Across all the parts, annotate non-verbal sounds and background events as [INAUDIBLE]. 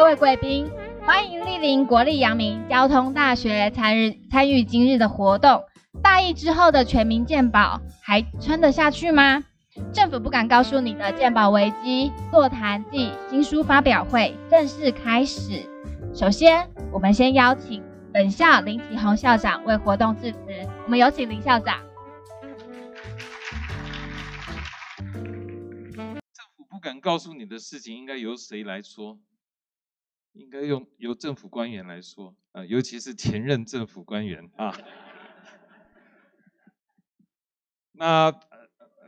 各位贵宾，欢迎莅临国立阳明交通大学参日参与今日的活动。大疫之后的全民健保还撑得下去吗？政府不敢告诉你的健保危机座谈暨新书发表会正式开始。首先，我们先邀请本校林吉宏校长为活动致辞。我们有请林校长。政府不敢告诉你的事情，应该由谁来说？应该用由政府官员来说，啊，尤其是前任政府官员啊。那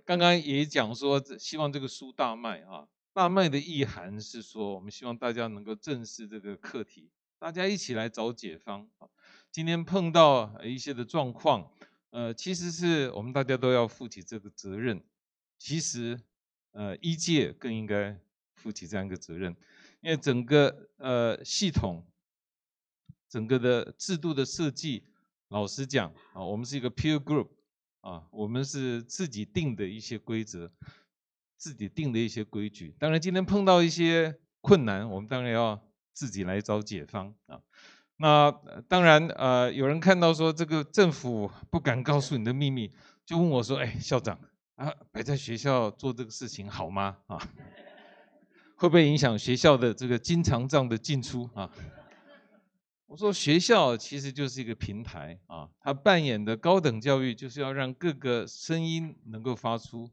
刚刚也讲说，希望这个书大卖啊。大卖的意涵是说，我们希望大家能够正视这个课题，大家一起来找解方。今天碰到一些的状况，呃，其实是我们大家都要负起这个责任。其实，呃，一届更应该负起这样一个责任。因为整个呃系统，整个的制度的设计，老实讲啊，我们是一个 pure group 啊，我们是自己定的一些规则，自己定的一些规矩。当然今天碰到一些困难，我们当然要自己来找解方啊。那当然呃，有人看到说这个政府不敢告诉你的秘密，就问我说：，哎，校长啊，摆在学校做这个事情好吗？啊？会不会影响学校的这个经常这样的进出啊？我说学校其实就是一个平台啊，它扮演的高等教育就是要让各个声音能够发出。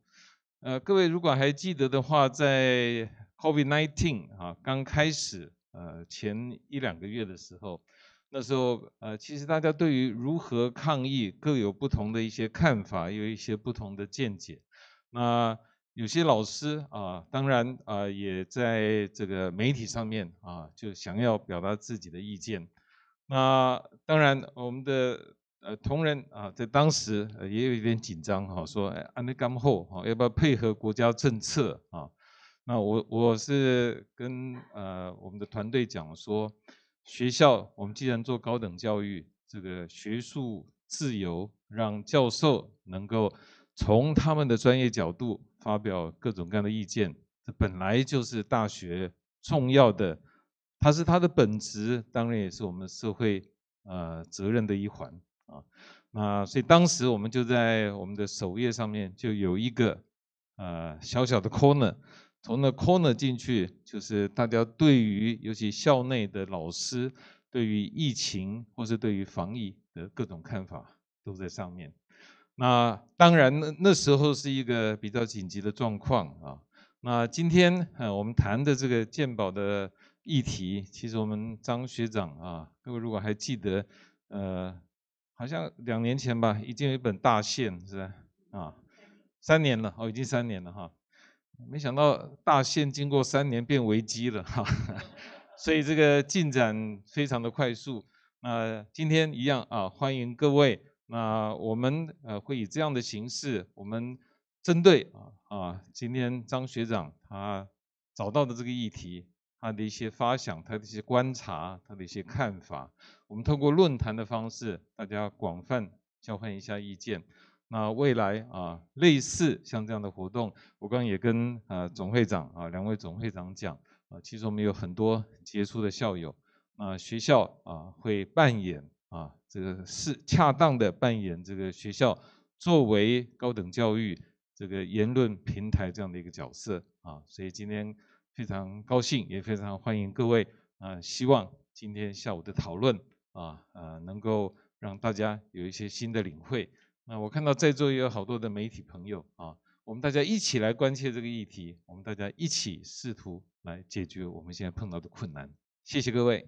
呃，各位如果还记得的话，在 COVID-19 啊刚开始呃前一两个月的时候，那时候呃其实大家对于如何抗疫各有不同的一些看法，有一些不同的见解。那有些老师啊，当然啊，也在这个媒体上面啊，就想要表达自己的意见。那当然，我们的呃同仁啊，在当时也有一点紧张哈，说阿内甘后哈，要不要配合国家政策啊？那我我是跟呃我们的团队讲说，学校我们既然做高等教育，这个学术自由，让教授能够从他们的专业角度。发表各种各样的意见，这本来就是大学重要的，它是它的本职，当然也是我们社会呃责任的一环啊。那所以当时我们就在我们的首页上面就有一个呃小小的 corner，从那 corner 进去就是大家对于尤其校内的老师对于疫情或是对于防疫的各种看法都在上面。那当然，那那时候是一个比较紧急的状况啊。那今天啊，我们谈的这个鉴宝的议题，其实我们张学长啊，各位如果还记得，呃，好像两年前吧，已经有一本大限是吧？啊，三年了哦，已经三年了哈。没想到大限经过三年变危机了哈，[LAUGHS] 所以这个进展非常的快速。那今天一样啊，欢迎各位。那我们呃会以这样的形式，我们针对啊啊今天张学长他找到的这个议题，他的一些发想，他的一些观察，他的一些看法，我们通过论坛的方式，大家广泛交换一下意见。那未来啊，类似像这样的活动，我刚也跟啊总会长啊两位总会长讲啊，其实我们有很多杰出的校友，啊学校啊会扮演。啊，这个是恰当的扮演这个学校作为高等教育这个言论平台这样的一个角色啊，所以今天非常高兴，也非常欢迎各位啊，希望今天下午的讨论啊啊能够让大家有一些新的领会。那我看到在座也有好多的媒体朋友啊，我们大家一起来关切这个议题，我们大家一起试图来解决我们现在碰到的困难。谢谢各位。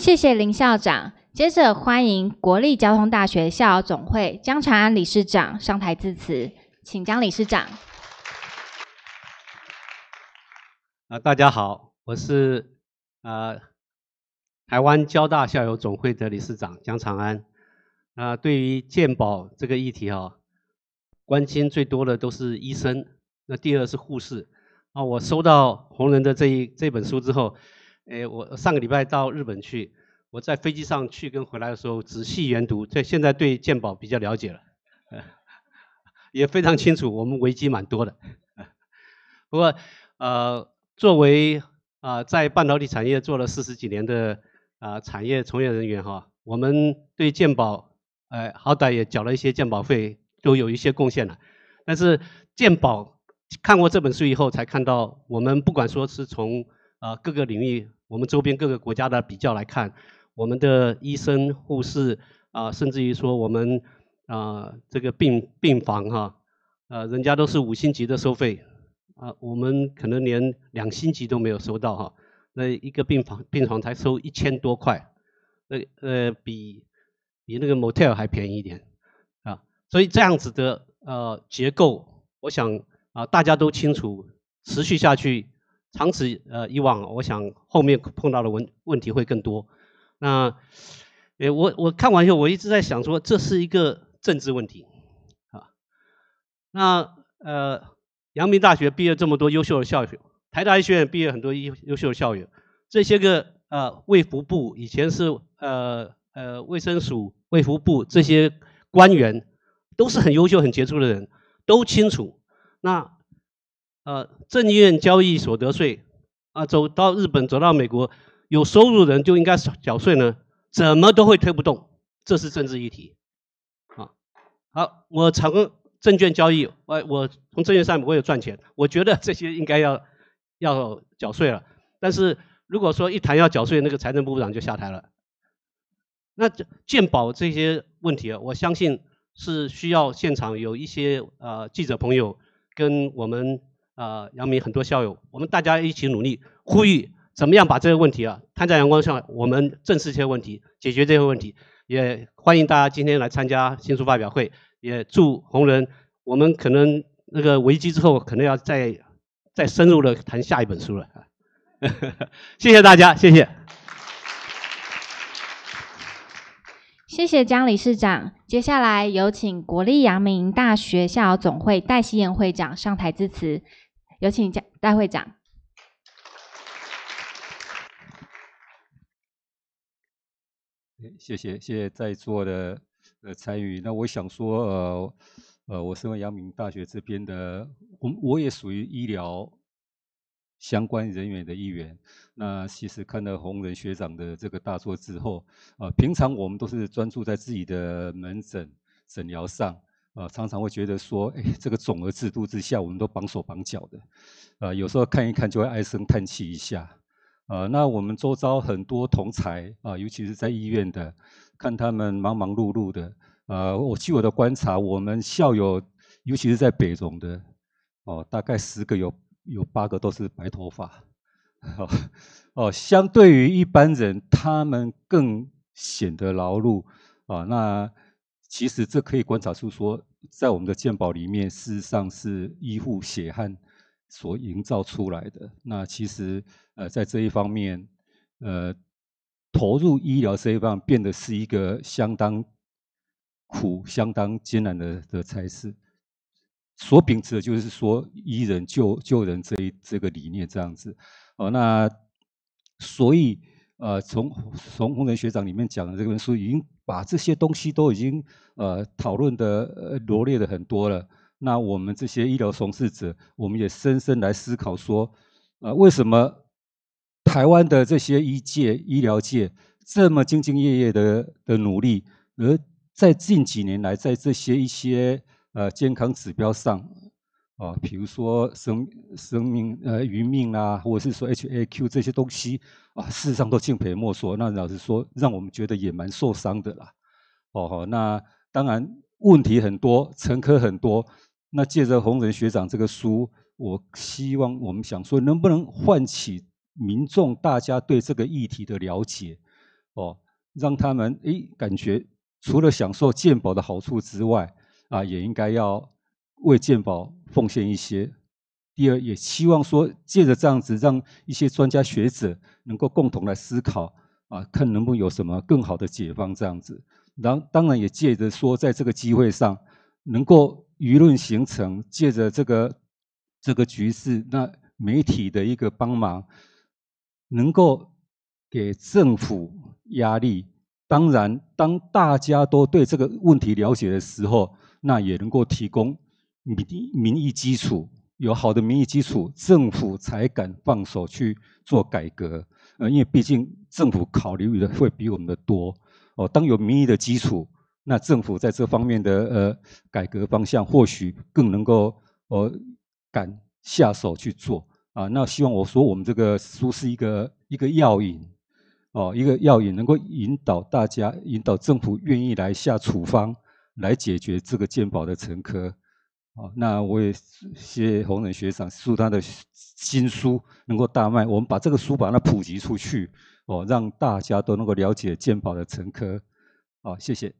谢谢林校长。接着欢迎国立交通大学校友总会江长安理事长上台致辞，请江理事长。啊，大家好，我是啊，台湾交大校友总会的理事长江长安。啊，对于健保这个议题啊，关心最多的都是医生，那第二是护士。啊，我收到红人的这一这本书之后。哎，我上个礼拜到日本去，我在飞机上去跟回来的时候仔细研读，在现在对鉴宝比较了解了，[LAUGHS] 也非常清楚我们危机蛮多的。[LAUGHS] 不过，呃，作为啊在半导体产业做了四十几年的啊产业从业人员哈，我们对鉴宝哎好歹也缴了一些鉴宝费，都有一些贡献了。但是鉴宝看过这本书以后，才看到我们不管说是从啊各个领域。我们周边各个国家的比较来看，我们的医生、护士啊，甚至于说我们啊这个病病房哈，呃，人家都是五星级的收费啊，我们可能连两星级都没有收到哈。那一个病房病床才收一千多块，那呃比比那个 motel 还便宜一点啊。所以这样子的呃结构，我想啊大家都清楚，持续下去。长此呃以往，我想后面碰到的问问题会更多。那，诶，我我看完以后，我一直在想说，这是一个政治问题啊。那呃，阳明大学毕业这么多优秀的校友，台大医学院毕业很多优优秀的校友，这些个呃卫福部以前是呃呃卫生署卫福部这些官员，都是很优秀、很杰出的人，都清楚。那呃，证券交易所得税，啊，走到日本，走到美国，有收入人就应该缴税呢，怎么都会推不动，这是政治议题，啊，好，我从证券交易，我我从证券上我也赚钱，我觉得这些应该要要缴税了，但是如果说一谈要缴税，那个财政部长就下台了，那鉴宝这些问题，啊，我相信是需要现场有一些呃记者朋友跟我们。呃，杨明很多校友，我们大家一起努力，呼吁怎么样把这个问题啊摊在阳光下，我们正视这些问题，解决这些问题。也欢迎大家今天来参加新书发表会。也祝红人，我们可能那个危机之后，可能要再再深入的谈下一本书了。[LAUGHS] 谢谢大家，谢谢。谢谢江理事长，接下来有请国立阳明大学校友总会戴希言会长上台致辞。有请蒋大会长。谢谢，谢谢在座的呃参与。那我想说，呃呃，我身为阳明大学这边的，我我也属于医疗相关人员的一员。那其实看到洪仁学长的这个大作之后，啊，平常我们都是专注在自己的门诊诊疗上。呃，常常会觉得说，哎，这个总额制度之下，我们都绑手绑脚的。呃，有时候看一看就会唉声叹气一下。呃，那我们周遭很多同才啊，尤其是在医院的，看他们忙忙碌碌的。呃，我据我的观察，我们校友，尤其是在北荣的，哦，大概十个有有八个都是白头发。哦，相对于一般人，他们更显得劳碌。啊，那。其实这可以观察出，说在我们的健保里面，事实上是医护血汗所营造出来的。那其实，呃，在这一方面，呃，投入医疗事一上，变的是一个相当苦、相当艰难的的差事。所秉持的就是说，医人救救人这一这个理念这样子。哦，那所以。呃，从从洪仁学长里面讲的这本书，已经把这些东西都已经呃讨论的呃罗列的很多了。那我们这些医疗从事者，我们也深深来思考说，呃，为什么台湾的这些医界、医疗界这么兢兢业业的的努力，而在近几年来，在这些一些呃健康指标上。哦，比如说生生命呃余命啊，或者是说 H A Q 这些东西啊，事实上都敬陪莫说。那老实说，让我们觉得也蛮受伤的啦。哦哈，那当然问题很多，乘客很多。那借着洪仁学长这个书，我希望我们想说，能不能唤起民众大家对这个议题的了解？哦，让他们诶感觉，除了享受鉴宝的好处之外，啊，也应该要。为鉴宝奉献一些。第二，也希望说借着这样子，让一些专家学者能够共同来思考啊，看能不能有什么更好的解方这样子。然当然也借着说，在这个机会上，能够舆论形成，借着这个这个局势，那媒体的一个帮忙，能够给政府压力。当然，当大家都对这个问题了解的时候，那也能够提供。民民意基础有好的民意基础，政府才敢放手去做改革。呃，因为毕竟政府考虑的会比我们的多。哦，当有民意的基础，那政府在这方面的呃改革方向，或许更能够呃敢下手去做。啊，那希望我说我们这个书是一个一个药引，哦，一个药引能够引导大家，引导政府愿意来下处方，来解决这个健保的沉疴。那我也谢洪仁学长祝他的新书能够大卖，我们把这个书把它普及出去，哦，让大家都能够了解鉴宝的成科。好，谢谢。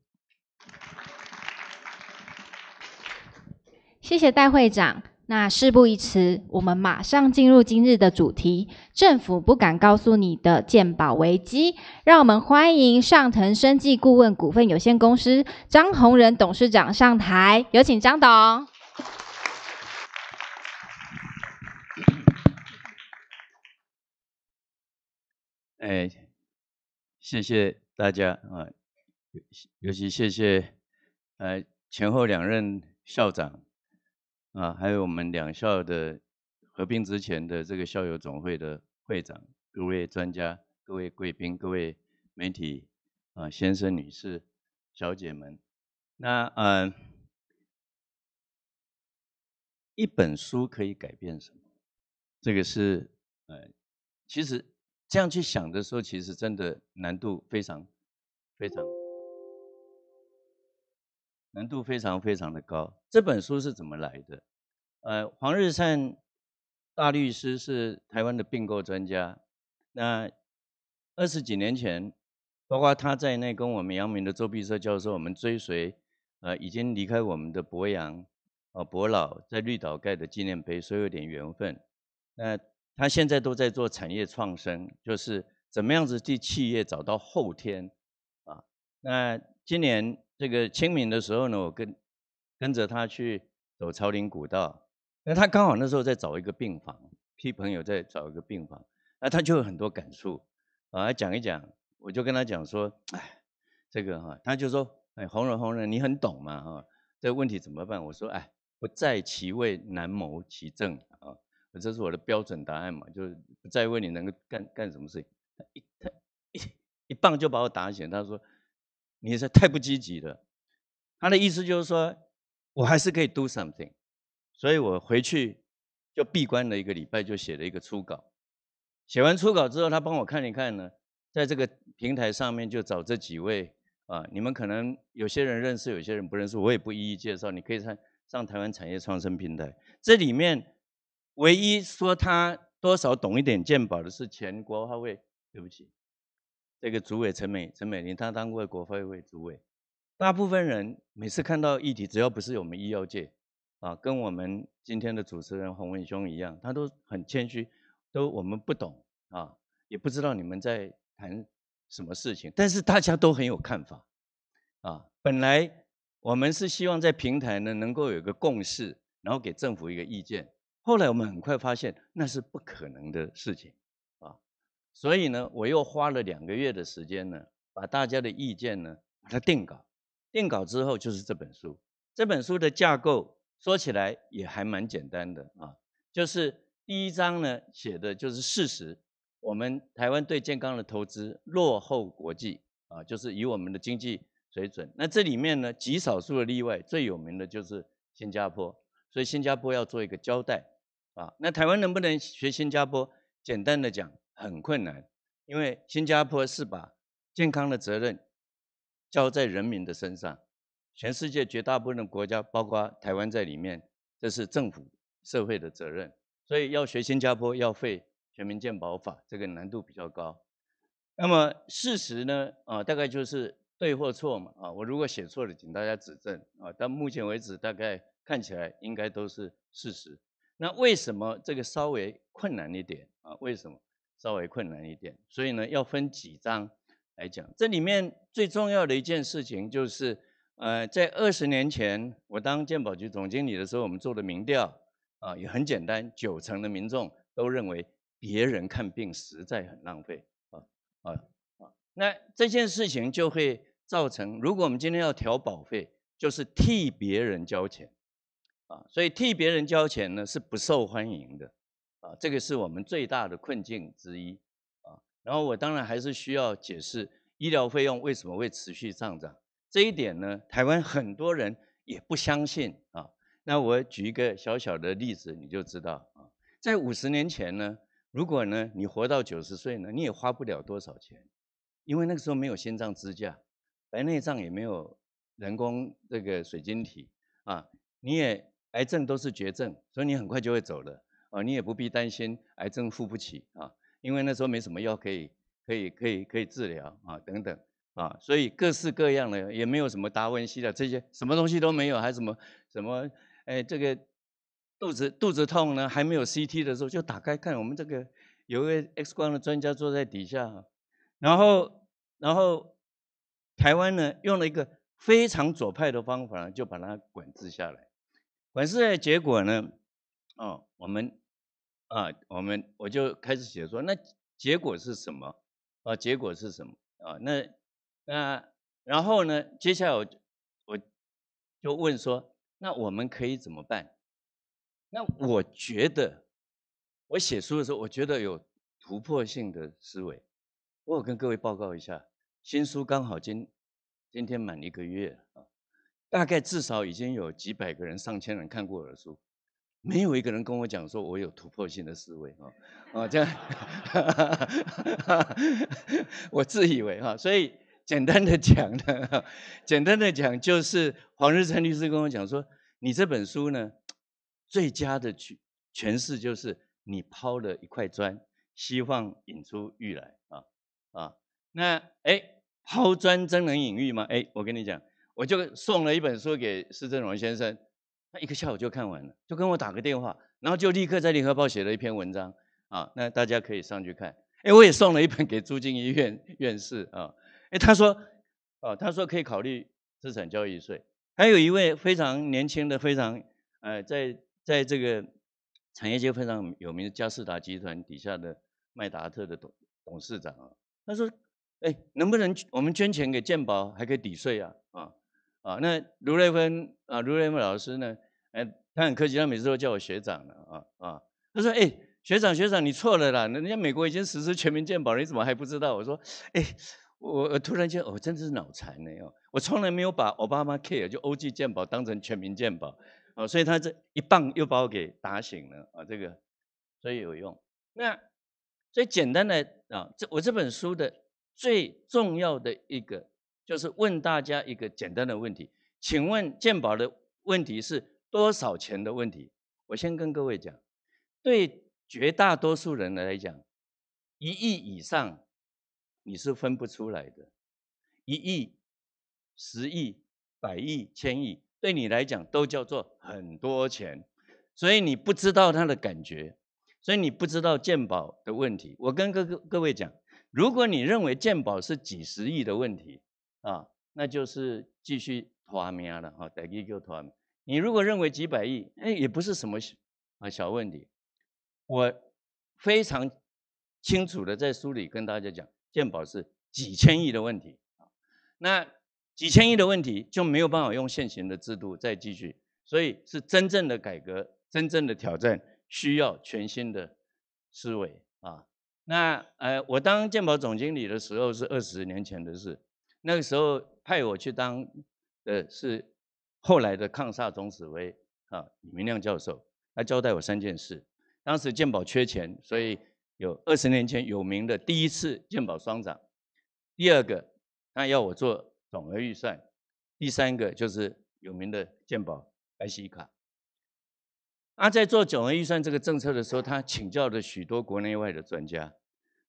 谢谢戴会长。那事不宜迟，我们马上进入今日的主题：政府不敢告诉你的鉴宝危机。让我们欢迎上腾生技顾问股份有限公司张洪仁董事长上台，有请张董。哎，谢谢大家啊，尤尤其谢谢，呃，前后两任校长啊，还有我们两校的合并之前的这个校友总会的会长，各位专家、各位贵宾、各位媒体啊，先生、女士、小姐们。那嗯，一本书可以改变什么？这个是呃，其实。这样去想的时候，其实真的难度非常、非常、难度非常、非常的高。这本书是怎么来的？呃，黄日善大律师是台湾的并购专家。那二十几年前，包括他在内，跟我们阳明的周碧社教授，我们追随呃，已经离开我们的博洋、呃，博老，在绿岛盖的纪念碑，所以有点缘分。那他现在都在做产业创生，就是怎么样子替企业找到后天，啊，那今年这个清明的时候呢，我跟跟着他去走朝陵古道，那他刚好那时候在找一个病房，批朋友在找一个病房，那他就有很多感触，啊，讲一讲，我就跟他讲说，哎，这个哈，他就说，哎，红人红人，你很懂嘛，哈，这问题怎么办？我说，哎，不在其位，难谋其政啊。这是我的标准答案嘛？就是不再问你能够干干什么事情，一他一一棒就把我打醒。他说：“你这太不积极了。”他的意思就是说，我还是可以 do something。所以我回去就闭关了一个礼拜，就写了一个初稿。写完初稿之后，他帮我看一看呢。在这个平台上面，就找这几位啊，你们可能有些人认识，有些人不认识，我也不一一介绍。你可以上上台湾产业创新平台，这里面。唯一说他多少懂一点鉴宝的是前国发会，对不起，这个主委陈美陈美玲，她当过国发会主委。大部分人每次看到议题，只要不是我们医药界啊，跟我们今天的主持人洪文兄一样，他都很谦虚，都我们不懂啊，也不知道你们在谈什么事情。但是大家都很有看法啊。本来我们是希望在平台呢能够有个共识，然后给政府一个意见。后来我们很快发现那是不可能的事情，啊，所以呢，我又花了两个月的时间呢，把大家的意见呢把它定稿。定稿之后就是这本书。这本书的架构说起来也还蛮简单的啊，就是第一章呢写的就是事实，我们台湾对健康的投资落后国际啊，就是以我们的经济水准。那这里面呢极少数的例外，最有名的就是新加坡。所以新加坡要做一个交代，啊，那台湾能不能学新加坡？简单的讲，很困难，因为新加坡是把健康的责任交在人民的身上，全世界绝大部分的国家，包括台湾在里面，这是政府社会的责任，所以要学新加坡，要废全民健保法，这个难度比较高。那么事实呢？啊，大概就是对或错嘛，啊，我如果写错了，请大家指正啊。到目前为止，大概。看起来应该都是事实，那为什么这个稍微困难一点啊？为什么稍微困难一点？所以呢，要分几章来讲。这里面最重要的一件事情就是，呃，在二十年前我当健保局总经理的时候，我们做的民调啊，也很简单，九成的民众都认为别人看病实在很浪费啊啊啊！那这件事情就会造成，如果我们今天要调保费，就是替别人交钱。啊，所以替别人交钱呢是不受欢迎的，啊，这个是我们最大的困境之一，啊，然后我当然还是需要解释医疗费用为什么会持续上涨这一点呢？台湾很多人也不相信啊，那我举一个小小的例子你就知道啊，在五十年前呢，如果呢你活到九十岁呢，你也花不了多少钱，因为那个时候没有心脏支架，白内障也没有人工这个水晶体啊，你也。癌症都是绝症，所以你很快就会走了啊！你也不必担心癌症付不起啊，因为那时候没什么药可以、可以、可以、可以治疗啊，等等啊，所以各式各样的也没有什么达文西的这些什么东西都没有，还什么什么哎，这个肚子肚子痛呢？还没有 CT 的时候就打开看，我们这个有一位 X 光的专家坐在底下，然后然后台湾呢用了一个非常左派的方法呢，就把它管制下来。本事的结果呢？哦，我们啊，我们我就开始写说，那结果是什么？啊，结果是什么？啊，那那然后呢？接下来我我就问说，那我们可以怎么办？那我觉得，我写书的时候，我觉得有突破性的思维。我有跟各位报告一下，新书刚好今今天满一个月啊。大概至少已经有几百个人、上千人看过我的书，没有一个人跟我讲说我有突破性的思维啊啊这样，[LAUGHS] 我自以为哈，所以简单的讲呢，简单的讲就是黄日升律师跟我讲说，你这本书呢，最佳的诠诠释就是你抛了一块砖，希望引出玉来啊啊那哎抛砖真能引玉吗？哎，我跟你讲。我就送了一本书给施正荣先生，他一个下午就看完了，就跟我打个电话，然后就立刻在《联合报》写了一篇文章啊，那大家可以上去看。哎，我也送了一本给朱敬一院院士啊，哎他说，哦，他说可以考虑资产交易税。还有一位非常年轻的、非常呃，在在这个产业界非常有名的嘉士达集团底下的麦达特的董董事长啊，他说，哎，能不能我们捐钱给健保，还可以抵税啊？啊，那卢瑞芬啊，卢瑞芬老师呢？哎，他很客气，他每次都叫我学长了啊啊。他说：“哎，学长学长，你错了啦！人家美国已经实施全民健保，了，你怎么还不知道？”我说：“哎，我突然间，我真的是脑残了哟！我从来没有把奥巴马 Care 就 O.G. 健保当成全民健保啊，所以他这一棒又把我给打醒了啊！这个所以有用。那最简单的啊，这我这本书的最重要的一个。”就是问大家一个简单的问题，请问鉴宝的问题是多少钱的问题？我先跟各位讲，对绝大多数人来讲，一亿以上你是分不出来的，一亿、十亿、百亿、千亿，对你来讲都叫做很多钱，所以你不知道他的感觉，所以你不知道鉴宝的问题。我跟各各各位讲，如果你认为鉴宝是几十亿的问题。啊，那就是继续托命了，哈，再继续托命。你如果认为几百亿，哎，也不是什么啊小问题。我非常清楚的在书里跟大家讲，鉴宝是几千亿的问题啊。那几千亿的问题就没有办法用现行的制度再继续，所以是真正的改革、真正的挑战，需要全新的思维啊。那呃，我当鉴宝总经理的时候是二十年前的事。那个时候派我去当的是后来的抗萨总指挥啊，李明亮教授。他交代我三件事：当时鉴宝缺钱，所以有二十年前有名的第一次鉴宝双展；第二个，他要我做总额预算；第三个就是有名的鉴宝 IC 卡。他在做总额预算这个政策的时候，他请教了许多国内外的专家。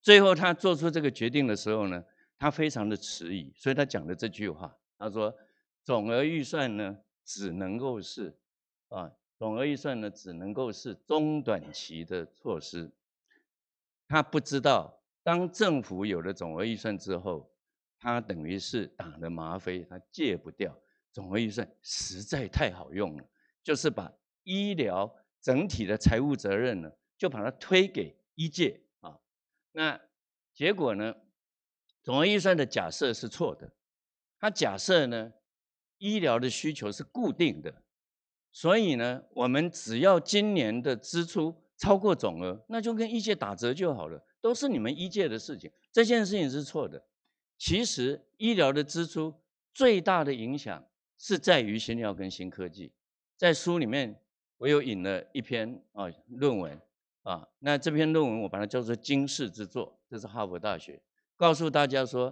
最后他做出这个决定的时候呢？他非常的迟疑，所以他讲的这句话，他说总额预算呢只能够是，啊总额预算呢只能够是中短期的措施。他不知道，当政府有了总额预算之后，他等于是打了吗啡，他戒不掉。总额预算实在太好用了，就是把医疗整体的财务责任呢，就把它推给医界啊。那结果呢？总而一算的假设是错的，他假设呢，医疗的需求是固定的，所以呢，我们只要今年的支出超过总额，那就跟医界打折就好了，都是你们医界的事情。这件事情是错的。其实医疗的支出最大的影响是在于新药跟新科技。在书里面，我有引了一篇啊论文啊，那这篇论文我把它叫做惊世之作，这是哈佛大学。告诉大家说，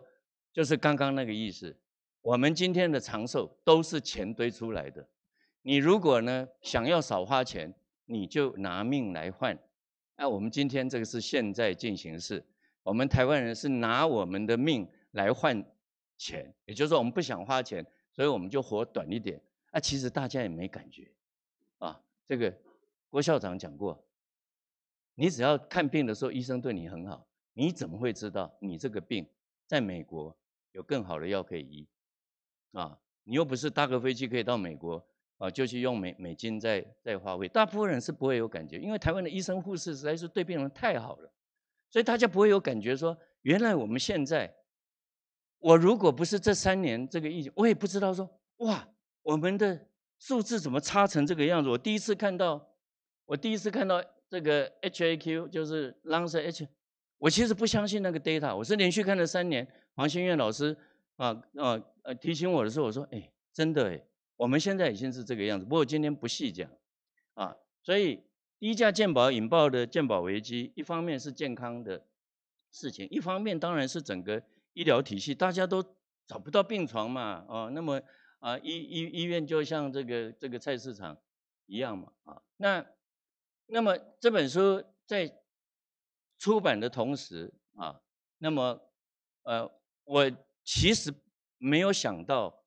就是刚刚那个意思。我们今天的长寿都是钱堆出来的。你如果呢想要少花钱，你就拿命来换。那我们今天这个是现在进行式。我们台湾人是拿我们的命来换钱，也就是说我们不想花钱，所以我们就活短一点。那其实大家也没感觉啊。这个郭校长讲过，你只要看病的时候，医生对你很好。你怎么会知道你这个病在美国有更好的药可以医啊？你又不是搭个飞机可以到美国啊，就去用美美金在在花费。大部分人是不会有感觉，因为台湾的医生护士实在是对病人太好了，所以大家不会有感觉说，原来我们现在我如果不是这三年这个疫情，我也不知道说哇，我们的数字怎么差成这个样子。我第一次看到，我第一次看到这个 H A Q 就是 l a n c e r H。我其实不相信那个 data，我是连续看了三年黄新苑老师啊啊呃提醒我的时候，我说哎真的哎，我们现在已经是这个样子，不过今天不细讲啊。所以低价鉴宝引爆的鉴宝危机，一方面是健康的事情，一方面当然是整个医疗体系大家都找不到病床嘛啊，那么啊医医医院就像这个这个菜市场一样嘛啊，那那么这本书在。出版的同时啊，那么，呃，我其实没有想到，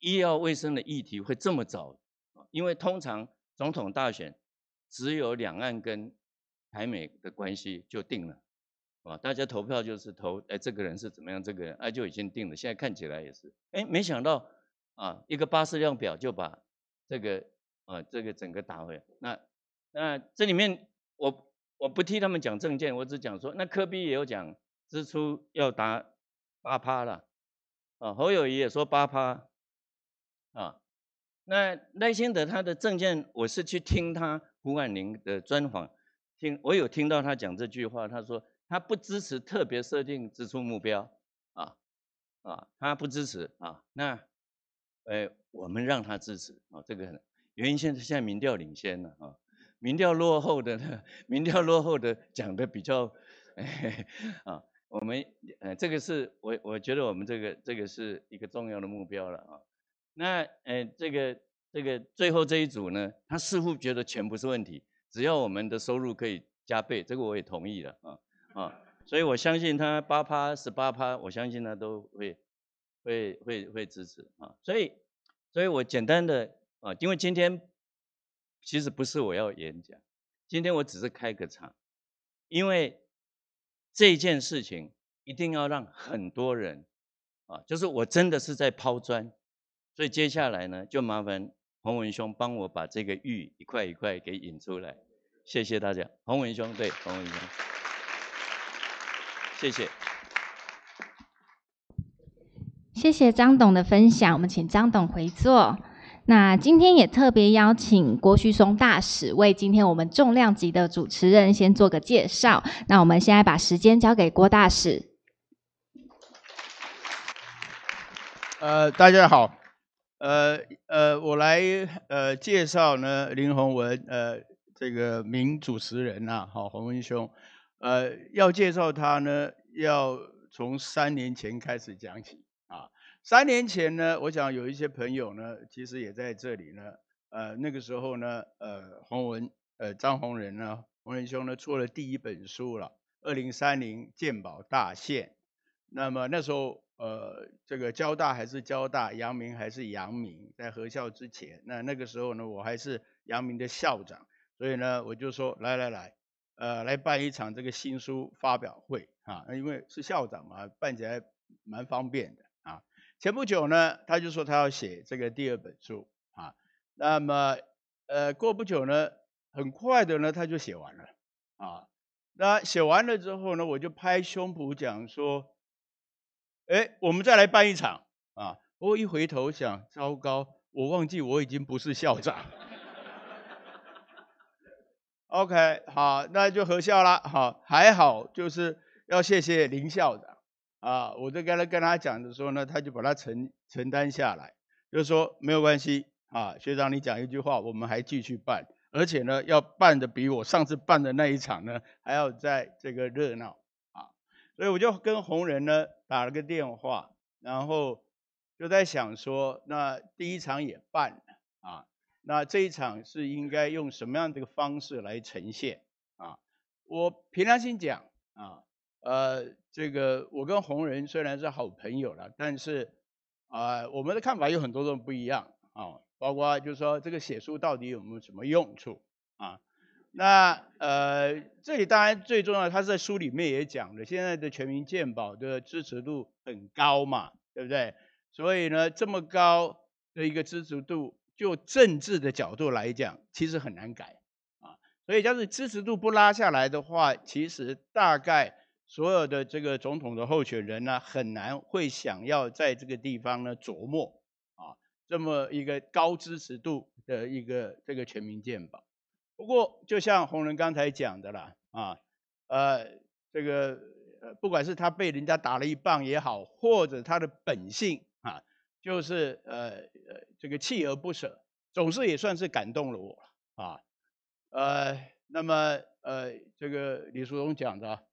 医药卫生的议题会这么早，因为通常总统大选只有两岸跟台美的关系就定了，啊，大家投票就是投，哎，这个人是怎么样，这个人哎就已经定了。现在看起来也是，哎，没想到啊，一个八士量表就把这个，呃，这个整个打回来。那那这里面我。我不替他们讲证件，我只讲说，那科比也有讲支出要达八趴了，啊，侯友谊也说八趴，啊，那赖清德他的证件，我是去听他胡万林的专访，听我有听到他讲这句话，他说他不支持特别设定支出目标，啊啊，他不支持啊，那哎，我们让他支持啊，这个原因现在现在民调领先了啊。民调落后的呢？[LAUGHS] 民调落后的讲的比较，啊，我们，呃，这个是我，我觉得我们这个，这个是一个重要的目标了啊。那，呃，这个，这个最后这一组呢，他似乎觉得钱不是问题，只要我们的收入可以加倍，这个我也同意了啊啊，所以我相信他八趴十八趴，我相信他都会会会会支持啊。所以，所以我简单的啊，因为今天。其实不是我要演讲，今天我只是开个场，因为这件事情一定要让很多人啊，就是我真的是在抛砖，所以接下来呢，就麻烦洪文兄帮我把这个玉一块一块给引出来，谢谢大家，洪文兄，对，洪文兄，谢谢，谢谢张董的分享，我们请张董回座。那今天也特别邀请郭旭松大使为今天我们重量级的主持人先做个介绍。那我们现在把时间交给郭大使。呃，大家好，呃呃，我来呃介绍呢林鸿文呃这个名主持人啊，好鸿文兄，呃要介绍他呢要从三年前开始讲起啊。三年前呢，我想有一些朋友呢，其实也在这里呢。呃，那个时候呢，呃，洪文，呃，张洪仁呢，洪仁兄呢，出了第一本书了，《二零三零鉴宝大限》。那么那时候，呃，这个交大还是交大，阳明还是阳明，在合校之前。那那个时候呢，我还是阳明的校长，所以呢，我就说来来来，呃，来办一场这个新书发表会啊，因为是校长嘛，办起来蛮方便的。前不久呢，他就说他要写这个第二本书啊。那么，呃，过不久呢，很快的呢，他就写完了啊。那写完了之后呢，我就拍胸脯讲说：“哎，我们再来办一场啊！”我一回头想，糟糕，我忘记我已经不是校长。OK，好，那就合校了。好，还好，就是要谢谢林校长。啊！我在刚才跟他讲的时候呢，他就把它承承担下来，就说没有关系啊，学长你讲一句话，我们还继续办，而且呢，要办的比我上次办的那一场呢，还要在这个热闹啊。所以我就跟红人呢打了个电话，然后就在想说，那第一场也办啊，那这一场是应该用什么样的一个方式来呈现啊？我平常心讲啊。呃，这个我跟红人虽然是好朋友了，但是啊，我们的看法有很多种不一样啊，包括就是说这个写书到底有没有什么用处啊？那呃，这里当然最重要，他在书里面也讲了，现在的全民健保的支持度很高嘛，对不对？所以呢，这么高的一个支持度，就政治的角度来讲，其实很难改啊。所以要是支持度不拉下来的话，其实大概。所有的这个总统的候选人呢，很难会想要在这个地方呢琢磨啊，这么一个高支持度的一个这个全民健保。不过，就像洪仁刚才讲的啦，啊，呃，这个不管是他被人家打了一棒也好，或者他的本性啊，就是呃呃这个锲而不舍，总是也算是感动了我啊。呃，那么呃这个李叔荣讲的。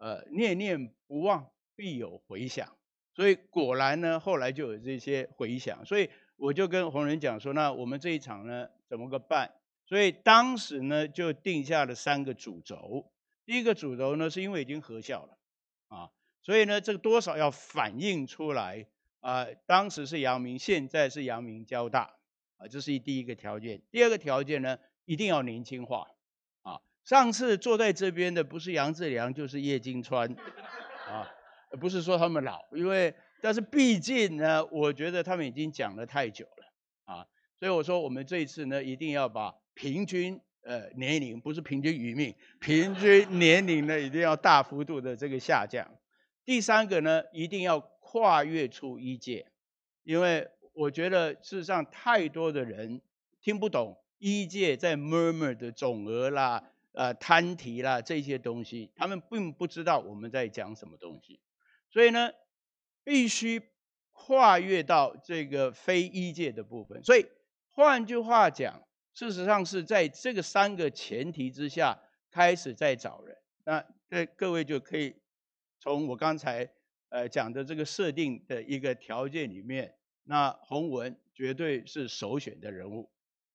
呃，念念不忘，必有回响。所以果然呢，后来就有这些回响。所以我就跟红人讲说，那我们这一场呢，怎么个办？所以当时呢，就定下了三个主轴。第一个主轴呢，是因为已经合校了，啊，所以呢，这个多少要反映出来。啊，当时是阳明，现在是阳明交大，啊，这是第一个条件。第二个条件呢，一定要年轻化。上次坐在这边的不是杨志良就是叶金川，啊，不是说他们老，因为但是毕竟呢，我觉得他们已经讲了太久了，啊，所以我说我们这次呢一定要把平均呃年龄，不是平均余命，平均年龄呢一定要大幅度的这个下降。第三个呢，一定要跨越出一界，因为我觉得事实上太多的人听不懂一界在 murm 的总额啦。呃，摊题啦，这些东西，他们并不知道我们在讲什么东西，所以呢，必须跨越到这个非一界的部分。所以，换句话讲，事实上是在这个三个前提之下开始在找人。那这各位就可以从我刚才呃讲的这个设定的一个条件里面，那洪文绝对是首选的人物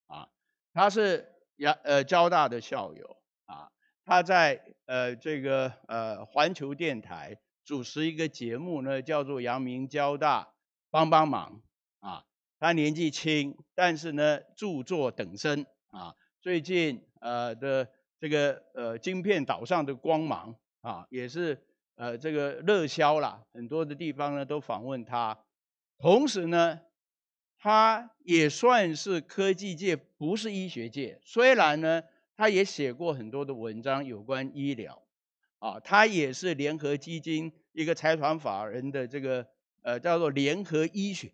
啊，他是呀，呃交大的校友。啊，他在呃这个呃环球电台主持一个节目呢，叫做“阳明交大帮帮忙”啊。他年纪轻，但是呢著作等身啊。最近呃的这个呃晶片岛上的光芒啊，也是呃这个热销啦，很多的地方呢都访问他。同时呢，他也算是科技界，不是医学界，虽然呢。他也写过很多的文章有关医疗，啊，他也是联合基金一个财团法人的这个呃叫做联合医学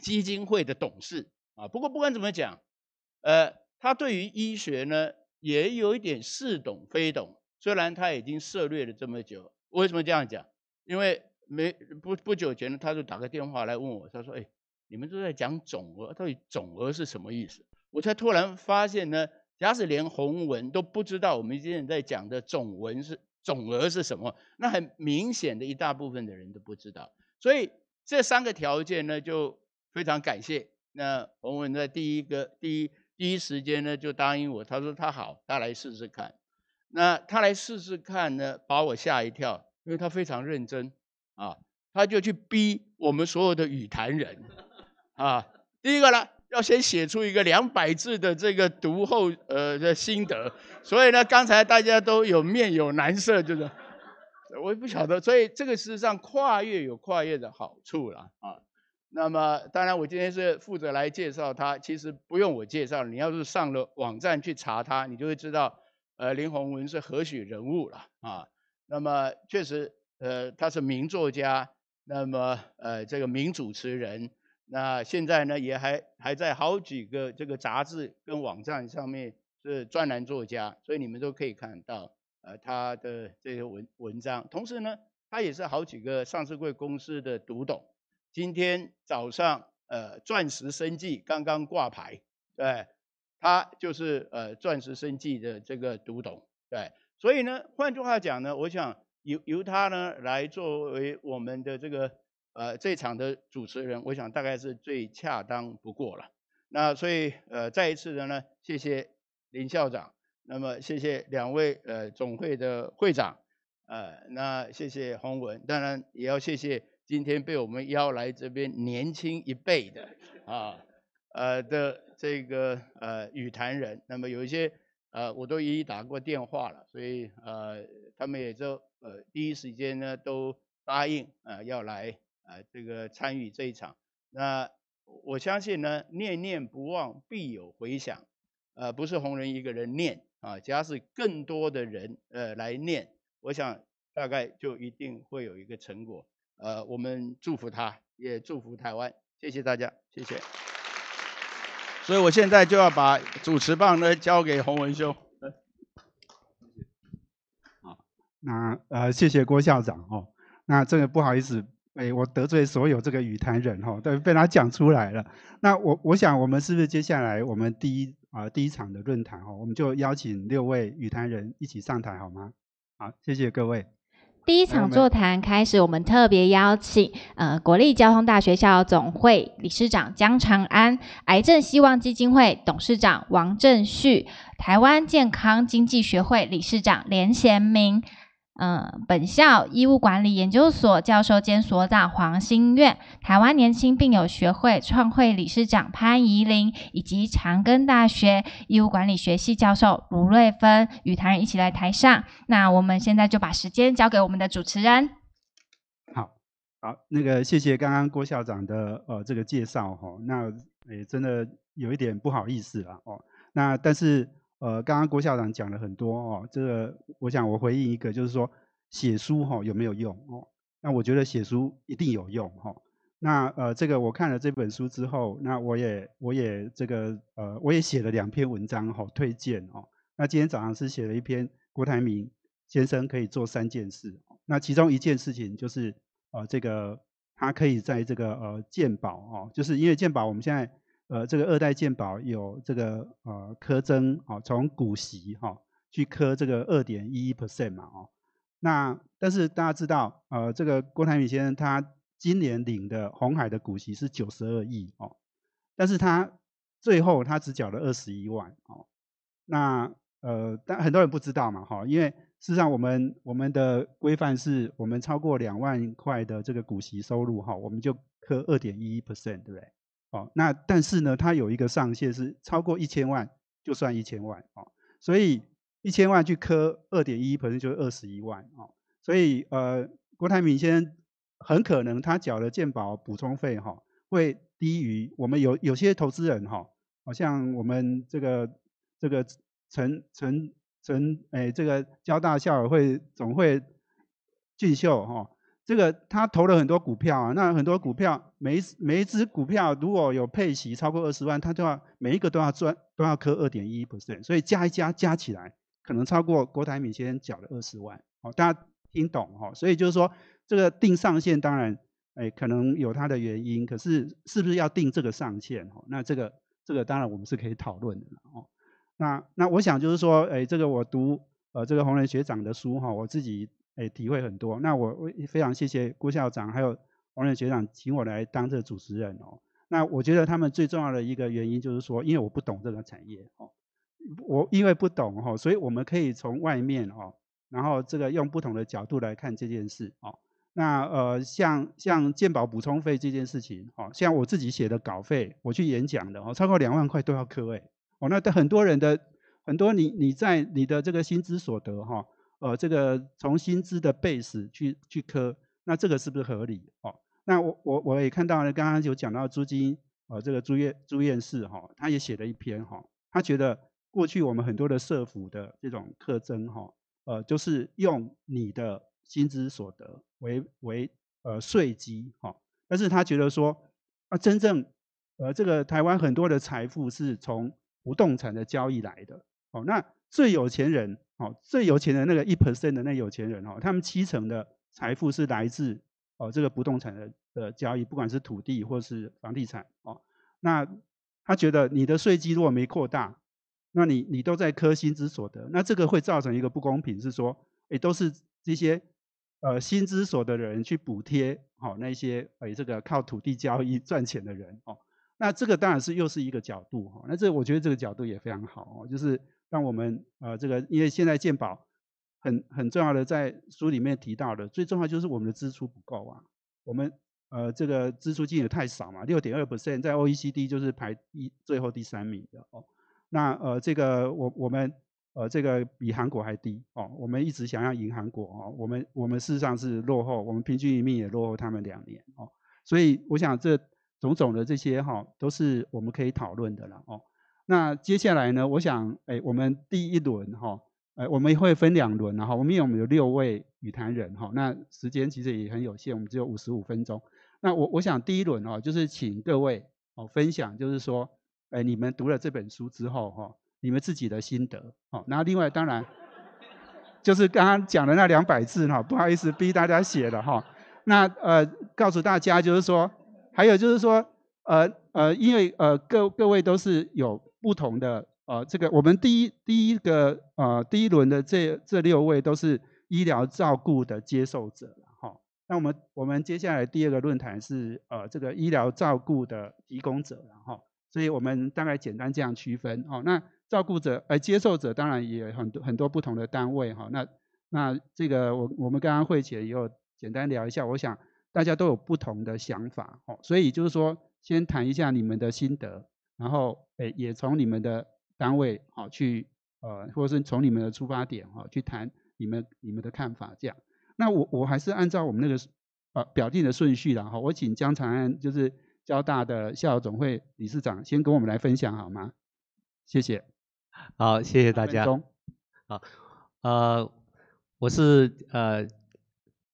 基金会的董事啊。不过不管怎么讲，呃，他对于医学呢也有一点似懂非懂。虽然他已经涉略了这么久，为什么这样讲？因为没不不久前他就打个电话来问我，他说：“哎，你们都在讲总额，到底总额是什么意思？”我才突然发现呢。假使连洪文都不知道，我们今天在讲的总文是总额是什么？那很明显的一大部分的人都不知道。所以这三个条件呢，就非常感谢那洪文在第一个第一第一时间呢就答应我，他说他好，他来试试看。那他来试试看呢，把我吓一跳，因为他非常认真啊，他就去逼我们所有的语坛人啊。第一个呢。要先写出一个两百字的这个读后呃的心得，所以呢，刚才大家都有面有难色，就是我也不晓得。所以这个事实上跨越有跨越的好处了啊。那么当然，我今天是负责来介绍他，其实不用我介绍，你要是上了网站去查他，你就会知道呃林鸿文是何许人物了啊。那么确实呃他是名作家，那么呃这个名主持人。那现在呢，也还还在好几个这个杂志跟网站上面是专栏作家，所以你们都可以看到呃他的这些文文章。同时呢，他也是好几个上市会公司的独董。今天早上呃，钻石生技刚刚挂牌，对，他就是呃钻石生技的这个独董，对。所以呢，换句话讲呢，我想由由他呢来作为我们的这个。呃，这场的主持人，我想大概是最恰当不过了。那所以，呃，再一次的呢，谢谢林校长。那么，谢谢两位呃总会的会长，呃，那谢谢洪文。当然，也要谢谢今天被我们邀来这边年轻一辈的啊，呃的这个呃语坛人。那么有一些呃，我都一一打过电话了，所以呃，他们也就呃第一时间呢都答应呃要来。啊，这个参与这一场，那我相信呢，念念不忘必有回响，呃，不是红人一个人念啊，只要是更多的人呃来念，我想大概就一定会有一个成果，呃，我们祝福他，也祝福台湾，谢谢大家，谢谢。所以我现在就要把主持棒呢交给洪文兄。好，那呃，谢谢郭校长哦，那这个不好意思。哎，我得罪所有这个雨坛人哈，都被他讲出来了。那我我想，我们是不是接下来我们第一啊第一场的论坛哈，我们就邀请六位雨坛人一起上台好吗？好，谢谢各位。第一场座谈开始，我们特别邀请呃国立交通大学校总会理事长江长安、癌症希望基金会董事长王正旭、台湾健康经济学会理事长连贤明。嗯，本校医务管理研究所教授兼所长黄心月、台湾年轻病友学会创会理事长潘怡玲，以及长庚大学医务管理学系教授卢瑞芬，与台人一起来台上。那我们现在就把时间交给我们的主持人。好好，那个谢谢刚刚郭校长的呃这个介绍哈，那也真的有一点不好意思了哦。那但是。呃，刚刚郭校长讲了很多哦，这个我想我回应一个，就是说写书哈有没有用哦？那我觉得写书一定有用哈。那呃，这个我看了这本书之后，那我也我也这个呃，我也写了两篇文章哈，推荐哦。那今天早上是写了一篇郭台铭先生可以做三件事，那其中一件事情就是呃，这个他可以在这个呃鉴宝哦，就是因为鉴宝我们现在。呃，这个二代健保有这个呃，苛征哦，从股息哈去科这个二点一一 percent 嘛哦。那但是大家知道，呃，这个郭台铭先生他今年领的红海的股息是九十二亿哦，但是他最后他只缴了二十一万哦。那呃，但很多人不知道嘛哈，因为事实上我们我们的规范是我们超过两万块的这个股息收入哈，我们就科二点一一 percent，对不对？哦，那但是呢，它有一个上限是超过一千万就算一千万哦，所以一千万去磕二点一，可能就是二十一万哦，所以呃，郭台铭先生很可能他缴的健保补充费哈，会低于我们有有些投资人哈，像我们这个这个陈陈陈诶，这个交大校友会总会俊秀哈。这个他投了很多股票啊，那很多股票，每每一只股票如果有配息超过二十万，他就要每一个都要赚都要扣二点一 percent，所以加一加加起来可能超过国台敏先生缴的二十万，哦，大家听懂哈？所以就是说这个定上限当然，哎，可能有它的原因，可是是不是要定这个上限？哦，那这个这个当然我们是可以讨论的哦。那那我想就是说，哎，这个我读呃这个洪人学长的书哈，我自己。哎，体会很多。那我我非常谢谢郭校长，还有王任学长，请我来当这个主持人哦。那我觉得他们最重要的一个原因就是说，因为我不懂这个产业哦，我因为不懂哈，所以我们可以从外面哦，然后这个用不同的角度来看这件事哦。那呃，像像鉴宝补充费这件事情哦，像我自己写的稿费，我去演讲的哦，超过两万块都要扣哎哦。那很多人的很多你你在你的这个薪资所得哈。呃，这个从薪资的 base 去去磕，那这个是不是合理？哦，那我我我也看到了，刚刚有讲到朱金，呃这个朱院朱院士哈，他也写了一篇哈，他觉得过去我们很多的社服的这种特征哈，呃，就是用你的薪资所得为为呃税基哈，但是他觉得说啊，真正呃这个台湾很多的财富是从不动产的交易来的，哦，那。最有钱人，哦，最有钱的那个一 percent 的那有钱人，哦，他们七成的财富是来自，哦，这个不动产的的交易，不管是土地或是房地产，哦，那他觉得你的税基如果没扩大，那你你都在科薪资所得，那这个会造成一个不公平，是说，哎，都是这些，呃，薪资所得的人去补贴，好，那些，诶这个靠土地交易赚钱的人，哦，那这个当然是又是一个角度，哈，那这我觉得这个角度也非常好，哦，就是。让我们呃这个因为现在健保很很重要的，在书里面提到的，最重要就是我们的支出不够啊。我们呃，这个支出金额太少嘛，六点二 percent，在 OECD 就是排一最后第三名的哦。那呃，这个我我们呃，这个比韩国还低哦。我们一直想要赢韩国哦，我们我们事实上是落后，我们平均一命也落后他们两年哦。所以我想这种种的这些哈，都是我们可以讨论的了哦。那接下来呢？我想，哎，我们第一轮哈，哎，我们会分两轮，然后我们有我们有六位语坛人哈。那时间其实也很有限，我们只有五十五分钟。那我我想第一轮哦，就是请各位哦分享，就是说，哎，你们读了这本书之后哈，你们自己的心得哦。那另外当然，就是刚刚讲的那两百字哈，不好意思逼大家写的哈。那呃，告诉大家就是说，还有就是说，呃呃，因为呃各各位都是有。不同的呃，这个我们第一第一个呃第一轮的这这六位都是医疗照顾的接受者了哈。那我们我们接下来第二个论坛是呃这个医疗照顾的提供者然后，所以我们大概简单这样区分哦。那照顾者呃接受者当然也有很多很多不同的单位哈。那那这个我我们刚刚会前也有简单聊一下，我想大家都有不同的想法哦。所以就是说先谈一下你们的心得。然后，哎，也从你们的单位好去，呃，或者是从你们的出发点哈去谈你们你们的看法，这样。那我我还是按照我们那个呃表定的顺序啦哈，我请江长安，就是交大的校友总会理事长，先跟我们来分享好吗？谢谢。好，谢谢大家。好，呃，我是呃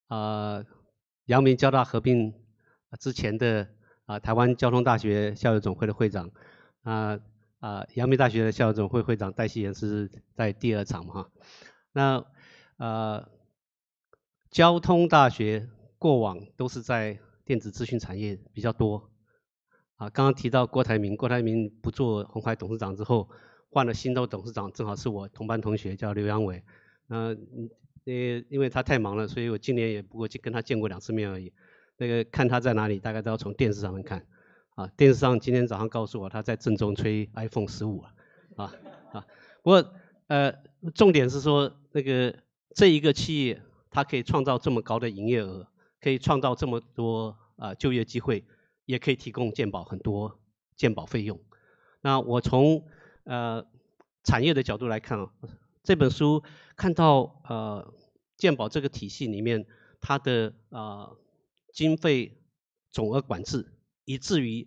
呃阳明交大合并之前的啊台湾交通大学校友总会的会长。啊啊，阳明大学的校总会会长戴锡言是在第二场嘛哈。那呃，交通大学过往都是在电子资讯产业比较多啊。刚刚提到郭台铭，郭台铭不做红海董事长之后，换了新洲董事长，正好是我同班同学，叫刘阳伟。嗯，呃，因为他太忙了，所以我今年也不过就跟他见过两次面而已。那个看他在哪里，大概都要从电视上面看。啊，电视上今天早上告诉我，他在郑州吹 iPhone 十五啊，啊啊！不过呃，重点是说那个这一个企业，它可以创造这么高的营业额，可以创造这么多啊就业机会，也可以提供鉴宝很多鉴宝费用。那我从呃产业的角度来看啊，这本书看到呃鉴宝这个体系里面，它的啊经费总额管制。以至于，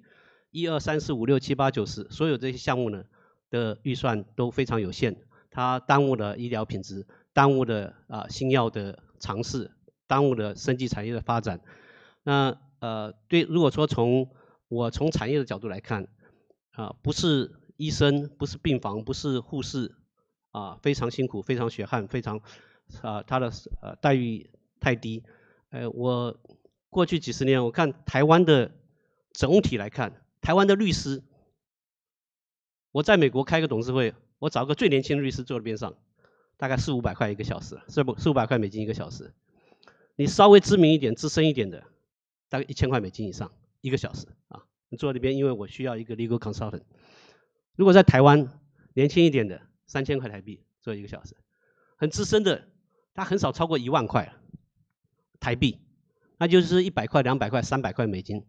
一二三四五六七八九十所有这些项目呢的预算都非常有限，它耽误了医疗品质，耽误了啊新药的尝试，耽误了升级产业的发展。那呃，对，如果说从我从产业的角度来看，啊，不是医生，不是病房，不是护士，啊，非常辛苦，非常血汗，非常啊，他的呃待遇太低。呃，我过去几十年，我看台湾的。总体来看，台湾的律师，我在美国开个董事会，我找个最年轻的律师坐在边上，大概四五百块一个小时，四百四五百块美金一个小时。你稍微知名一点、资深一点的，大概一千块美金以上，一个小时啊。你坐那边，因为我需要一个 legal consultant。如果在台湾，年轻一点的三千块台币做一个小时，很资深的，他很少超过一万块台币，那就是一百块、两百块、三百块美金。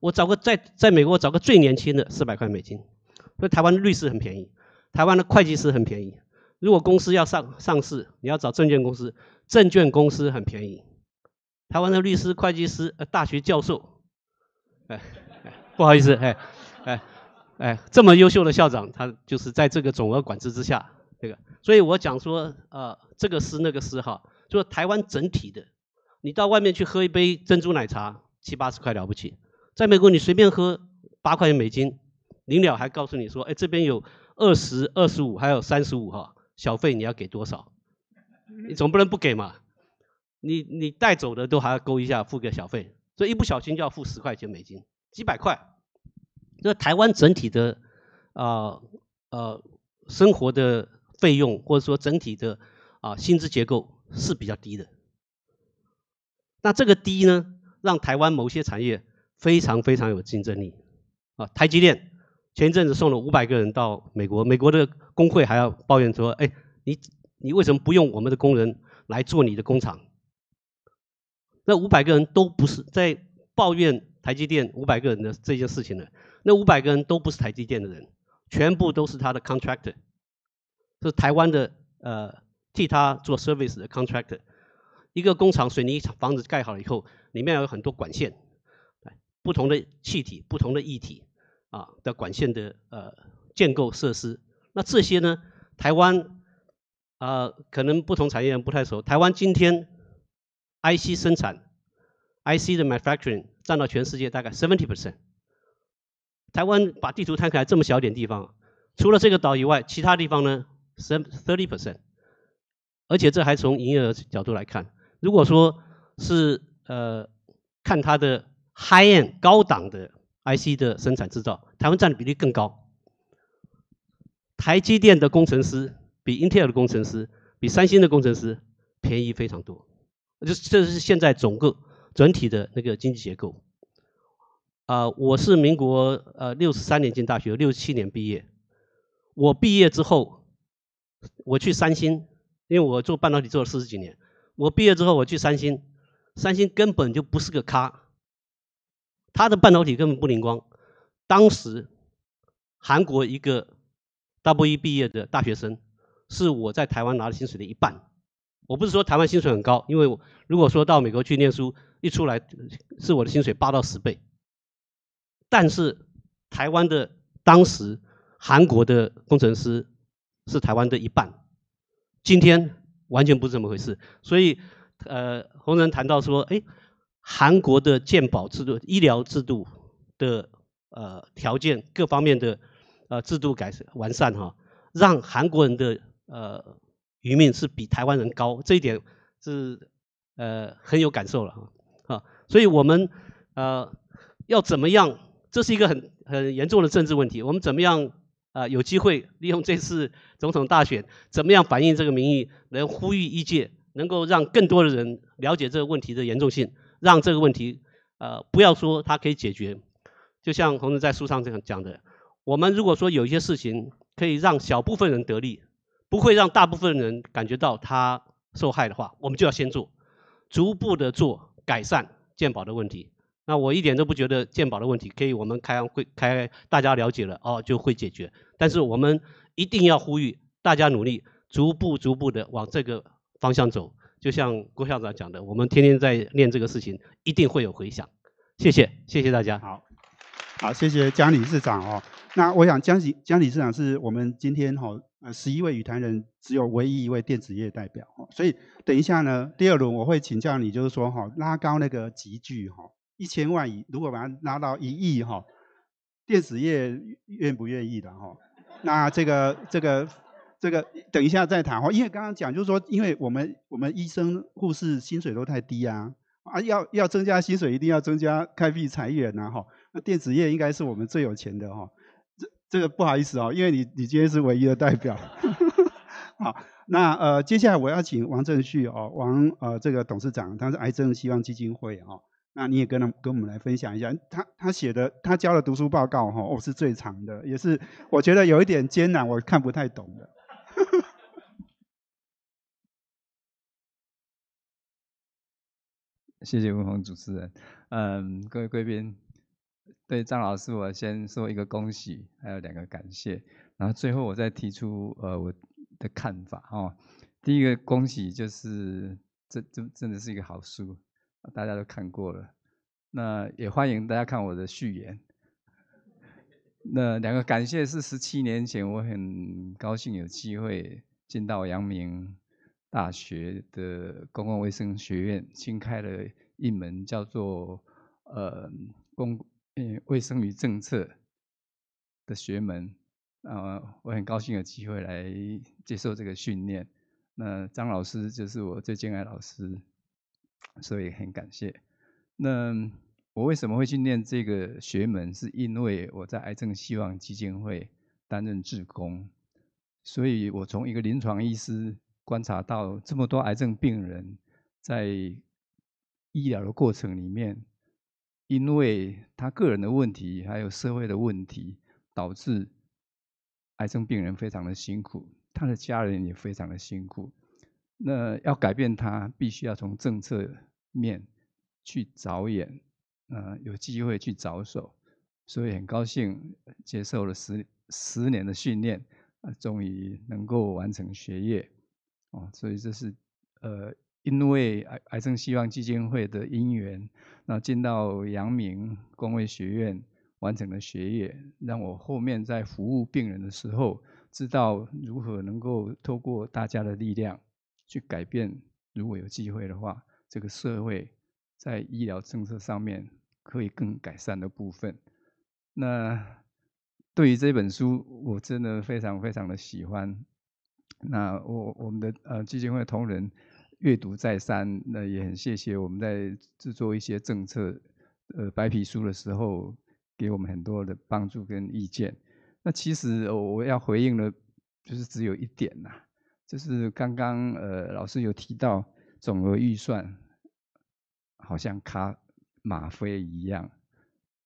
我找个在在美国，找个最年轻的四百块美金。所以台湾的律师很便宜，台湾的会计师很便宜。如果公司要上上市，你要找证券公司，证券公司很便宜。台湾的律师、会计师、呃大学教授，哎，不好意思，哎，哎，哎，这么优秀的校长，他就是在这个总额管制之下，这个。所以我讲说，呃，这个师那个师哈，就台湾整体的，你到外面去喝一杯珍珠奶茶，七八十块了不起。在美国，你随便喝八块钱美金，临了还告诉你说：“哎，这边有二十二十五，还有三十五哈，小费你要给多少？你总不能不给嘛？你你带走的都还要勾一下，付个小费，所以一不小心就要付十块钱美金，几百块。那台湾整体的啊呃生活的费用，或者说整体的啊薪资结构是比较低的。那这个低呢，让台湾某些产业。”非常非常有竞争力，啊，台积电前一阵子送了五百个人到美国，美国的工会还要抱怨说：“哎，你你为什么不用我们的工人来做你的工厂？”那五百个人都不是在抱怨台积电五百个人的这件事情的，那五百个人都不是台积电的人，全部都是他的 contractor，是台湾的呃替他做 service 的 contractor。一个工厂水泥厂房子盖好了以后，里面有很多管线。不同的气体、不同的液体，啊，的管线的呃建构设施。那这些呢？台湾啊，可能不同产业人不太熟。台湾今天 IC 生产，IC 的 manufacturing 占到全世界大概 seventy percent。台湾把地图摊开，来，这么小点地方，除了这个岛以外，其他地方呢，thirty percent。而且这还从营业额角度来看。如果说是呃看它的。high end 高档的 IC 的生产制造，台湾占的比例更高。台积电的工程师比 Intel 的工程师、比三星的工程师便宜非常多。就这是现在整个整体的那个经济结构。啊，我是民国呃六十三年进大学，六七年毕业。我毕业之后，我去三星，因为我做半导体做了四十几年。我毕业之后我去三星，三星根本就不是个咖。他的半导体根本不灵光。当时韩国一个 W 毕业的大学生是我在台湾拿的薪水的一半。我不是说台湾薪水很高，因为如果说到美国去念书，一出来是我的薪水八到十倍。但是台湾的当时韩国的工程师是台湾的一半。今天完全不是这么回事。所以，呃，洪仁谈到说，哎。韩国的健保制度、医疗制度的呃条件各方面的呃制度改善完善哈，让韩国人的呃余命是比台湾人高，这一点是呃很有感受了哈啊。所以我们呃要怎么样？这是一个很很严重的政治问题。我们怎么样啊？有机会利用这次总统大选，怎么样反映这个民意，能呼吁一界，能够让更多的人了解这个问题的严重性？让这个问题，呃，不要说它可以解决，就像孔子在书上这样讲的，我们如果说有一些事情可以让小部分人得利，不会让大部分人感觉到他受害的话，我们就要先做，逐步的做改善鉴宝的问题。那我一点都不觉得鉴宝的问题可以我们开会开大家了解了哦就会解决，但是我们一定要呼吁大家努力，逐步逐步的往这个方向走。就像郭校长讲的，我们天天在练这个事情，一定会有回响。谢谢，谢谢大家。好，好，谢谢江理事长哦。那我想，江江理事长是我们今天哈呃十一位雨坛人，只有唯一一位电子业代表哦。所以等一下呢，第二轮我会请教你，就是说哈拉高那个集聚哈一千万亿，如果把它拉到一亿哈，电子业愿不愿意的哈？那这个这个。这个等一下再谈哈，因为刚刚讲就是说，因为我们我们医生护士薪水都太低啊，啊要要增加薪水，一定要增加开辟裁源呐哈。那电子业应该是我们最有钱的哈，这这个不好意思哦，因为你你今天是唯一的代表。[LAUGHS] 好，那呃接下来我要请王正旭哦，王呃这个董事长，他是癌症希望基金会哦，那你也跟他跟我们来分享一下，他他写的他交的读书报告哈，我是最长的，也是我觉得有一点艰难，我看不太懂的。谢谢文宏主持人，嗯，各位贵宾，对张老师，我先说一个恭喜，还有两个感谢，然后最后我再提出呃我的看法哦。第一个恭喜就是这这真的是一个好书，大家都看过了，那也欢迎大家看我的序言。那两个感谢是十七年前我很高兴有机会见到杨明。大学的公共卫生学院新开了一门叫做“呃公嗯卫生与政策”的学门，啊，我很高兴有机会来接受这个训练。那张老师就是我最敬爱老师，所以很感谢。那我为什么会去念这个学门？是因为我在癌症希望基金会担任志工，所以我从一个临床医师。观察到这么多癌症病人在医疗的过程里面，因为他个人的问题，还有社会的问题，导致癌症病人非常的辛苦，他的家人也非常的辛苦。那要改变他，必须要从政策面去着眼，呃，有机会去着手。所以很高兴接受了十十年的训练，呃，终于能够完成学业。哦，所以这是，呃，因为癌癌症希望基金会的因缘，那进到阳明公卫学院完成了学业，让我后面在服务病人的时候，知道如何能够透过大家的力量去改变。如果有机会的话，这个社会在医疗政策上面可以更改善的部分。那对于这本书，我真的非常非常的喜欢。那我我们的呃基金会同仁阅读再三，那也很谢谢我们在制作一些政策呃白皮书的时候，给我们很多的帮助跟意见。那其实我要回应的，就是只有一点呐，就是刚刚呃老师有提到总额预算好像卡吗啡一样，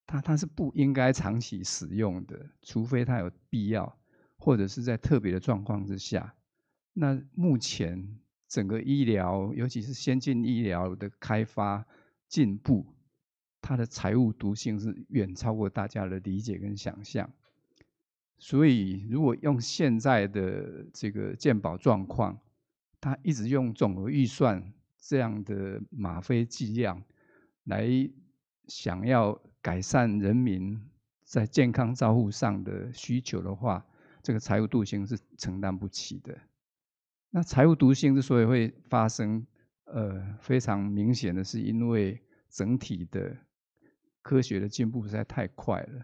它它是不应该长期使用的，除非它有必要或者是在特别的状况之下。那目前整个医疗，尤其是先进医疗的开发进步，它的财务毒性是远超过大家的理解跟想象。所以，如果用现在的这个健保状况，它一直用总额预算这样的吗啡剂量来想要改善人民在健康照护上的需求的话，这个财务度性是承担不起的。那财务毒性之所以会发生，呃，非常明显的是因为整体的科学的进步实在太快了，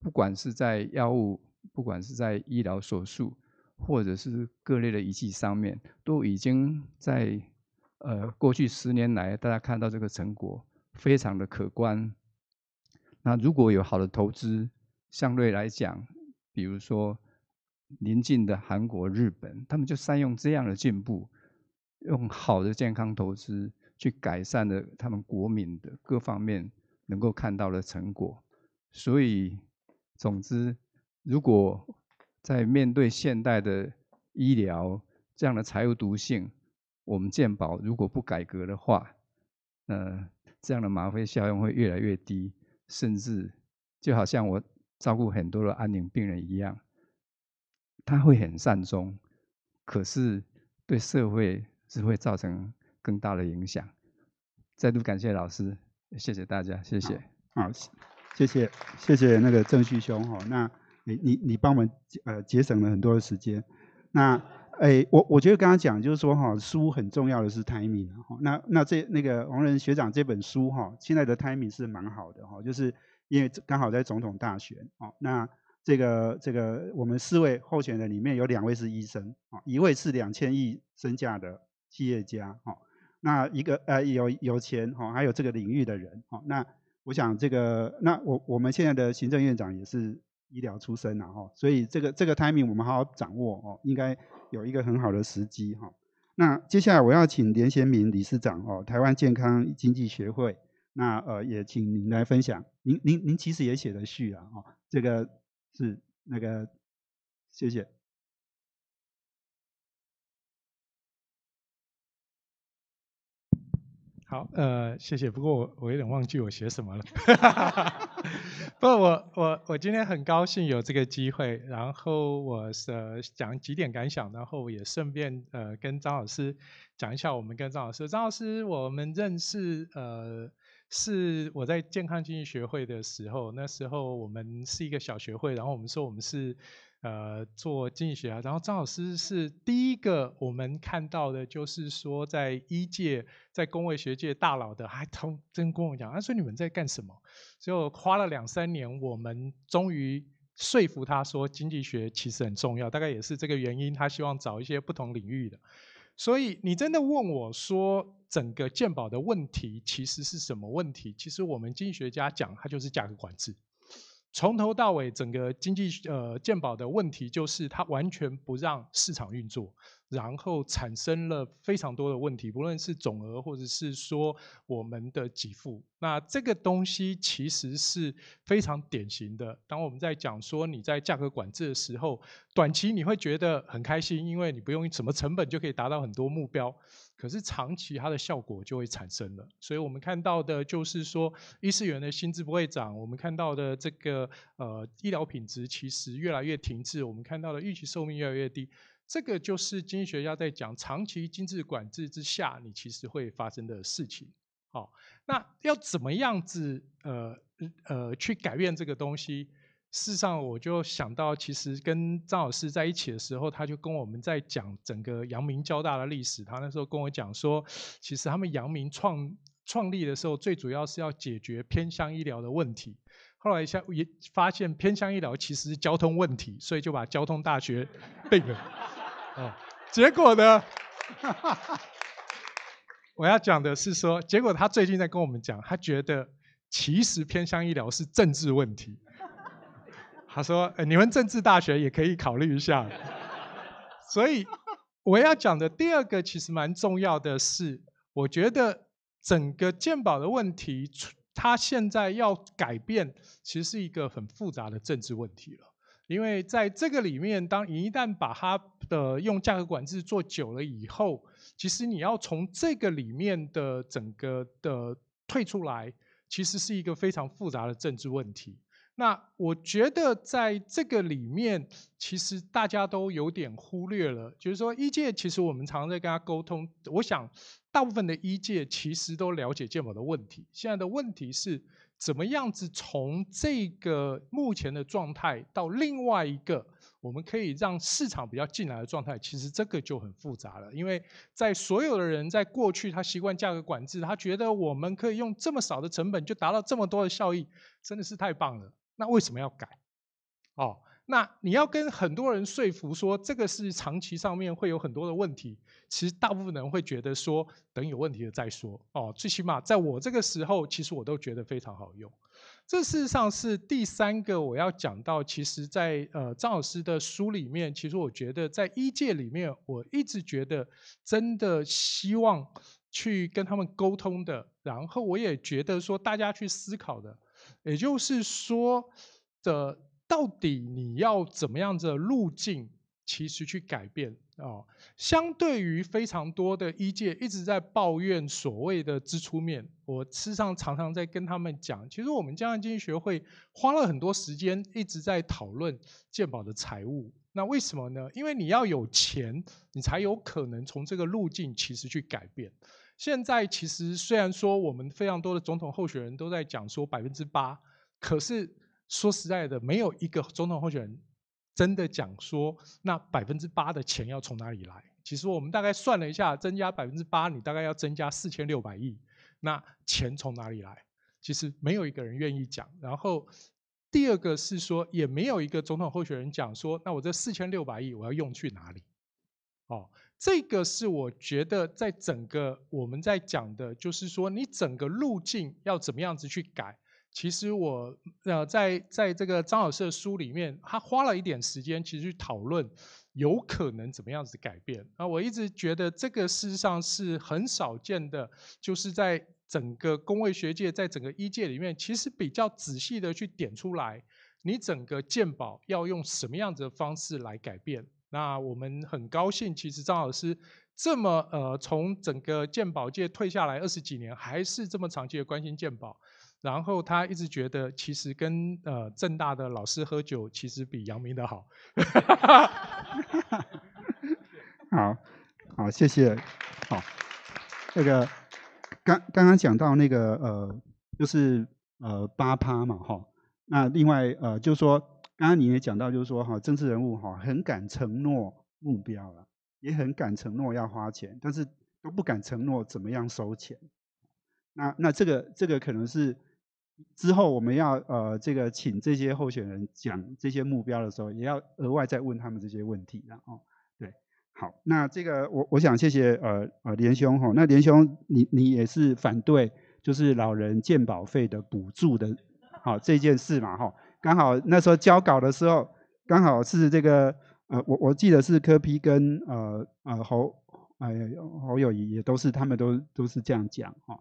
不管是在药物，不管是在医疗手术，或者是各类的仪器上面，都已经在呃过去十年来，大家看到这个成果非常的可观。那如果有好的投资，相对来讲，比如说。邻近的韩国、日本，他们就善用这样的进步，用好的健康投资去改善了他们国民的各方面能够看到的成果。所以，总之，如果在面对现代的医疗这样的财务毒性，我们健保如果不改革的话，呃，这样的麻醉效用会越来越低，甚至就好像我照顾很多的安宁病人一样。他会很善终，可是对社会是会造成更大的影响。再度感谢老师，谢谢大家，谢谢。好，谢谢，谢谢那个郑旭兄哈。那你你你帮我们呃节省了很多的时间。那诶，我我觉得刚刚讲就是说哈，书很重要的是 timing。那那这那个王仁学长这本书哈，现在的 timing 是蛮好的哈，就是因为刚好在总统大选哦。那这个这个，我们四位候选人里面有两位是医生啊，一位是两千亿身价的企业家哈，那一个呃有有钱哈，还有这个领域的人哈，那我想这个那我我们现在的行政院长也是医疗出身然后，所以这个这个 timing 我们好好掌握哦，应该有一个很好的时机哈。那接下来我要请连贤明理事长哦，台湾健康经济学会，那呃也请您来分享，您您您其实也写了序啊哦，这个。是那个，谢谢。好，呃，谢谢。不过我我有点忘记我写什么了。[LAUGHS] 不，我我我今天很高兴有这个机会，然后我是讲几点感想，然后也顺便呃跟张老师讲一下我们跟张老师，张老师我们认识呃。是我在健康经济学会的时候，那时候我们是一个小学会，然后我们说我们是，呃，做经济学，然后张老师是第一个我们看到的，就是说在一界，在工位学界大佬的还同真跟我讲，他说你们在干什么？我花了两三年，我们终于说服他说经济学其实很重要，大概也是这个原因，他希望找一些不同领域的。所以，你真的问我说，整个鉴宝的问题其实是什么问题？其实我们经济学家讲，它就是价格管制。从头到尾，整个经济呃鉴宝的问题，就是它完全不让市场运作。然后产生了非常多的问题，不论是总额或者是说我们的给付，那这个东西其实是非常典型的。当我们在讲说你在价格管制的时候，短期你会觉得很开心，因为你不用什么成本就可以达到很多目标。可是长期它的效果就会产生了。所以我们看到的就是说，医师员的薪资不会涨，我们看到的这个呃医疗品质其实越来越停滞，我们看到的预期寿命越来越低。这个就是经济学家在讲长期经济管制之下，你其实会发生的事情。好，那要怎么样子，呃呃，去改变这个东西？事实上，我就想到，其实跟张老师在一起的时候，他就跟我们在讲整个阳明交大的历史。他那时候跟我讲说，其实他们阳明创创立的时候，最主要是要解决偏向医疗的问题。后来下也发现偏向医疗其实是交通问题，所以就把交通大学 [LAUGHS] 并了。哦，结果呢？[LAUGHS] 我要讲的是说，结果他最近在跟我们讲，他觉得其实偏向医疗是政治问题。他说：“你们政治大学也可以考虑一下。” [LAUGHS] 所以我要讲的第二个其实蛮重要的是，我觉得整个健保的问题，他现在要改变，其实是一个很复杂的政治问题了。因为在这个里面，当一旦把它的用价格管制做久了以后，其实你要从这个里面的整个的退出来，其实是一个非常复杂的政治问题。那我觉得在这个里面，其实大家都有点忽略了，就是说一届，其实我们常在跟他沟通，我想大部分的一届其实都了解健保的问题。现在的问题是。怎么样子从这个目前的状态到另外一个我们可以让市场比较进来的状态，其实这个就很复杂了。因为在所有的人在过去，他习惯价格管制，他觉得我们可以用这么少的成本就达到这么多的效益，真的是太棒了。那为什么要改？哦。那你要跟很多人说服说这个是长期上面会有很多的问题，其实大部分人会觉得说等有问题了再说哦。最起码在我这个时候，其实我都觉得非常好用。这事实上是第三个我要讲到，其实在呃张老师的书里面，其实我觉得在医界里面，我一直觉得真的希望去跟他们沟通的，然后我也觉得说大家去思考的，也就是说的。到底你要怎么样的路径，其实去改变啊？相对于非常多的一届一直在抱怨所谓的支出面，我事实上常常在跟他们讲，其实我们江央经济学会花了很多时间一直在讨论健保的财务。那为什么呢？因为你要有钱，你才有可能从这个路径其实去改变。现在其实虽然说我们非常多的总统候选人都在讲说百分之八，可是。说实在的，没有一个总统候选人真的讲说，那百分之八的钱要从哪里来？其实我们大概算了一下，增加百分之八，你大概要增加四千六百亿，那钱从哪里来？其实没有一个人愿意讲。然后第二个是说，也没有一个总统候选人讲说，那我这四千六百亿我要用去哪里？哦，这个是我觉得在整个我们在讲的，就是说你整个路径要怎么样子去改。其实我呃在在这个张老师的书里面，他花了一点时间，其实去讨论有可能怎么样子改变。那我一直觉得这个事实上是很少见的，就是在整个工位学界，在整个医界里面，其实比较仔细的去点出来，你整个鉴宝要用什么样子的方式来改变。那我们很高兴，其实张老师这么呃从整个鉴宝界退下来二十几年，还是这么长期的关心鉴宝。然后他一直觉得，其实跟呃正大的老师喝酒，其实比阳明的好。[LAUGHS] 好，好，谢谢。好，那个刚刚刚讲到那个呃，就是呃八趴嘛哈。那另外呃，就是说刚刚你也讲到，就是说哈政治人物哈很敢承诺目标了，也很敢承诺要花钱，但是都不敢承诺怎么样收钱。那那这个这个可能是。之后我们要呃这个请这些候选人讲这些目标的时候，也要额外再问他们这些问题，然后对，好，那这个我我想谢谢呃呃连兄哈，那连兄你你也是反对就是老人健保费的补助的，好这件事嘛哈，刚好那时候交稿的时候，刚好是这个呃我我记得是柯皮跟呃呃侯哎侯友谊也都是他们都都是这样讲哈。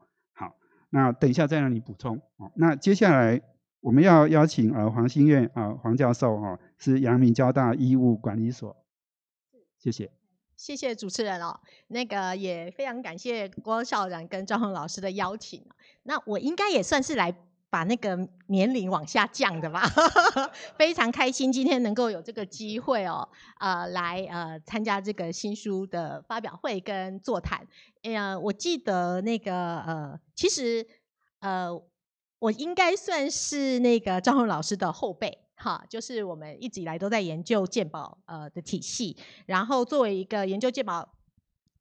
那等一下再让你补充哦。那接下来我们要邀请呃黄心苑啊黄教授哦，是阳明交大医务管理所。谢谢，谢谢主持人哦。那个也非常感谢郭校长跟张宏老师的邀请。那我应该也算是来。把那个年龄往下降的吧，[LAUGHS] 非常开心今天能够有这个机会哦，呃，来呃参加这个新书的发表会跟座谈。哎呀，我记得那个呃，其实呃，我应该算是那个张宏老师的后辈哈，就是我们一直以来都在研究鉴宝呃的体系，然后作为一个研究鉴宝。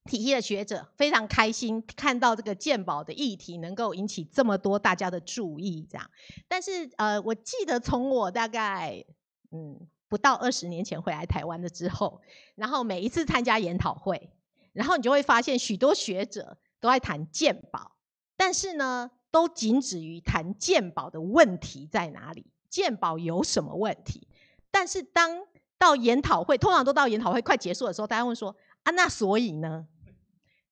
体系的学者非常开心，看到这个鉴宝的议题能够引起这么多大家的注意，这样。但是，呃，我记得从我大概嗯不到二十年前回来台湾的之后，然后每一次参加研讨会，然后你就会发现许多学者都在谈鉴宝，但是呢，都仅止于谈鉴宝的问题在哪里，鉴宝有什么问题。但是当到研讨会，通常都到研讨会快结束的时候，大家问说：啊，那所以呢？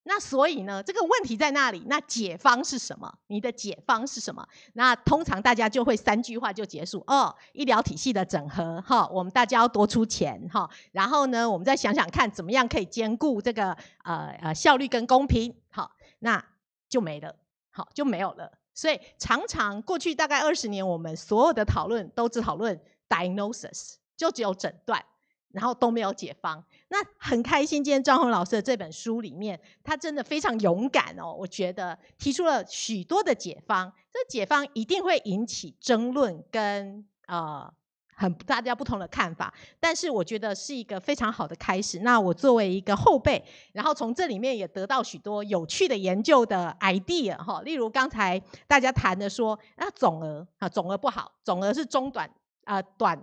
那所以呢，这个问题在那里？那解方是什么？你的解方是什么？那通常大家就会三句话就结束哦。医疗体系的整合，哈，我们大家要多出钱，哈。然后呢，我们再想想看，怎么样可以兼顾这个呃呃效率跟公平，好，那就没了，好就没有了。所以常常过去大概二十年，我们所有的讨论都只讨论 diagnosis，就只有诊断。然后都没有解方，那很开心。今天张宏老师的这本书里面，他真的非常勇敢哦，我觉得提出了许多的解方。这解方一定会引起争论跟呃很大家不同的看法，但是我觉得是一个非常好的开始。那我作为一个后辈，然后从这里面也得到许多有趣的研究的 idea 哈。例如刚才大家谈的说，那总额啊总额不好，总额是中短啊短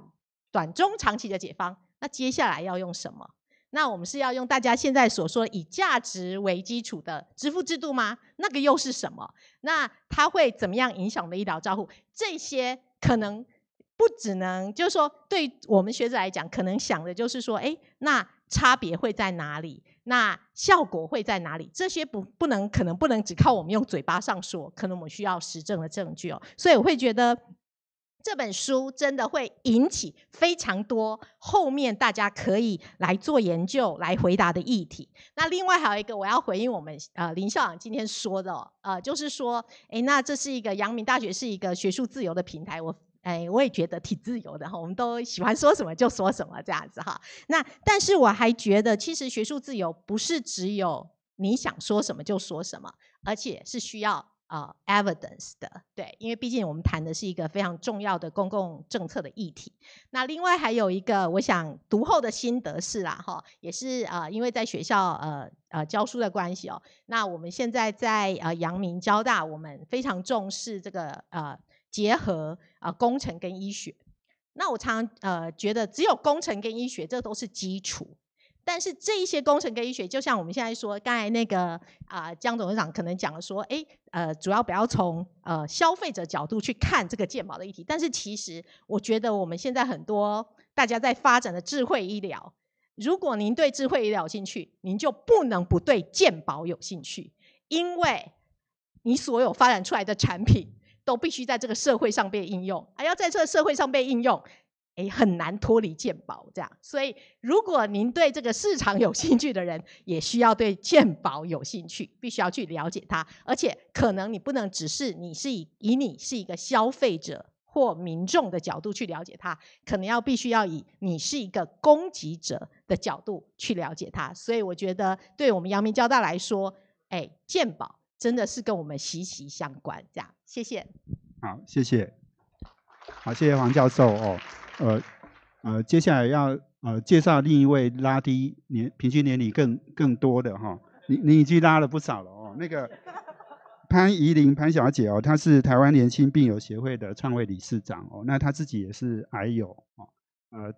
短中长期的解方。那接下来要用什么？那我们是要用大家现在所说以价值为基础的支付制度吗？那个又是什么？那它会怎么样影响我们的医疗照护？这些可能不只能，就是说，对我们学者来讲，可能想的就是说，哎，那差别会在哪里？那效果会在哪里？这些不不能，可能不能只靠我们用嘴巴上说，可能我们需要实证的证据哦。所以我会觉得。这本书真的会引起非常多后面大家可以来做研究、来回答的议题。那另外还有一个，我要回应我们呃林校长今天说的呃，就是说，诶，那这是一个阳明大学是一个学术自由的平台，我哎我也觉得挺自由的哈，我们都喜欢说什么就说什么这样子哈。那但是我还觉得，其实学术自由不是只有你想说什么就说什么，而且是需要。啊，evidence 的，对，因为毕竟我们谈的是一个非常重要的公共政策的议题。那另外还有一个，我想读后的心得是啦，哈，也是啊，因为在学校呃呃教书的关系哦，那我们现在在呃阳明交大，我们非常重视这个呃结合啊工程跟医学。那我常常呃觉得，只有工程跟医学，这都是基础。但是这一些工程跟医学，就像我们现在说，刚才那个啊，江董事长可能讲了说，哎，呃，主要不要从呃消费者角度去看这个健保的议题。但是其实我觉得我们现在很多大家在发展的智慧医疗，如果您对智慧医疗兴趣，您就不能不对健保有兴趣，因为你所有发展出来的产品都必须在这个社会上被应用，还要在这个社会上被应用。哎，很难脱离鉴宝这样。所以，如果您对这个市场有兴趣的人，也需要对鉴宝有兴趣，必须要去了解它。而且，可能你不能只是你是以以你是一个消费者或民众的角度去了解它，可能要必须要以你是一个供给者的角度去了解它。所以，我觉得对我们阳明交大来说，哎，鉴宝真的是跟我们息息相关。这样，谢谢。好，谢谢。好，谢谢黄教授哦。呃呃，接下来要呃介绍另一位拉低年平均年龄更更多的哈，你你已经拉了不少了哦。那个 [LAUGHS] 潘怡玲潘小姐哦，她是台湾年轻病友协会的创会理事长哦，那她自己也是癌友哦，呃，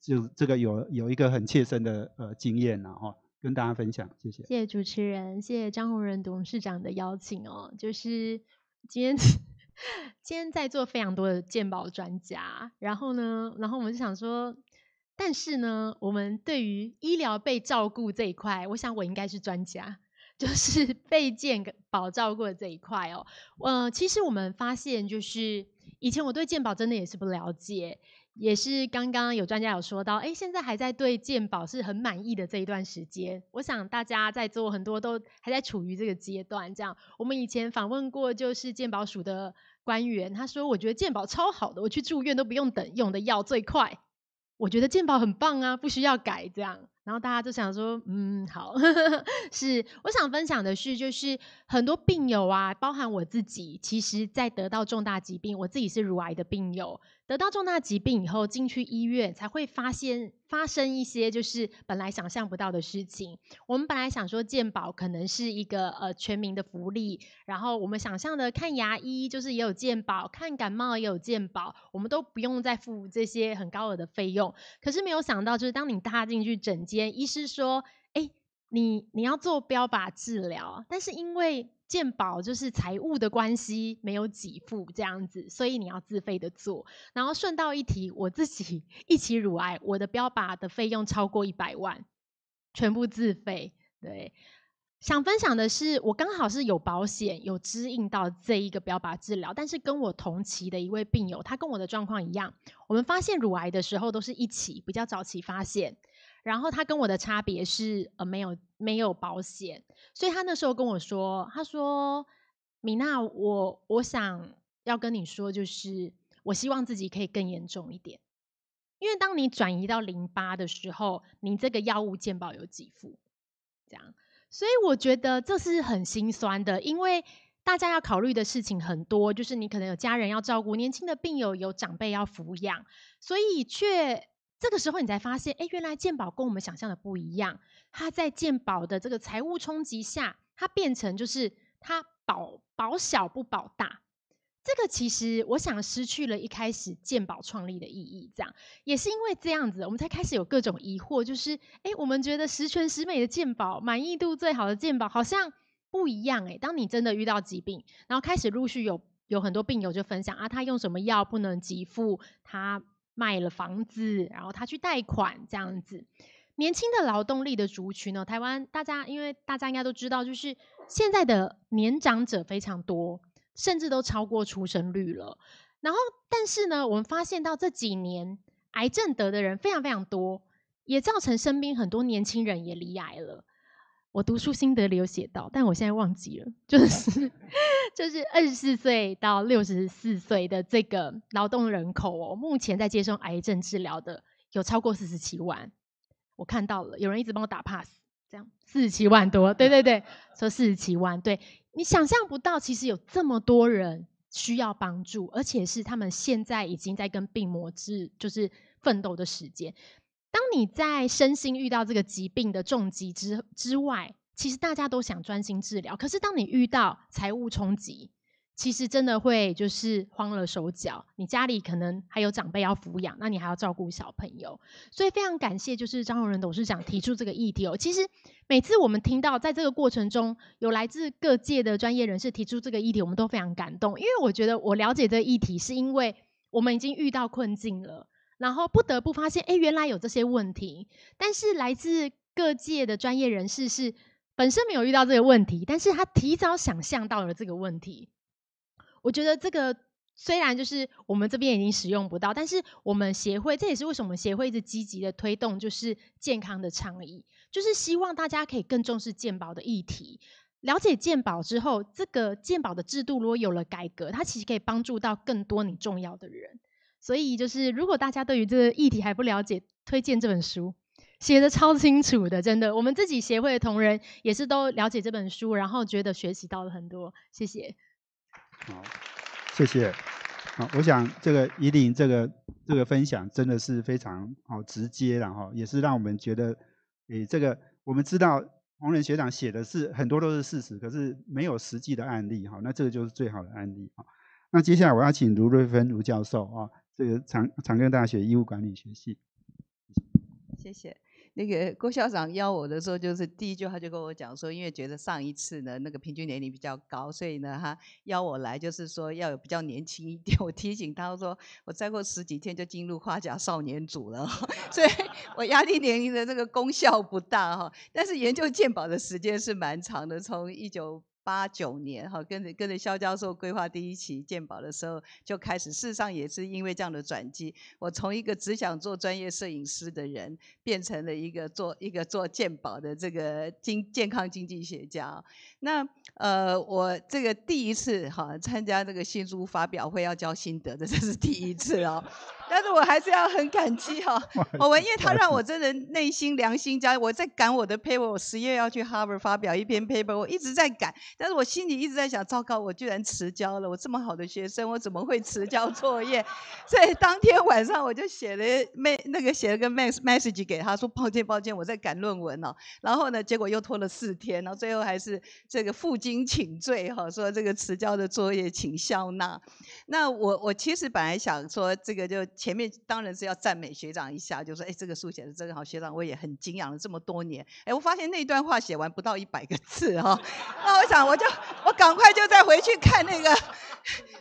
就这个有有一个很切身的呃经验了哈，跟大家分享，谢谢。谢谢主持人，谢谢张宏仁董事长的邀请哦，就是今天。[LAUGHS] 今天在做非常多的鉴宝专家，然后呢，然后我们就想说，但是呢，我们对于医疗被照顾这一块，我想我应该是专家，[LAUGHS] 就是被鉴宝照顾的这一块哦。嗯，其实我们发现，就是以前我对鉴宝真的也是不了解。也是刚刚有专家有说到，哎，现在还在对健保是很满意的这一段时间。我想大家在做很多都还在处于这个阶段，这样。我们以前访问过就是健保署的官员，他说：“我觉得健保超好的，我去住院都不用等，用的药最快。我觉得健保很棒啊，不需要改这样。”然后大家就想说：“嗯，好。” [LAUGHS] 是我想分享的是，就是。很多病友啊，包含我自己，其实，在得到重大疾病，我自己是乳癌的病友，得到重大疾病以后，进去医院才会发现发生一些就是本来想象不到的事情。我们本来想说健保可能是一个呃全民的福利，然后我们想象的看牙医就是也有健保，看感冒也有健保，我们都不用再付这些很高额的费用。可是没有想到，就是当你踏进去诊间，医师说。你你要做标靶治疗，但是因为健保就是财务的关系没有给付这样子，所以你要自费的做。然后顺道一提，我自己一起乳癌，我的标靶的费用超过一百万，全部自费。对，想分享的是，我刚好是有保险有支应到这一个标靶治疗，但是跟我同期的一位病友，他跟我的状况一样，我们发现乳癌的时候都是一起比较早期发现。然后他跟我的差别是，呃，没有没有保险，所以他那时候跟我说，他说：“米娜，我我想要跟你说，就是我希望自己可以更严重一点，因为当你转移到淋巴的时候，你这个药物健保有几副，这样，所以我觉得这是很心酸的，因为大家要考虑的事情很多，就是你可能有家人要照顾，年轻的病友有长辈要抚养，所以却。”这个时候你才发现，哎，原来健保跟我们想象的不一样。它在健保的这个财务冲击下，它变成就是它保保小不保大。这个其实我想失去了一开始健保创立的意义。这样也是因为这样子，我们才开始有各种疑惑，就是哎，我们觉得十全十美的健保，满意度最好的健保，好像不一样哎。当你真的遇到疾病，然后开始陆续有有很多病友就分享啊，他用什么药不能给付他。买了房子，然后他去贷款这样子。年轻的劳动力的族群呢，台湾大家因为大家应该都知道，就是现在的年长者非常多，甚至都超过出生率了。然后，但是呢，我们发现到这几年癌症得的人非常非常多，也造成身边很多年轻人也罹癌了。我读书心得里有写到，但我现在忘记了。就是 [LAUGHS] 就是二十四岁到六十四岁的这个劳动人口哦，目前在接受癌症治疗的有超过四十七万。我看到了，有人一直帮我打 pass，这样四十七万多。对对对，说四十七万，对你想象不到，其实有这么多人需要帮助，而且是他们现在已经在跟病魔治，就是奋斗的时间。当你在身心遇到这个疾病的重疾之之外，其实大家都想专心治疗。可是当你遇到财务冲击，其实真的会就是慌了手脚。你家里可能还有长辈要抚养，那你还要照顾小朋友。所以非常感谢，就是张宏仁董事长提出这个议题哦。其实每次我们听到在这个过程中有来自各界的专业人士提出这个议题，我们都非常感动。因为我觉得我了解这议题，是因为我们已经遇到困境了。然后不得不发现，哎，原来有这些问题。但是来自各界的专业人士是本身没有遇到这个问题，但是他提早想象到了这个问题。我觉得这个虽然就是我们这边已经使用不到，但是我们协会这也是为什么协会一直积极的推动就是健康的倡议，就是希望大家可以更重视健保的议题。了解健保之后，这个健保的制度如果有了改革，它其实可以帮助到更多你重要的人。所以就是，如果大家对于这议题还不了解，推荐这本书，写的超清楚的，真的。我们自己协会的同仁也是都了解这本书，然后觉得学习到了很多。谢谢。好，谢谢。好，我想这个一玲这个这个分享真的是非常好直接，然后也是让我们觉得，诶，这个我们知道同仁学长写的是很多都是事实，可是没有实际的案例哈，那这个就是最好的案例哈。那接下来我要请卢瑞芬卢教授啊。这个长长庚大学医务管理学系，谢谢。那个郭校长邀我的时候，就是第一句话就跟我讲说，因为觉得上一次呢那个平均年龄比较高，所以呢他邀我来就是说要有比较年轻一点。我提醒他说，我再过十几天就进入花甲少年组了，[LAUGHS] 所以我压力年龄的这个功效不大哈。但是研究鉴宝的时间是蛮长的，从一九。八九年哈，跟着跟着肖教授规划第一期鉴宝的时候，就开始。事实上也是因为这样的转机，我从一个只想做专业摄影师的人，变成了一个做一个做鉴宝的这个经健康经济学家。那呃，我这个第一次哈参加这个新书发表会要交心得的，这是第一次哦。[LAUGHS] 但是我还是要很感激哈，[LAUGHS] 我文烨他让我真的内心良心加。我在赶我的 paper，我十月要去 Harvard 发表一篇 paper，我一直在赶，但是我心里一直在想，糟糕，我居然迟交了，我这么好的学生，我怎么会迟交作业？[LAUGHS] 所以当天晚上我就写了 m 那个写了个 max message 给他说，抱歉抱歉，我在赶论文哦。然后呢，结果又拖了四天，然后最后还是这个负荆请罪哈，说这个迟交的作业请笑纳。那我我其实本来想说这个就。前面当然是要赞美学长一下，就说哎，这个书写的真好，学长我也很敬仰了这么多年。哎，我发现那段话写完不到一百个字哈，那我想我就我赶快就再回去看那个，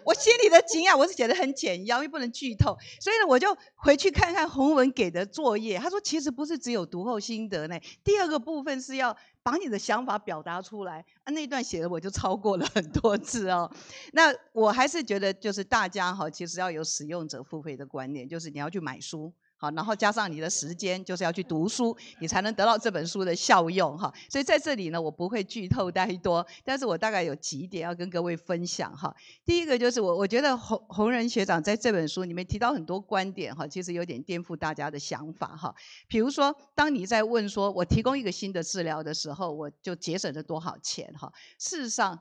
我心里的敬仰我是写的很简要，又不能剧透，所以呢我就回去看看洪文给的作业。他说其实不是只有读后心得呢，第二个部分是要。把你的想法表达出来，啊，那段写的我就超过了很多次哦。那我还是觉得，就是大家哈，其实要有使用者付费的观念，就是你要去买书。好，然后加上你的时间，就是要去读书，你才能得到这本书的效用哈。所以在这里呢，我不会剧透太多，但是我大概有几点要跟各位分享哈。第一个就是我我觉得红红人学长在这本书里面提到很多观点哈，其实有点颠覆大家的想法哈。比如说，当你在问说我提供一个新的治疗的时候，我就节省了多少钱哈？事实上，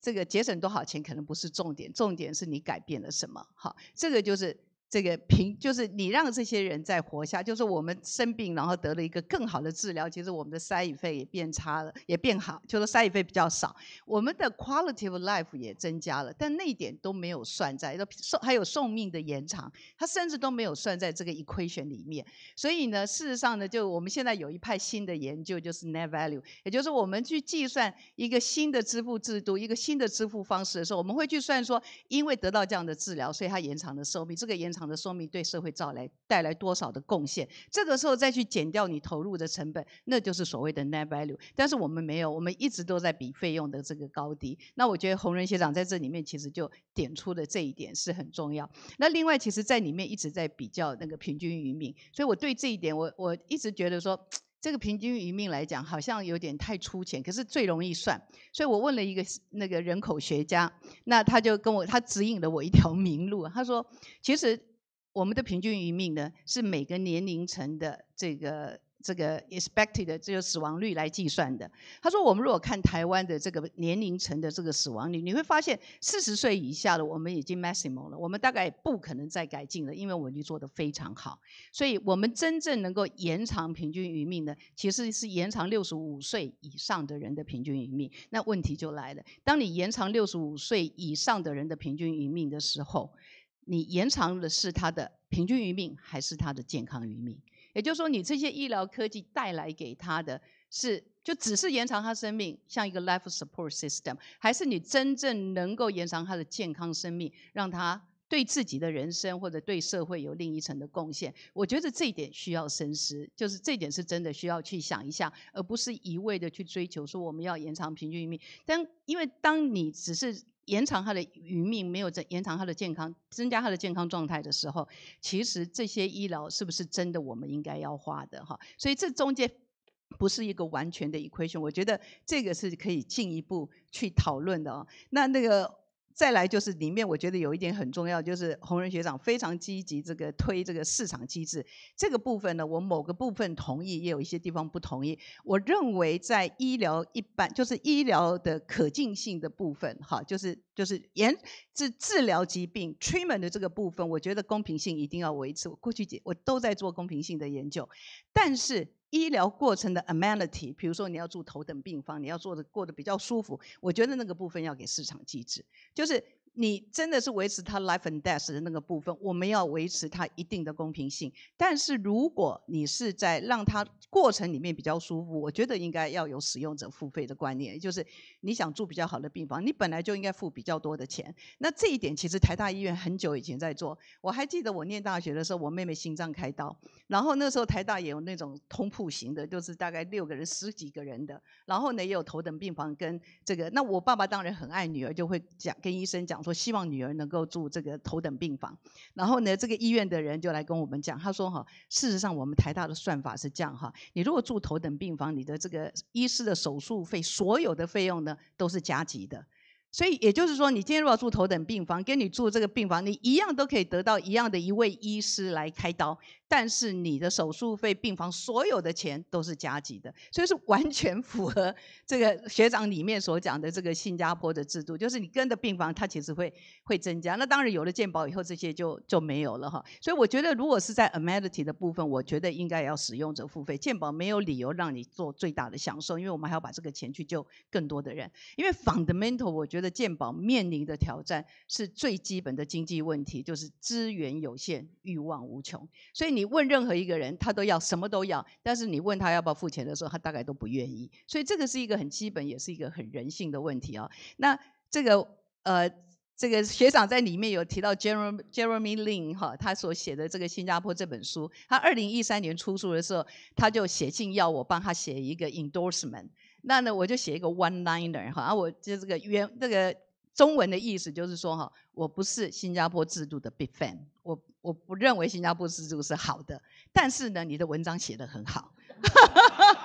这个节省多少钱可能不是重点，重点是你改变了什么哈。这个就是。这个平就是你让这些人再活下，就是我们生病然后得了一个更好的治疗，其实我们的塞养费也变差了，也变好，就是塞养费比较少，我们的 q u a l i t y of life 也增加了，但那一点都没有算在，都还有寿命的延长，它甚至都没有算在这个 equation 里面。所以呢，事实上呢，就我们现在有一派新的研究就是 net value，也就是我们去计算一个新的支付制度、一个新的支付方式的时候，我们会去算说，因为得到这样的治疗，所以它延长了寿命，这个延长。厂的说明对社会造来带来多少的贡献？这个时候再去减掉你投入的成本，那就是所谓的 net value。但是我们没有，我们一直都在比费用的这个高低。那我觉得洪仁学长在这里面其实就点出的这一点是很重要。那另外，其实在里面一直在比较那个平均余命，所以我对这一点，我我一直觉得说，这个平均余命来讲，好像有点太粗浅，可是最容易算。所以我问了一个那个人口学家，那他就跟我他指引了我一条 [LAUGHS] 明路，他说，其实。我们的平均余命呢，是每个年龄层的这个这个 expected 的这个死亡率来计算的。他说，我们如果看台湾的这个年龄层的这个死亡率，你会发现四十岁以下的我们已经 maximum 了，我们大概不可能再改进了，因为我们已经做得非常好。所以，我们真正能够延长平均余命的，其实是延长六十五岁以上的人的平均余命。那问题就来了，当你延长六十五岁以上的人的平均余命的时候，你延长的是他的平均余命，还是他的健康余命？也就是说，你这些医疗科技带来给他的是，就只是延长他生命，像一个 life support system，还是你真正能够延长他的健康生命，让他对自己的人生或者对社会有另一层的贡献？我觉得这一点需要深思，就是这点是真的需要去想一下，而不是一味的去追求说我们要延长平均余命。但因为当你只是延长他的余命没有增，延长他的健康，增加他的健康状态的时候，其实这些医疗是不是真的我们应该要花的哈？所以这中间不是一个完全的 equation，我觉得这个是可以进一步去讨论的哦。那那个。再来就是里面，我觉得有一点很重要，就是洪仁学长非常积极这个推这个市场机制这个部分呢，我某个部分同意，也有一些地方不同意。我认为在医疗一般就是医疗的可进性的部分，哈，就是就是研治治疗疾病 treatment 的这个部分，我觉得公平性一定要维持。我过去几我都在做公平性的研究，但是。医疗过程的 amenity，比如说你要住头等病房，你要坐的过得比较舒服，我觉得那个部分要给市场机制，就是。你真的是维持他 life and death 的那个部分，我们要维持它一定的公平性。但是如果你是在让他过程里面比较舒服，我觉得应该要有使用者付费的观念，就是你想住比较好的病房，你本来就应该付比较多的钱。那这一点其实台大医院很久以前在做。我还记得我念大学的时候，我妹妹心脏开刀，然后那时候台大也有那种通铺型的，就是大概六个人、十几个人的。然后呢，也有头等病房跟这个。那我爸爸当然很爱女儿，就会讲跟医生讲。我希望女儿能够住这个头等病房，然后呢，这个医院的人就来跟我们讲，他说哈，事实上我们台大的算法是这样哈，你如果住头等病房，你的这个医师的手术费，所有的费用呢，都是加急的。所以也就是说，你今天如果住头等病房，跟你住这个病房，你一样都可以得到一样的一位医师来开刀，但是你的手术费、病房所有的钱都是加急的，所以是完全符合这个学长里面所讲的这个新加坡的制度，就是你跟的病房，它其实会会增加。那当然有了健保以后，这些就就没有了哈。所以我觉得，如果是在 amenity 的部分，我觉得应该要使用者付费。健保没有理由让你做最大的享受，因为我们还要把这个钱去救更多的人。因为 fundamental，我觉得。觉得鉴宝面临的挑战是最基本的经济问题，就是资源有限，欲望无穷。所以你问任何一个人，他都要什么都要，但是你问他要不要付钱的时候，他大概都不愿意。所以这个是一个很基本，也是一个很人性的问题啊。那这个呃，这个学长在里面有提到 Jeremy Jeremy Lin 哈，他所写的这个新加坡这本书，他二零一三年出书的时候，他就写信要我帮他写一个 endorsement。那呢，我就写一个 one liner 哈，啊，我就这个原这个中文的意思就是说哈，我不是新加坡制度的 big fan，我我不认为新加坡制度是好的，但是呢，你的文章写得很好。[LAUGHS]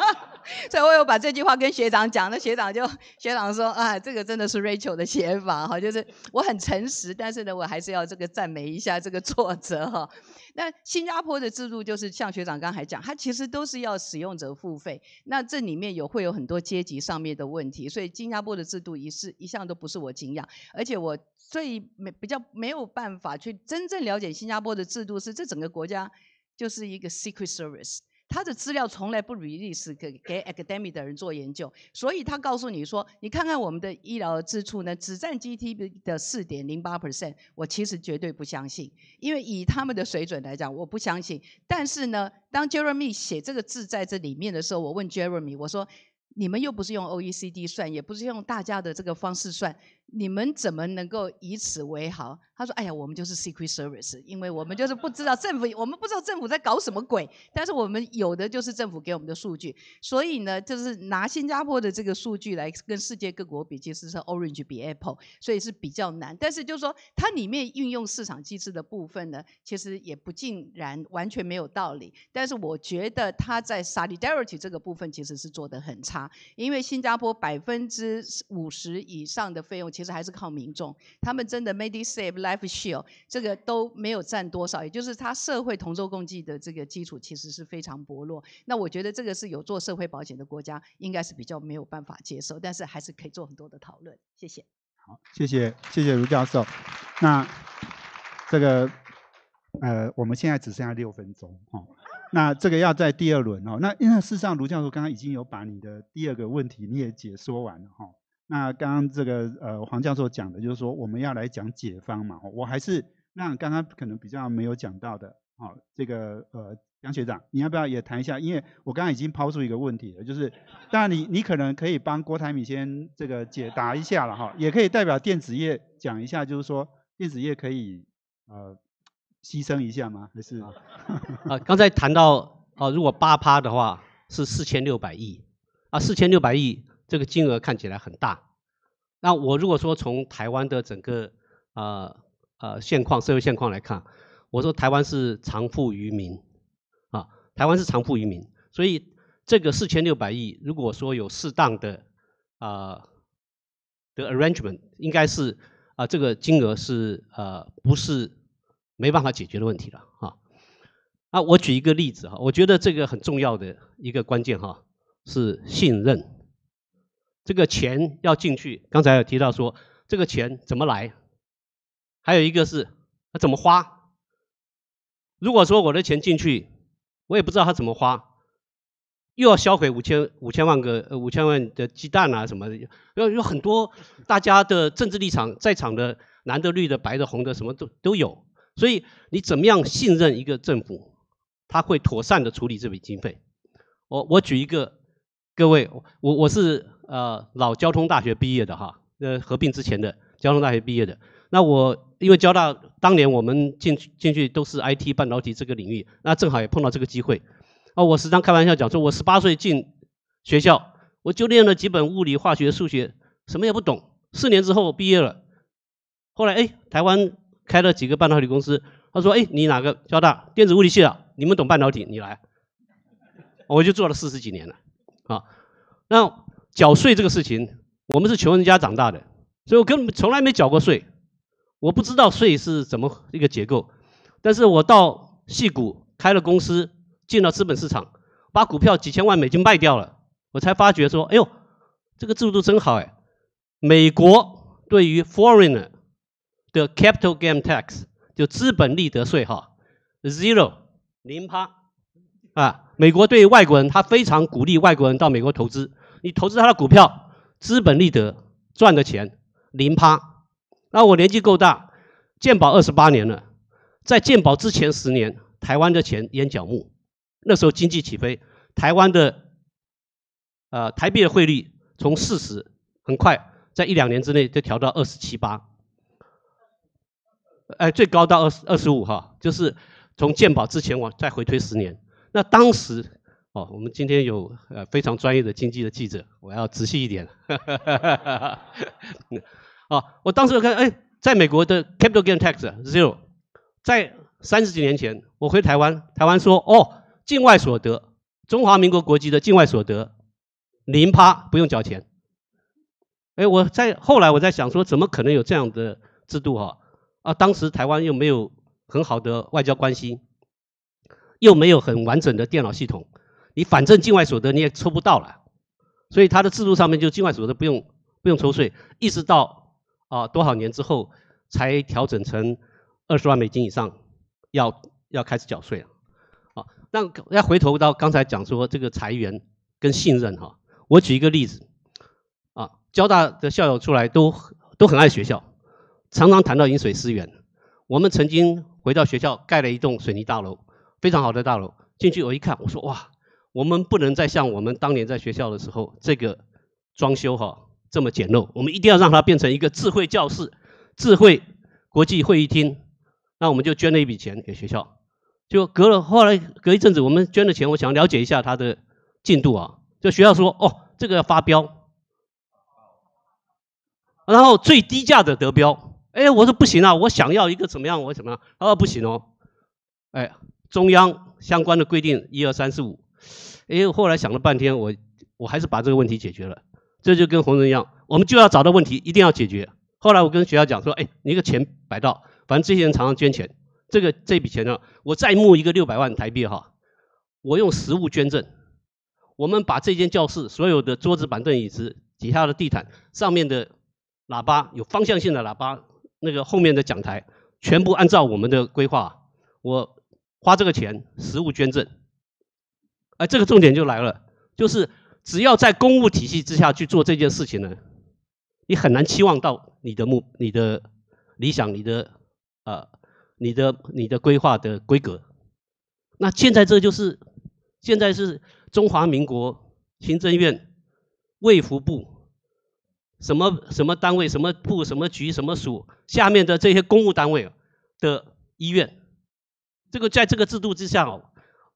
所以，我有把这句话跟学长讲那学长就学长说：“啊，这个真的是 Rachel 的写法哈，就是我很诚实，但是呢，我还是要这个赞美一下这个作者哈。那新加坡的制度就是像学长刚才讲，它其实都是要使用者付费。那这里面有会有很多阶级上面的问题，所以新加坡的制度一是一向都不是我景仰，而且我最没比较没有办法去真正了解新加坡的制度，是这整个国家就是一个 Secret Service。”他的资料从来不 release 给给 a c a d e m i c 的人做研究，所以他告诉你说，你看看我们的医疗支出呢，只占 GDP 的四点零八 percent，我其实绝对不相信，因为以他们的水准来讲，我不相信。但是呢，当 Jeremy 写这个字在这里面的时候，我问 Jeremy，我说，你们又不是用 OECD 算，也不是用大家的这个方式算。你们怎么能够以此为豪？他说：“哎呀，我们就是 secret service，因为我们就是不知道政府，我们不知道政府在搞什么鬼。但是我们有的就是政府给我们的数据，所以呢，就是拿新加坡的这个数据来跟世界各国比，其实是 Orange 比 Apple，所以是比较难。但是就是说，它里面运用市场机制的部分呢，其实也不尽然完全没有道理。但是我觉得它在 salary 这个部分其实是做得很差，因为新加坡百分之五十以上的费用。”其实还是靠民众，他们真的 m e d i s a v e life shield 这个都没有占多少，也就是他社会同舟共济的这个基础其实是非常薄弱。那我觉得这个是有做社会保险的国家应该是比较没有办法接受，但是还是可以做很多的讨论。谢谢。好，谢谢谢谢卢教授。那这个呃，我们现在只剩下六分钟哦。那这个要在第二轮哦，那因为事实上卢教授刚刚已经有把你的第二个问题你也解说完了哈。那刚刚这个呃黄教授讲的就是说我们要来讲解方嘛，我还是让刚刚可能比较没有讲到的，好这个呃杨学长，你要不要也谈一下？因为我刚刚已经抛出一个问题了，就是当然你你可能可以帮郭台铭先这个解答一下了哈，也可以代表电子业讲一下，就是说电子业可以呃牺牲一下吗？还是啊？刚才谈到哦，如果八趴的话是四千六百亿啊，四千六百亿。这个金额看起来很大，那我如果说从台湾的整个啊啊现况社会现况来看，我说台湾是藏富于民啊，台湾是藏富于民，所以这个四千六百亿，如果说有适当的啊的 arrangement，应该是啊这个金额是呃不是没办法解决的问题了啊。啊，我举一个例子哈，我觉得这个很重要的一个关键哈是信任。这个钱要进去，刚才有提到说这个钱怎么来，还有一个是它怎么花。如果说我的钱进去，我也不知道它怎么花，又要销毁五千五千万个五千万的鸡蛋啊什么的，有有很多大家的政治立场，在场的蓝的、绿的、白的、红的什么都都有，所以你怎么样信任一个政府，他会妥善的处理这笔经费？我我举一个，各位我我是。呃，老交通大学毕业的哈，呃，合并之前的交通大学毕业的。那我因为交大当年我们进去进去都是 IT 半导体这个领域，那正好也碰到这个机会。啊，我时常开玩笑讲说，我十八岁进学校，我就练了几本物理、化学、数学，什么也不懂。四年之后毕业了，后来哎，台湾开了几个半导体公司，他说哎，你哪个交大电子物理系啊？你们懂半导体，你来。我就做了四十几年了，啊，那。缴税这个事情，我们是穷人家长大的，所以我根本从来没缴过税，我不知道税是怎么一个结构。但是我到戏谷开了公司，进了资本市场，把股票几千万美金卖掉了，我才发觉说，哎呦，这个制度真好哎！美国对于 foreigner 的 capital gain tax 就资本利得税哈，zero 零趴啊！美国对外国人，他非常鼓励外国人到美国投资。你投资他的股票，资本利得赚的钱零趴。那我年纪够大，建保二十八年了。在建保之前十年，台湾的钱淹脚目，那时候经济起飞，台湾的呃台币的汇率从四十，很快在一两年之内就调到二十七八，哎，最高到二十二十五哈。就是从建保之前往再回推十年，那当时。哦，我们今天有呃非常专业的经济的记者，我要仔细一点。哦，我当时看，哎，在美国的 capital gain tax zero，在三十几年前，我回台湾，台湾说，哦，境外所得，中华民国国籍的境外所得，零趴不用交钱。哎，我在后来我在想说，怎么可能有这样的制度哈？啊，当时台湾又没有很好的外交关系，又没有很完整的电脑系统。你反正境外所得你也抽不到了，所以它的制度上面就境外所得不用不用抽税，一直到啊多少年之后才调整成二十万美金以上要要开始缴税了。啊，那要回头到刚才讲说这个裁员跟信任哈，我举一个例子，啊，交大的校友出来都都很爱学校，常常谈到饮水思源。我们曾经回到学校盖了一栋水泥大楼，非常好的大楼，进去我一看，我说哇。我们不能再像我们当年在学校的时候，这个装修哈这么简陋，我们一定要让它变成一个智慧教室、智慧国际会议厅。那我们就捐了一笔钱给学校，就隔了后来隔一阵子，我们捐了钱，我想了解一下它的进度啊。就学校说哦，这个要发标，然后最低价的得标。哎，我说不行啊，我想要一个怎么样？我怎么样？他说不行哦，哎，中央相关的规定一二三四五。哎，我后来想了半天，我我还是把这个问题解决了。这就跟红人一样，我们就要找到问题，一定要解决。后来我跟学校讲说，哎，一个钱摆到，反正这些人常常捐钱，这个这笔钱呢，我再募一个六百万台币哈，我用实物捐赠。我们把这间教室所有的桌子、板凳、椅子、底下的地毯、上面的喇叭、有方向性的喇叭、那个后面的讲台，全部按照我们的规划，我花这个钱实物捐赠。哎，这个重点就来了，就是只要在公务体系之下去做这件事情呢，你很难期望到你的目、你的理想、你的啊、你的、你的规划的规格。那现在这就是现在是中华民国行政院卫福部什么什么单位、什么部、什么局、什么署下面的这些公务单位的医院，这个在这个制度之下哦。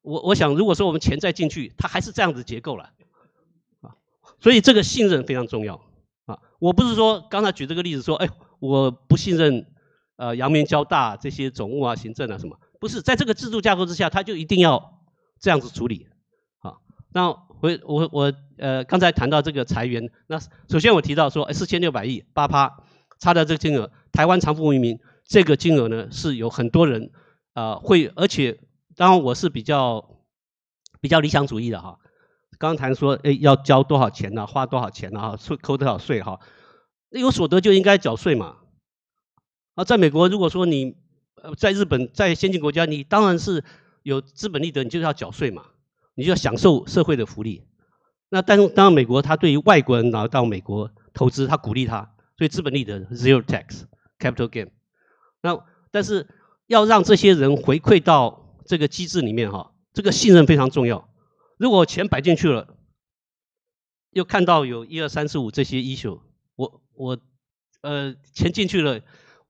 我我想，如果说我们钱再进去，它还是这样子结构了，啊，所以这个信任非常重要啊。我不是说刚才举这个例子说，哎，我不信任呃，阳明交大这些总务啊、行政啊什么，不是在这个制度架构之下，他就一定要这样子处理啊。那回我我呃刚才谈到这个裁员，那首先我提到说四千六百亿八趴差的这个金额，台湾常富移民这个金额呢，是有很多人啊会而且。当然，我是比较比较理想主义的哈。刚谈说，哎，要交多少钱呢？花多少钱呢？哈，扣多少税哈？那有所得就应该缴税嘛。啊，在美国，如果说你呃，在日本，在先进国家，你当然是有资本利得，你就要缴税嘛，你就要享受社会的福利。那但是，当然，美国他对于外国人然后到美国投资，他鼓励他，所以资本利得 zero tax capital gain。那但是要让这些人回馈到。这个机制里面哈，这个信任非常重要。如果钱摆进去了，又看到有一二三四五这些 issue，我我呃钱进去了，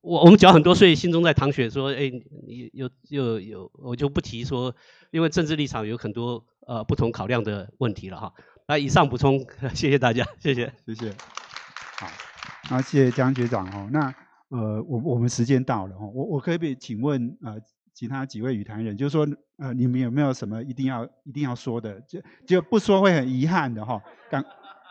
我我们缴很多税，心中在淌血，说哎，你有有有，我就不提说，因为政治立场有很多呃不同考量的问题了哈。那以上补充，[LAUGHS] 谢谢大家，谢谢谢谢。好，谢谢江学长哦。那呃，我我们时间到了哦，我我可以请问啊。其他几位语坛人，就是说，呃，你们有没有什么一定要、一定要说的？就就不说会很遗憾的哈，赶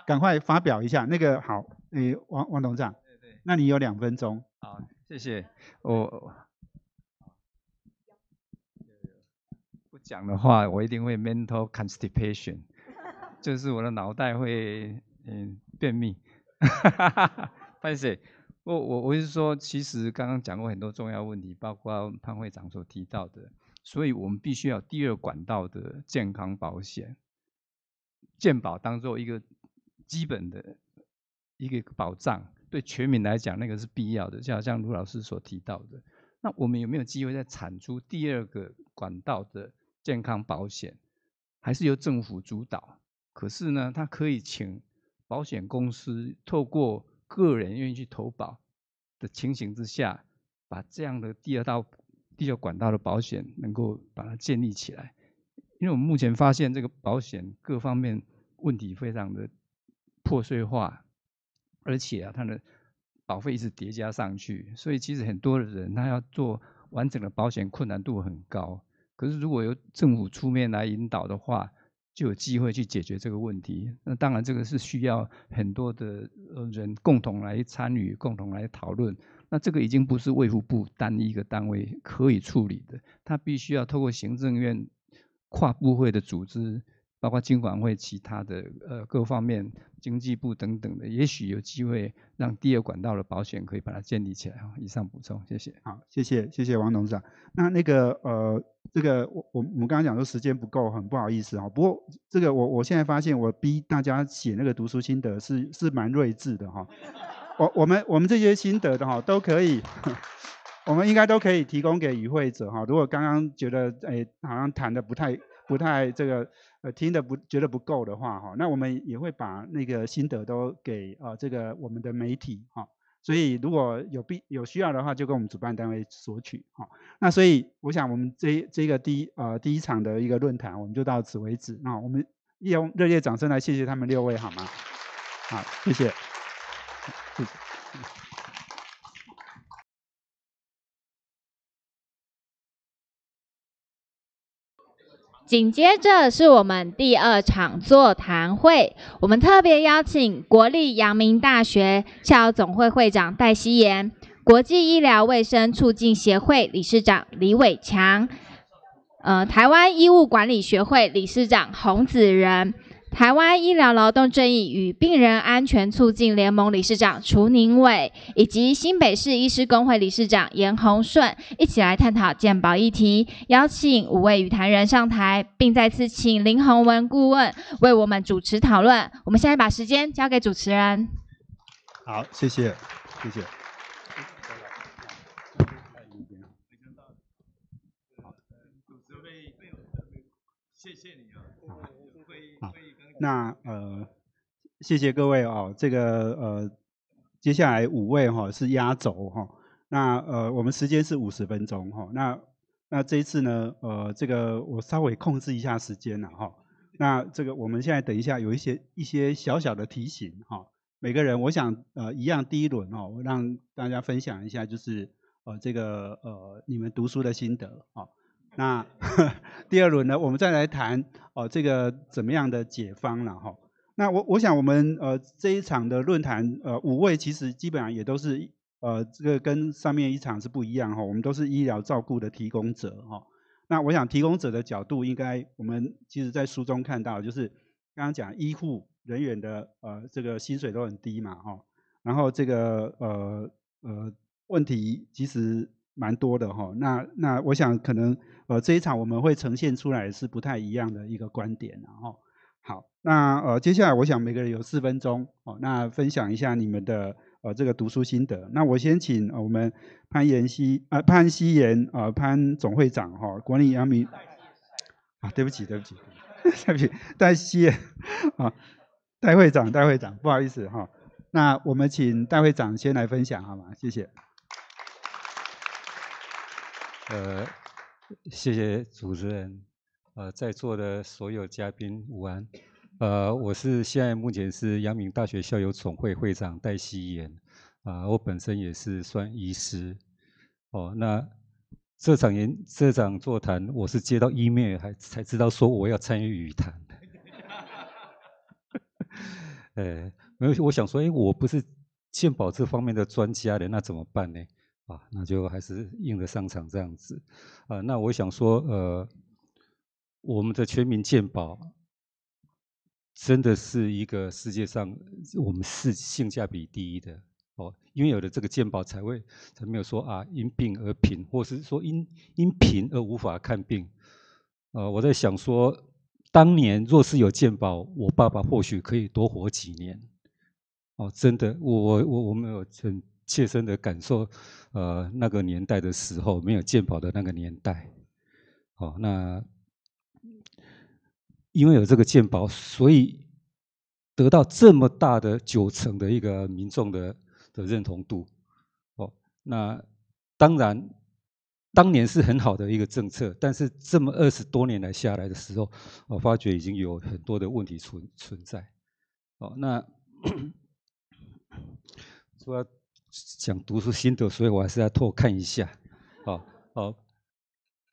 赶快发表一下。那个好，哎，王王董事长，对对，那你有两分钟。好，谢谢。我不讲的话，我一定会 mental constipation，[LAUGHS] 就是我的脑袋会嗯便秘。不好意思。我我我是说，其实刚刚讲过很多重要问题，包括潘会长所提到的，所以我们必须要第二管道的健康保险健保当做一个基本的一个保障，对全民来讲那个是必要的。就好像卢老师所提到的，那我们有没有机会再产出第二个管道的健康保险？还是由政府主导？可是呢，他可以请保险公司透过。个人愿意去投保的情形之下，把这样的第二道、第二管道的保险能够把它建立起来。因为我们目前发现这个保险各方面问题非常的破碎化，而且啊，它的保费一直叠加上去，所以其实很多的人他要做完整的保险困难度很高。可是如果由政府出面来引导的话，就有机会去解决这个问题。那当然，这个是需要很多的人共同来参与、共同来讨论。那这个已经不是卫福部单一个单位可以处理的，他必须要透过行政院跨部会的组织。包括经管会其他的呃各方面经济部等等的，也许有机会让第二管道的保险可以把它建立起来哈。以上补充，谢谢。好，谢谢，谢谢王董事长。那那个呃，这个我我我们刚刚讲说时间不够，很不好意思哈。不过这个我我现在发现我逼大家写那个读书心得是是蛮睿智的哈。我我们我们这些心得的哈都可以，[LAUGHS] 我们应该都可以提供给与会者哈。如果刚刚觉得哎好像谈的不太不太这个。听的不觉得不够的话，哈，那我们也会把那个心得都给啊，这个我们的媒体哈，所以如果有必有需要的话，就跟我们主办单位索取哈。那所以我想，我们这这个第一呃第一场的一个论坛，我们就到此为止。那我们用热烈掌声来谢谢他们六位，好吗？好，谢谢。紧接着是我们第二场座谈会，我们特别邀请国立阳明大学校总会会长戴希言、国际医疗卫生促进协会理事长李伟强、呃，台湾医务管理学会理事长洪子仁。台湾医疗劳动正义与病人安全促进联盟理事长楚宁伟，以及新北市医师工会理事长严宏顺一起来探讨健保议题，邀请五位语坛人上台，并再次请林宏文顾问为我们主持讨论。我们现在把时间交给主持人。好，谢谢，谢谢。那呃，谢谢各位哦，这个呃，接下来五位哈是压轴哈。那呃，我们时间是五十分钟哈。那那这一次呢，呃，这个我稍微控制一下时间了哈。那这个我们现在等一下有一些一些小小的提醒哈。每个人我想呃一样，第一轮哦，我让大家分享一下，就是呃这个呃你们读书的心得哦那 [LAUGHS] 第二轮呢，我们再来谈哦，这个怎么样的解方了哈？那我我想我们呃这一场的论坛呃五位其实基本上也都是呃这个跟上面一场是不一样哈，我们都是医疗照顾的提供者哈。那我想提供者的角度，应该我们其实在书中看到，就是刚刚讲医护人员的呃这个薪水都很低嘛哈，然后这个呃呃问题其实。蛮多的哈，那那我想可能呃这一场我们会呈现出来是不太一样的一个观点，然后好，那呃接下来我想每个人有四分钟哦，那分享一下你们的呃这个读书心得。那我先请我们潘延希啊潘希延啊潘总会长哈，管理阳明啊对不起对不起对不起戴希啊戴会长戴会长不好意思哈，那我们请戴会长先来分享好吗？谢谢。呃，谢谢主持人，呃，在座的所有嘉宾午安，呃，我是现在目前是阳明大学校友总会会长戴希言，啊，我本身也是算医师，哦，那这场演这场座谈，我是接到 email 还才知道说我要参与语谈，[LAUGHS] 呃，没有，我想说，哎，我不是鉴宝这方面的专家的，那怎么办呢？啊，那就还是硬的上场这样子，啊，那我想说，呃，我们的全民健保真的是一个世界上我们是性价比第一的哦，因为有了这个健保，才会才没有说啊，因病而贫，或是说因因贫而无法看病。啊，我在想说，当年若是有健保，我爸爸或许可以多活几年。哦，真的，我我我没有真。切身的感受，呃，那个年代的时候，没有鉴宝的那个年代，哦，那因为有这个鉴宝，所以得到这么大的九成的一个民众的的认同度，哦，那当然当年是很好的一个政策，但是这么二十多年来下来的时候，我发觉已经有很多的问题存存在，哦，那说。[COUGHS] 讲读书心得，所以我还是要偷看一下。好好，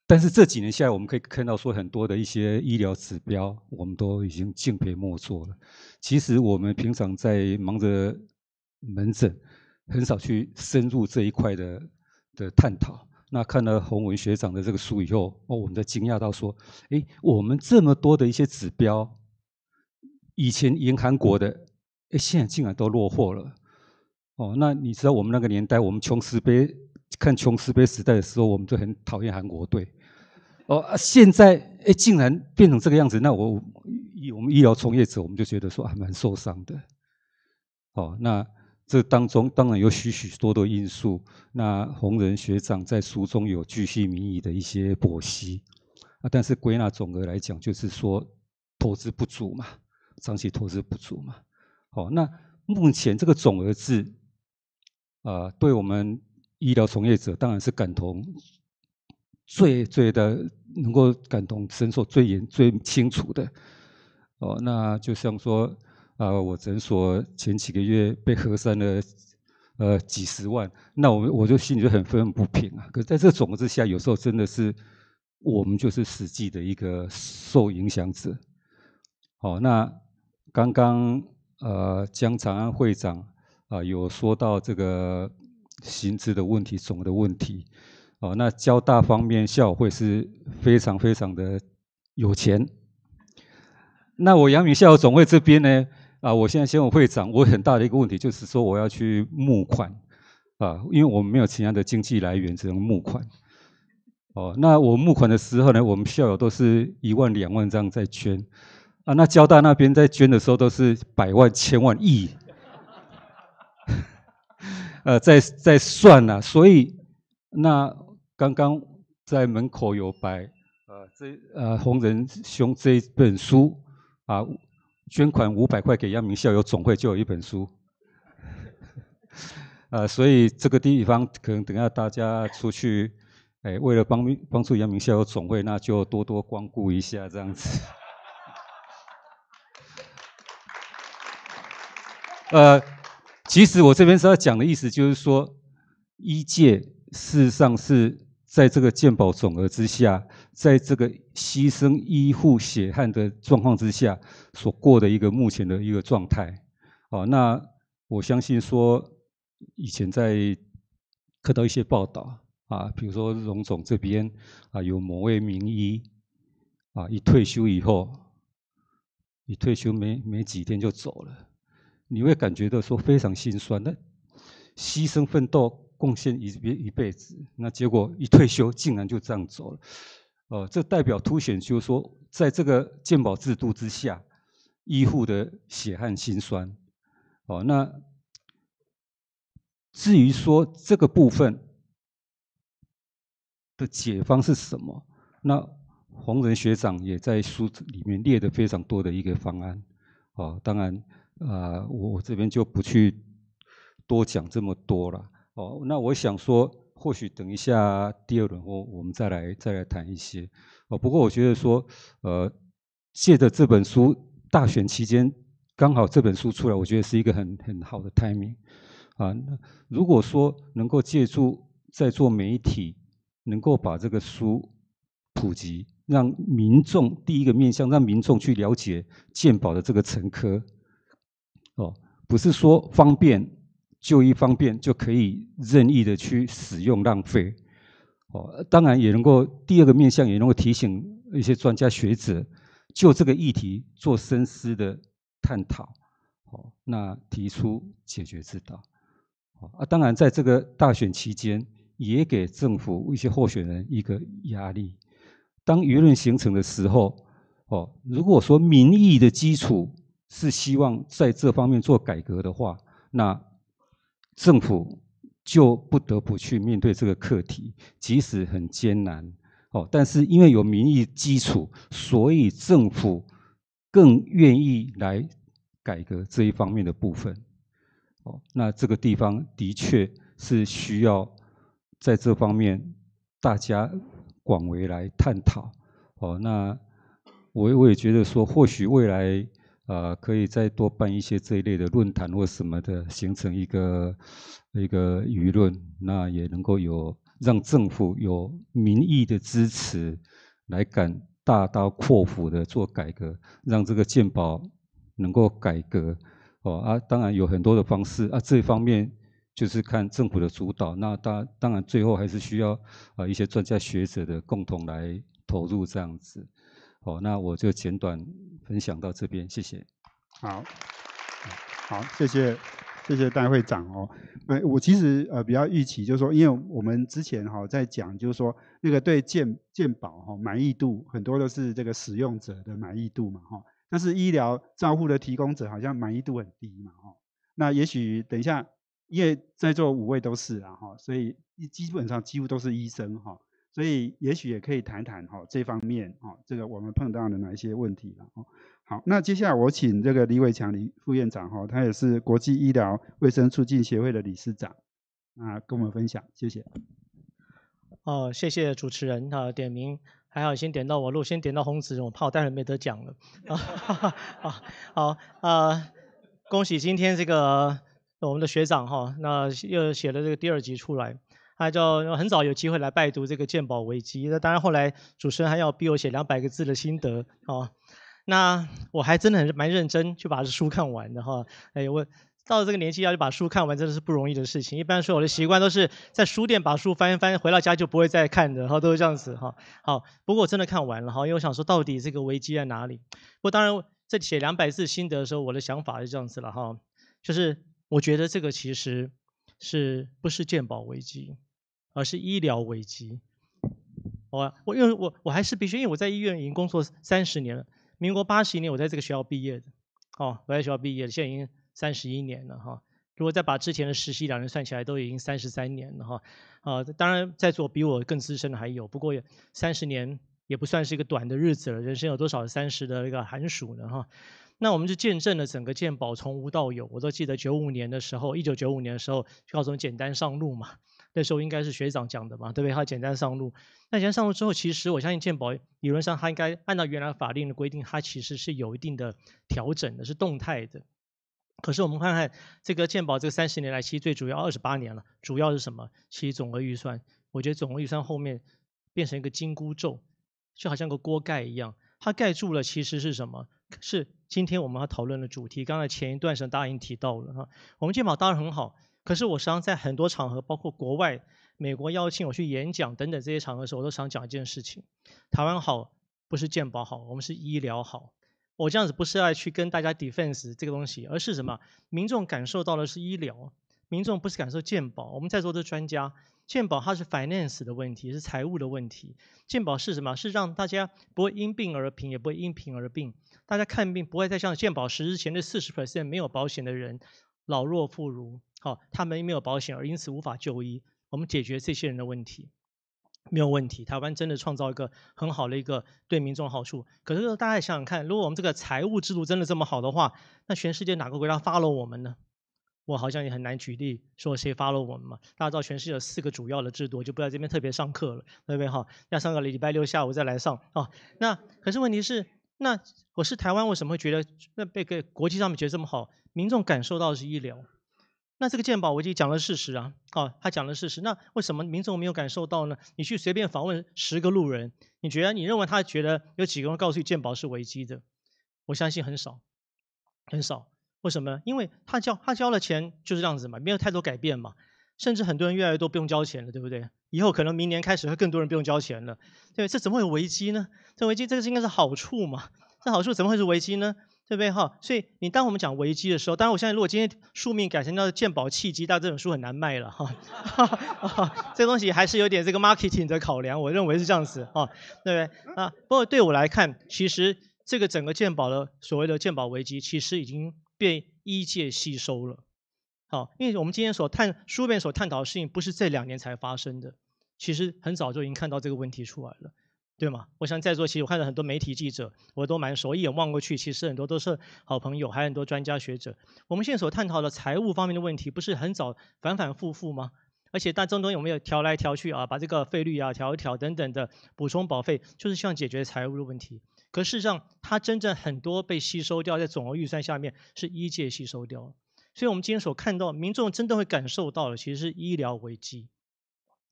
但是这几年下来，我们可以看到说很多的一些医疗指标，我们都已经敬佩莫做了。其实我们平常在忙着门诊，很少去深入这一块的的探讨。那看了洪文学长的这个书以后，哦，我们都惊讶到说，哎，我们这么多的一些指标，以前银韩国的，哎，现在竟然都落货了。哦，那你知道我们那个年代，我们琼斯杯看琼斯杯时代的时候，我们就很讨厌韩国队。哦，现在哎，竟然变成这个样子，那我我们医疗从业者，我们就觉得说还蛮受伤的。哦，那这当中当然有许许多多因素。那红人学长在书中有巨体民意的一些剖析啊，但是归纳总额来讲，就是说投资不足嘛，长期投资不足嘛。哦，那目前这个总额是。啊，对我们医疗从业者当然是感同，最最的能够感同身受、最严、最清楚的哦。那就像说啊，我诊所前几个月被核删了呃几十万，那我我就心里就很愤愤不平啊。可是在这种之下，有时候真的是我们就是实际的一个受影响者。哦，那刚刚呃江长安会长。啊，有说到这个薪资的问题，总的问题？哦，那交大方面校友会是非常非常的有钱。那我阳明校友总会这边呢，啊，我现在先我会长，我很大的一个问题就是说，我要去募款啊，因为我们没有其他的经济来源，只能募款。哦，那我募款的时候呢，我们校友都是一万两万这样在捐啊，那交大那边在捐的时候都是百万千万亿。呃，在在算呐，所以那刚刚在门口有摆，呃，这呃红人兄这一本书啊，捐款五百块给阳明校友总会就有一本书，[LAUGHS] 呃，所以这个地方可能等下大家出去，哎，为了帮帮助阳明校友总会，那就多多光顾一下这样子，[LAUGHS] 呃。其实我这边是要讲的意思，就是说，医界事实上是在这个鉴宝总额之下，在这个牺牲医护血汗的状况之下，所过的一个目前的一个状态。哦，那我相信说，以前在看到一些报道啊，比如说荣总这边啊，有某位名医啊，一退休以后，一退休没没几天就走了。你会感觉到说非常心酸，那牺牲、奋斗、贡献一一一辈子，那结果一退休竟然就这样走了，哦，这代表凸显就是说，在这个鉴宝制度之下，医护的血汗心酸，哦，那至于说这个部分的解方是什么？那黄仁学长也在书里面列的非常多的一个方案，哦，当然。啊，我我这边就不去多讲这么多了哦。那我想说，或许等一下第二轮我我们再来再来谈一些哦。不过我觉得说，呃，借着这本书，大选期间刚好这本书出来，我觉得是一个很很好的 timing 啊。如果说能够借助在座媒体，能够把这个书普及，让民众第一个面向，让民众去了解鉴宝的这个陈科。不是说方便就医方便就可以任意的去使用浪费哦，当然也能够第二个面向也能够提醒一些专家学者，就这个议题做深思的探讨，哦，那提出解决之道，哦啊，当然在这个大选期间也给政府一些候选人一个压力，当舆论形成的时候，哦，如果说民意的基础。是希望在这方面做改革的话，那政府就不得不去面对这个课题，即使很艰难哦。但是因为有民意基础，所以政府更愿意来改革这一方面的部分。哦，那这个地方的确是需要在这方面大家广为来探讨。哦，那我我也觉得说，或许未来。啊，可以再多办一些这一类的论坛或什么的，形成一个一个舆论，那也能够有让政府有民意的支持，来敢大刀阔斧的做改革，让这个鉴宝能够改革。哦啊，当然有很多的方式啊，这方面就是看政府的主导，那当当然最后还是需要啊一些专家学者的共同来投入这样子。好，那我就简短分享到这边，谢谢。好，好，谢谢，谢谢戴会长哦。那我其实呃比较预期就是说，因为我们之前哈在讲就是说，那个对鉴鉴保哈满意度很多都是这个使用者的满意度嘛哈，但是医疗照护的提供者好像满意度很低嘛哈。那也许等一下，因为在座五位都是啊哈，所以基本上几乎都是医生哈。所以，也许也可以谈谈哈这方面哈，这个我们碰到的哪一些问题了哈。好，那接下来我请这个李伟强李副院长哈，他也是国际医疗卫生促进协会的理事长，啊，跟我们分享，谢谢。哦，谢谢主持人哈点名，还好先点到我，如果先点到红子，我怕我待会没得讲了。啊，[LAUGHS] 好呃，恭喜今天这个我们的学长哈，那又写了这个第二集出来。他就很早有机会来拜读这个鉴宝危机。那当然后来主持人还要逼我写两百个字的心得啊，那我还真的很是蛮认真，去把这书看完的哈。哎，我到了这个年纪要去把书看完，真的是不容易的事情。一般说我的习惯都是在书店把书翻一翻，回到家就不会再看的哈，都是这样子哈。好，不过我真的看完了哈，因为我想说到底这个危机在哪里。不过当然在写两百字心得的时候，我的想法是这样子了哈，就是我觉得这个其实。是不是鉴宝危机，而是医疗危机？我我因为我我还是必须，因为我在医院已经工作三十年了。民国八十一年我在这个学校毕业的，哦，我在学校毕业的，现在已经三十一年了哈。如果再把之前的实习两年算起来，都已经三十三年了哈。呃，当然在座比我更资深的还有，不过三十年也不算是一个短的日子了。人生有多少三十的一个寒暑呢哈？那我们就见证了整个鉴宝从无到有。我都记得九五年的时候，一九九五年的时候，就告诉简单上路嘛。那时候应该是学长讲的嘛，对不对？他简单上路。那简单上路之后，其实我相信鉴宝理论上它应该按照原来法令的规定，它其实是有一定的调整的，是动态的。可是我们看看这个鉴宝这三十年来，其实最主要二十八年了，主要是什么？其实总额预算，我觉得总额预算后面变成一个金箍咒，就好像个锅盖一样，它盖住了其实是什么？是。今天我们要讨论的主题，刚才前一段间大家已经提到了哈，我们鉴宝当然很好，可是我时常在很多场合，包括国外、美国邀请我去演讲等等这些场合的时候，我都想讲一件事情：台湾好不是鉴宝好，我们是医疗好。我这样子不是要去跟大家 d e f e n s e 这个东西，而是什么？民众感受到的是医疗。民众不是感受健保，我们在座的专家。健保它是 finance 的问题，是财务的问题。健保是什么？是让大家不会因病而贫，也不会因贫而病。大家看病不会再像健保十日前的四十 percent 没有保险的人，老弱妇孺，好，他们没有保险而因此无法就医。我们解决这些人的问题，没有问题。台湾真的创造一个很好的一个对民众好处。可是大家想想看，如果我们这个财务制度真的这么好的话，那全世界哪个国家发了我们呢？我好像也很难举例说谁发了我们嘛。大家知道全世界有四个主要的制度，就不在这边特别上课了，对不对哈？那上个礼拜六下午再来上啊。那可是问题是，那我是台湾，为什么会觉得那被个国际上面觉得这么好？民众感受到是医疗。那这个健保，我已经讲了事实啊。哦，他讲了事实，那为什么民众没有感受到呢？你去随便访问十个路人，你觉得你认为他觉得有几个人告诉健保是危机的？我相信很少，很少。为什么？因为他交他交了钱就是这样子嘛，没有太多改变嘛。甚至很多人越来越多不用交钱了，对不对？以后可能明年开始会更多人不用交钱了，对？这怎么会有危机呢？这危机这个应该是好处嘛？这好处怎么会是危机呢？对不对？哈，所以你当我们讲危机的时候，当然我现在如果今天宿命改成叫“鉴宝契机”，但这本书很难卖了哈。哈哈，这东西还是有点这个 marketing 的考量，我认为是这样子啊，对不对？啊，不过对我来看，其实这个整个鉴宝的所谓的鉴宝危机，其实已经。被医界吸收了，好，因为我们今天所探书面所探讨的事情，不是这两年才发生的，其实很早就已经看到这个问题出来了，对吗？我想在座其实我看到很多媒体记者，我都蛮熟，一眼望过去，其实很多都是好朋友，还有很多专家学者。我们现在所探讨的财务方面的问题，不是很早反反复复吗？而且大中东有没有调来调去啊？把这个费率啊调一调等等的补充保费，就是希望解决财务的问题。可事实上，它真正很多被吸收掉，在总额预算下面是医界吸收掉，所以我们今天所看到民众真的会感受到的，其实是医疗危机。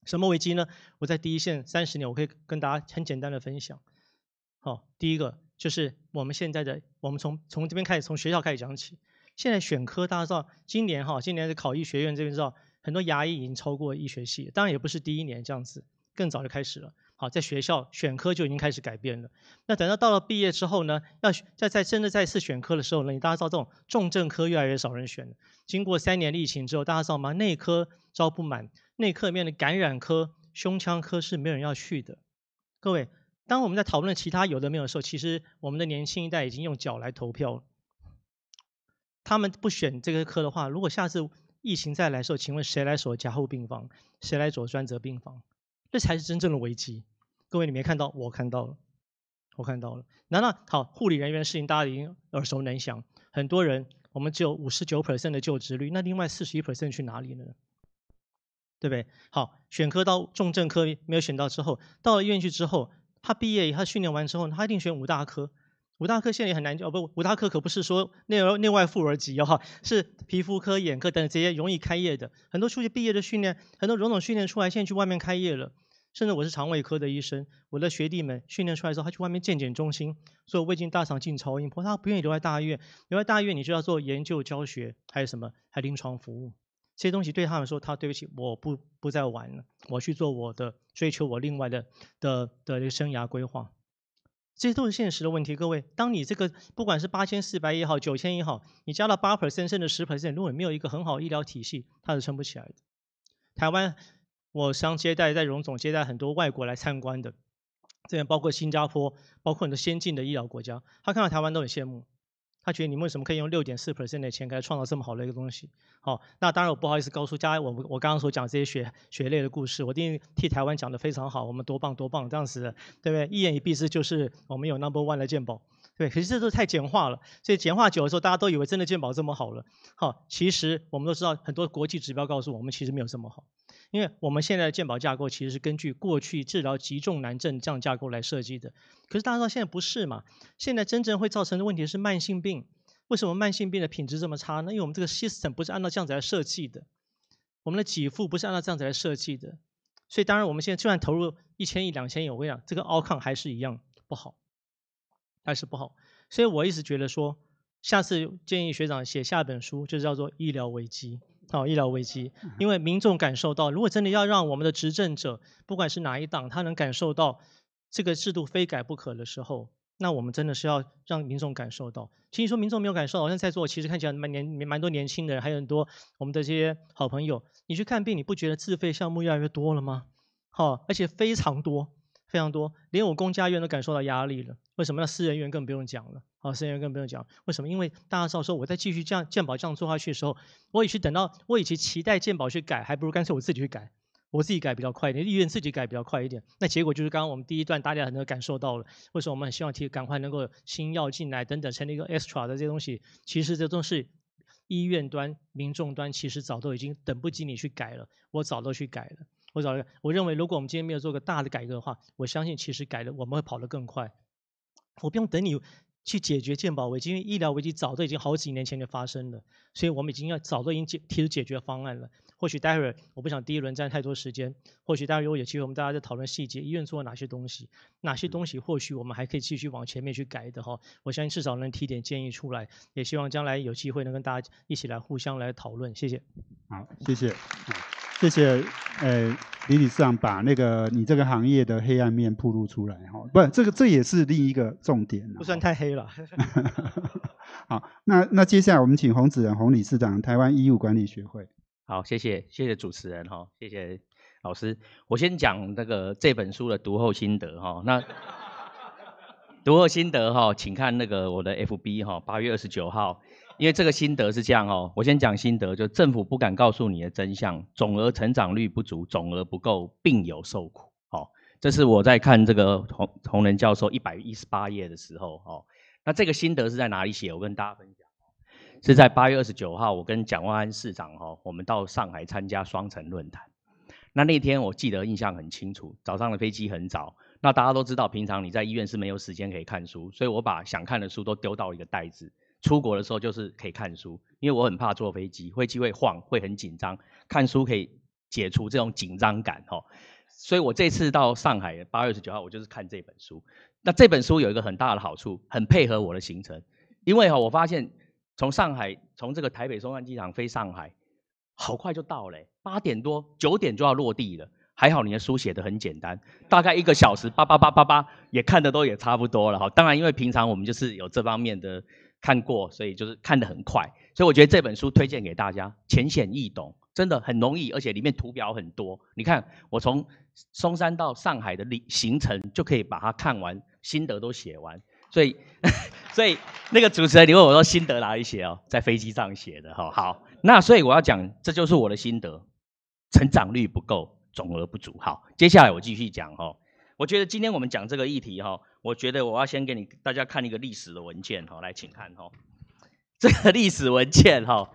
什么危机呢？我在第一线三十年，我可以跟大家很简单的分享。好，第一个就是我们现在的，我们从从这边开始，从学校开始讲起。现在选科，大家知道，今年哈，今年的考医学院这边知道，很多牙医已经超过医学系，当然也不是第一年这样子，更早就开始了。好，在学校选科就已经开始改变了。那等到到了毕业之后呢？要再再真的再次选科的时候呢？你大家知道这种重症科越来越少人选了。经过三年疫情之后，大家知道吗？内科招不满，内科里面的感染科、胸腔科是没有人要去的。各位，当我们在讨论其他有的没有的时候，其实我们的年轻一代已经用脚来投票了。他们不选这个科的话，如果下次疫情再来的时候，请问谁来守甲后病房？谁来守专责病房？这才是真正的危机。各位，你没看到，我看到了，我看到了。那那好，护理人员的事情大家已经耳熟能详。很多人，我们只有五十九 percent 的就职率，那另外四十一 percent 去哪里了呢？对不对？好，选科到重症科没有选到之后，到了医院去之后，他毕业以后训练完之后，他一定选五大科。五大科现在也很难哦不，五大科可不是说内内外妇儿级哦哈，是皮肤科、眼科等这些容易开业的。很多出去毕业的训练，很多种种训练出来，现在去外面开业了。甚至我是肠胃科的医生，我的学弟们训练出来之后，他去外面健检中心做胃镜、大肠镜、超音波，他不愿意留在大医院。留在大医院，你就要做研究、教学，还有什么？还临床服务，这些东西对他们说，他对不起，我不不再玩了，我去做我的追求，我另外的的的这个生涯规划。这些都是现实的问题，各位。当你这个不管是八千四百也好，九千也好，你加了八 percent、甚至十 percent，如果没有一个很好的医疗体系，它是撑不起来的。台湾。我相接待，在荣总接待很多外国来参观的，这边包括新加坡，包括很多先进的医疗国家。他看到台湾都很羡慕，他觉得你们为什么可以用六点四 percent 的钱，给他创造这么好的一个东西？好，那当然我不好意思告诉家我我刚刚所讲这些血血泪的故事，我一定替台湾讲的非常好，我们多棒多棒，这样子，对不对？一言以蔽之，就是我们有 number one 的鉴宝，对。可是这都太简化了，所以简化久的时候，大家都以为真的鉴宝这么好了。好，其实我们都知道，很多国际指标告诉我们，其实没有这么好。因为我们现在的健保架构其实是根据过去治疗急重难症这样架构来设计的，可是大家知道现在不是嘛？现在真正会造成的问题是慢性病。为什么慢性病的品质这么差呢？因为我们这个 system 不是按照这样子来设计的，我们的给付不是按照这样子来设计的。所以当然我们现在就算投入一千亿、两千亿，我跟你讲，这个 outcome 还是一样不好，还是不好。所以我一直觉得说，下次建议学长写下本书，就叫做《医疗危机》。哦，医疗危机，因为民众感受到，如果真的要让我们的执政者，不管是哪一党，他能感受到这个制度非改不可的时候，那我们真的是要让民众感受到。听说民众没有感受，好像在座其实看起来蛮年蛮多年轻的，还有很多我们的这些好朋友，你去看病，你不觉得自费项目越来越多了吗？好，而且非常多。非常多，连我公家院都感受到压力了。为什么？那私人院更不用讲了。啊，私人院更不用讲。为什么？因为大家知道说，我再继续这样鉴宝这样做下去的时候，我与其等到，我与其期待鉴宝去改，还不如干脆我自己去改。我自己改比较快，一点，医院自己改比较快一点。那结果就是刚刚我们第一段大家很多感受到了。为什么我们很希望提赶快能够新药进来等等，成立一个 extra 的这些东西，其实这都是医院端、民众端，其实早都已经等不及你去改了，我早都去改了。我找一个，我认为如果我们今天没有做个大的改革的话，我相信其实改的我们会跑得更快。我不用等你去解决健保危机，因为医疗危机早都已经好几年前就发生了，所以我们已经要早都已经解提出解决方案了。或许待会儿我不想第一轮占太多时间，或许待会儿我有，机会，我们大家在讨论细节，医院做了哪些东西，哪些东西或许我们还可以继续往前面去改的哈。我相信至少能提点建议出来，也希望将来有机会能跟大家一起来互相来讨论。谢谢。好，谢谢。谢谢，呃，李理事长把那个你这个行业的黑暗面曝露出来哈，不，这个这也是另一个重点不算太黑了。[LAUGHS] 好，那那接下来我们请洪子仁洪理事长，台湾医务管理学会。好，谢谢谢谢主持人哈，谢谢老师，我先讲那个这本书的读后心得哈，那 [LAUGHS] 读后心得哈，请看那个我的 FB 哈，八月二十九号。因为这个心得是这样哦，我先讲心得，就政府不敢告诉你的真相，总额成长率不足，总额不够，病有受苦。哦，这是我在看这个洪同仁教授一百一十八页的时候，哦，那这个心得是在哪里写？我跟大家分享，是在八月二十九号，我跟蒋万安市长，哦，我们到上海参加双城论坛。那那天我记得印象很清楚，早上的飞机很早，那大家都知道，平常你在医院是没有时间可以看书，所以我把想看的书都丢到一个袋子。出国的时候就是可以看书，因为我很怕坐飞机，飞机会晃，会很紧张。看书可以解除这种紧张感，吼。所以我这次到上海八月十九号，我就是看这本书。那这本书有一个很大的好处，很配合我的行程，因为哈，我发现从上海从这个台北松山机场飞上海，好快就到嘞，八点多九点就要落地了。还好你的书写得很简单，大概一个小时，八八八八八，也看的都也差不多了哈。当然，因为平常我们就是有这方面的。看过，所以就是看得很快，所以我觉得这本书推荐给大家，浅显易懂，真的很容易，而且里面图表很多。你看，我从松山到上海的旅行程就可以把它看完，心得都写完。所以，[LAUGHS] 所以那个主持人，你问我说心得哪里写哦，在飞机上写的哈。好，那所以我要讲，这就是我的心得，成长率不够，总额不足。好，接下来我继续讲哈。我觉得今天我们讲这个议题哈，我觉得我要先给你大家看一个历史的文件哈，来，请看哈，这个历史文件哈，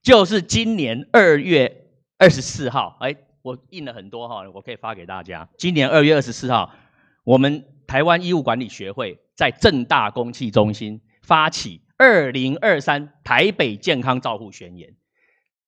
就是今年二月二十四号，哎，我印了很多哈，我可以发给大家。今年二月二十四号，我们台湾医务管理学会在正大公器中心发起二零二三台北健康照护宣言，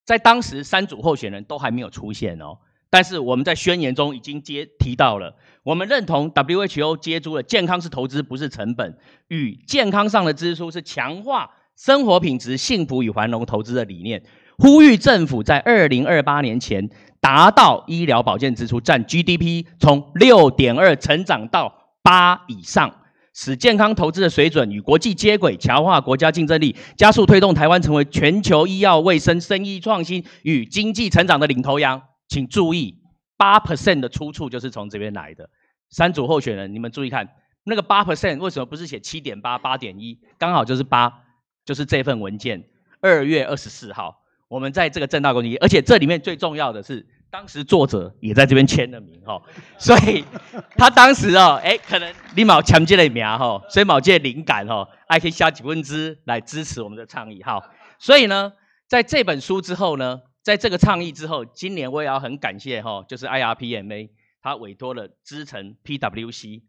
在当时三组候选人都还没有出现哦。但是我们在宣言中已经接提到了，我们认同 WHO 接足了健康是投资不是成本，与健康上的支出是强化生活品质、幸福与繁荣投资的理念，呼吁政府在二零二八年前达到医疗保健支出占 GDP 从六点二成长到八以上，使健康投资的水准与国际接轨，强化国家竞争力，加速推动台湾成为全球医药卫生、生医创新与经济成长的领头羊。请注意，八 percent 的出处就是从这边来的。三组候选人，你们注意看，那个八 percent 为什么不是写七点八、八点一？刚好就是八，就是这份文件。二月二十四号，我们在这个正大公击，而且这里面最重要的是，当时作者也在这边签了名，哈。所以，[LAUGHS] 他当时哦，哎，可能李某强借了名，哈，所以某借灵感，哈，还可以下几分之来支持我们的倡议，哈。所以呢，在这本书之后呢。在这个倡议之后，今年我也要很感谢哈，就是 IRPMA，他委托了资诚 PWC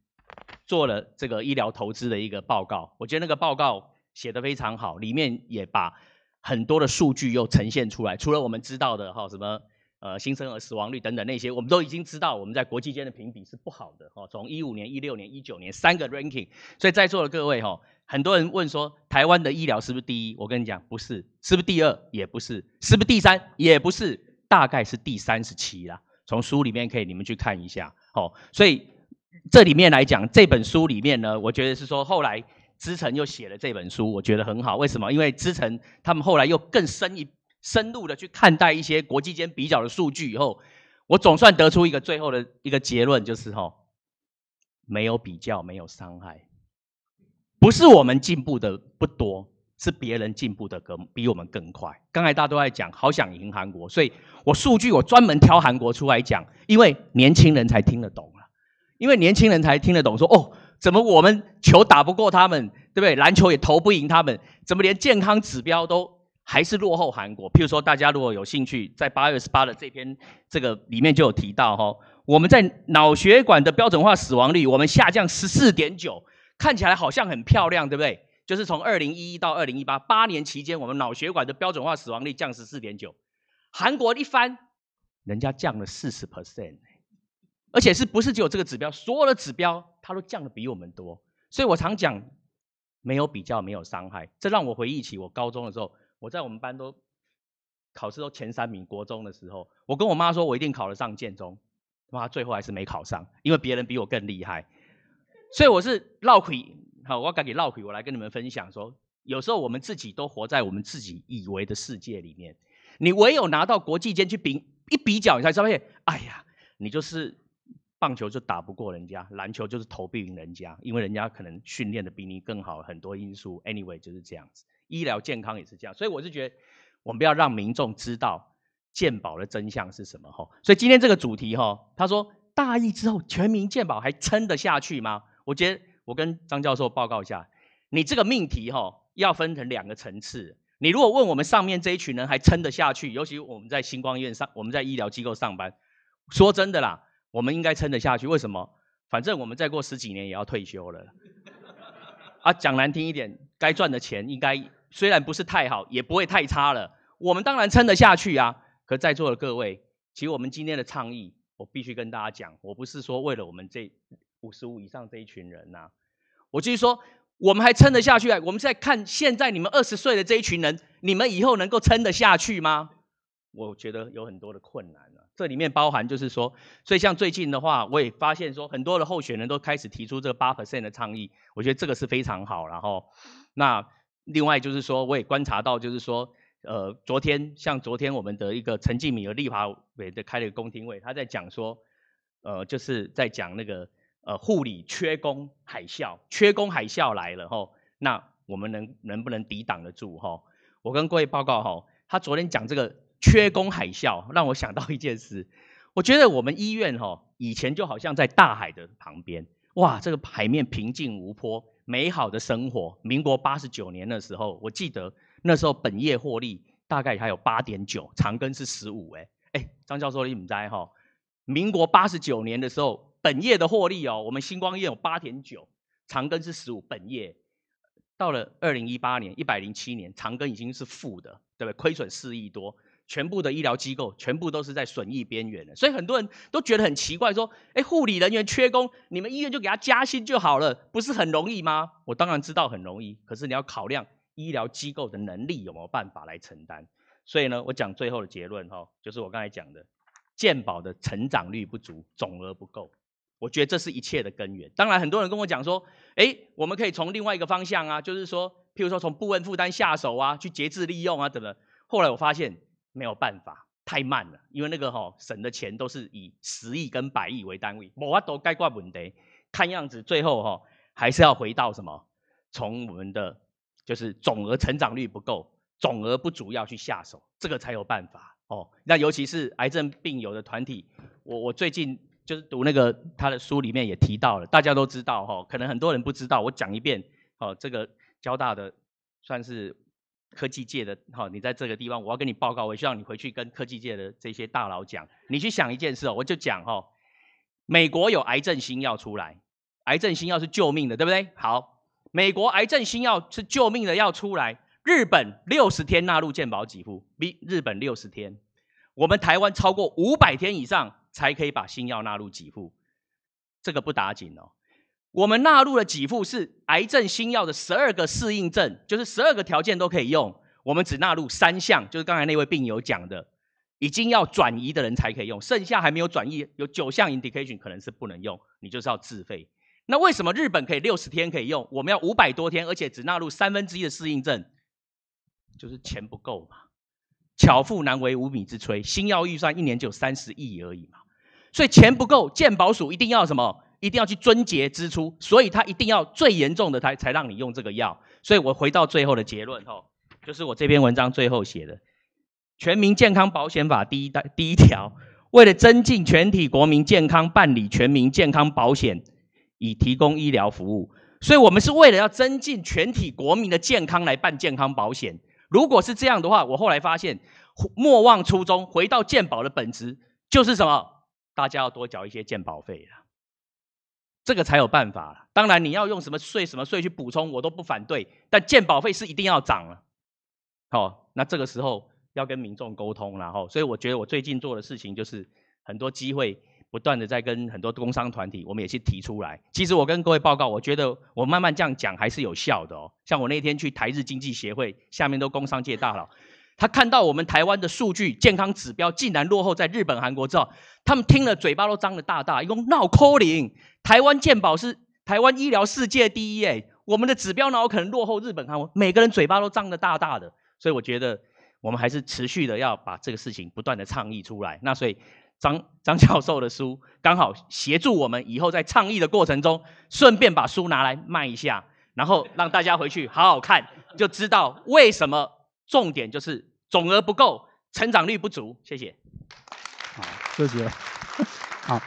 做了这个医疗投资的一个报告。我觉得那个报告写得非常好，里面也把很多的数据又呈现出来。除了我们知道的哈，什么呃新生儿死亡率等等那些，我们都已经知道我们在国际间的评比是不好的哈。从一五年、一六年、一九年三个 ranking，所以在座的各位哈。很多人问说，台湾的医疗是不是第一？我跟你讲，不是；是不是第二，也不是；是不是第三，也不是，大概是第三十七啦。从书里面可以，你们去看一下。哦，所以这里面来讲，这本书里面呢，我觉得是说后来资诚又写了这本书，我觉得很好。为什么？因为资诚他们后来又更深一、深入的去看待一些国际间比较的数据以后，我总算得出一个最后的一个结论，就是吼，没有比较，没有伤害。不是我们进步的不多，是别人进步的更比我们更快。刚才大家都在讲，好想赢韩国，所以我数据我专门挑韩国出来讲，因为年轻人才听得懂啊，因为年轻人才听得懂。说哦，怎么我们球打不过他们，对不对？篮球也投不赢他们，怎么连健康指标都还是落后韩国？譬如说，大家如果有兴趣，在八月十八的这篇这个里面就有提到哈，我们在脑血管的标准化死亡率，我们下降十四点九。看起来好像很漂亮，对不对？就是从二零一一到二零一八八年期间，我们脑血管的标准化死亡率降十四点九。韩国一翻，人家降了四十 percent，而且是不是只有这个指标？所有的指标它都降的比我们多。所以我常讲，没有比较没有伤害。这让我回忆起我高中的时候，我在我们班都考试都前三名。国中的时候，我跟我妈说，我一定考得上建中。妈，最后还是没考上，因为别人比我更厉害。所以我是绕回，好，我改紧绕回，我来跟你们分享说，有时候我们自己都活在我们自己以为的世界里面。你唯有拿到国际间去比一比较，你才知道哎呀，你就是棒球就打不过人家，篮球就是投不赢人家，因为人家可能训练的比你更好，很多因素。Anyway，就是这样子。医疗健康也是这样。所以我是觉得，我们不要让民众知道健保的真相是什么。吼，所以今天这个主题，吼，他说大疫之后全民健保还撑得下去吗？我觉得我跟张教授报告一下，你这个命题哈要分成两个层次。你如果问我们上面这一群人还撑得下去，尤其我们在新光医院上，我们在医疗机构上班，说真的啦，我们应该撑得下去。为什么？反正我们再过十几年也要退休了。啊，讲难听一点，该赚的钱应该虽然不是太好，也不会太差了。我们当然撑得下去啊。可在座的各位，其实我们今天的倡议，我必须跟大家讲，我不是说为了我们这。五十五以上这一群人呐，我继续说，我们还撑得下去啊？我们在看现在你们二十岁的这一群人，你们以后能够撑得下去吗？我觉得有很多的困难啊，这里面包含就是说，所以像最近的话，我也发现说，很多的候选人都开始提出这个八 percent 的倡议，我觉得这个是非常好。然后，那另外就是说，我也观察到，就是说，呃，昨天像昨天我们的一个陈进明和立华伟的开了一个公听会，他在讲说，呃，就是在讲那个。呃，护理缺工海啸，缺工海啸来了吼，那我们能能不能抵挡得住吼？我跟各位报告吼，他昨天讲这个缺工海啸，让我想到一件事，我觉得我们医院吼以前就好像在大海的旁边，哇，这个海面平静无波，美好的生活。民国八十九年的时候，我记得那时候本业获利大概还有八点九，长根是十五，哎哎，张教授你怎么吼？民国八十九年的时候。本业的获利哦，我们星光业有八点九，长庚是十五。本业到了二零一八年一百零七年，长庚已经是负的，对不对？亏损四亿多，全部的医疗机构全部都是在损益边缘的。所以很多人都觉得很奇怪，说：哎，护理人员缺工，你们医院就给他加薪就好了，不是很容易吗？我当然知道很容易，可是你要考量医疗机构的能力有没有办法来承担。所以呢，我讲最后的结论哈，就是我刚才讲的，健保的成长率不足，总额不够。我觉得这是一切的根源。当然，很多人跟我讲说：“哎，我们可以从另外一个方向啊，就是说，譬如说从部分负担下手啊，去节制利用啊，等等。”后来我发现没有办法，太慢了，因为那个哈省的钱都是以十亿跟百亿为单位，无法都解决问题。看样子最后哈还是要回到什么？从我们的就是总额成长率不够，总额不足要去下手，这个才有办法哦。那尤其是癌症病友的团体，我我最近。就是读那个他的书里面也提到了，大家都知道哈，可能很多人不知道，我讲一遍哦。这个交大的算是科技界的哈，你在这个地方，我要跟你报告，我希望你回去跟科技界的这些大佬讲，你去想一件事哦，我就讲哈，美国有癌症新药出来，癌症新药是救命的，对不对？好，美国癌症新药是救命的要出来，日本六十天纳入健保给付，B 日本六十天，我们台湾超过五百天以上。才可以把新药纳入给付，这个不打紧哦。我们纳入了给付是癌症新药的十二个适应症，就是十二个条件都可以用。我们只纳入三项，就是刚才那位病友讲的，已经要转移的人才可以用，剩下还没有转移，有九项 indication 可能是不能用，你就是要自费。那为什么日本可以六十天可以用，我们要五百多天，而且只纳入三分之一的适应症，就是钱不够嘛？巧妇难为无米之炊，新药预算一年只有三十亿而已嘛。所以钱不够，鉴保署一定要什么？一定要去遵节支出，所以他一定要最严重的才才让你用这个药。所以我回到最后的结论哦，就是我这篇文章最后写的《全民健康保险法》第一第第一条，为了增进全体国民健康，办理全民健康保险，以提供医疗服务。所以我们是为了要增进全体国民的健康来办健康保险。如果是这样的话，我后来发现莫忘初衷，回到健保的本质就是什么？大家要多缴一些鉴保费了，这个才有办法。当然，你要用什么税、什么税去补充，我都不反对。但鉴保费是一定要涨了。好，那这个时候要跟民众沟通然后，所以我觉得我最近做的事情就是很多机会不断的在跟很多工商团体，我们也是提出来。其实我跟各位报告，我觉得我慢慢这样讲还是有效的哦。像我那天去台日经济协会，下面都工商界大佬。他看到我们台湾的数据健康指标竟然落后在日本、韩国之后，他们听了嘴巴都张得大大，一共闹扣零。台湾健保是台湾医疗世界第一诶，我们的指标呢可能落后日本、韩国，每个人嘴巴都张得大大的。所以我觉得我们还是持续的要把这个事情不断的倡议出来。那所以张张教授的书刚好协助我们以后在倡议的过程中，顺便把书拿来卖一下，然后让大家回去好好看，就知道为什么。重点就是总额不够，成长率不足。谢谢。好，谢谢。好，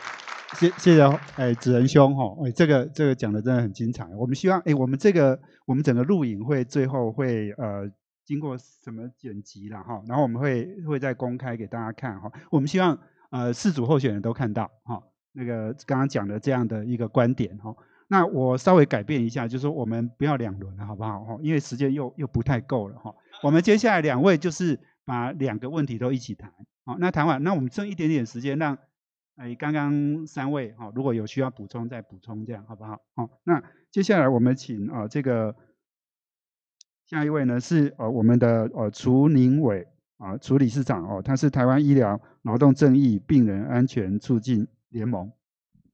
谢谢。谢，哎，子仁兄哈，哎，这个这个讲的真的很精彩。我们希望哎，我们这个我们整个录影会最后会呃经过什么剪辑了哈，然后我们会会再公开给大家看哈。我们希望呃四组候选人都看到哈那个刚刚讲的这样的一个观点哈。那我稍微改变一下，就是说我们不要两轮了好不好哈？因为时间又又不太够了哈。我们接下来两位就是把两个问题都一起谈，好，那谈完，那我们剩一点点时间，让哎刚刚三位哈，如果有需要补充再补充，这样好不好？好，那接下来我们请啊这个下一位呢是呃我们的呃楚宁伟啊楚理事长哦，他是台湾医疗劳动正义病人安全促进联盟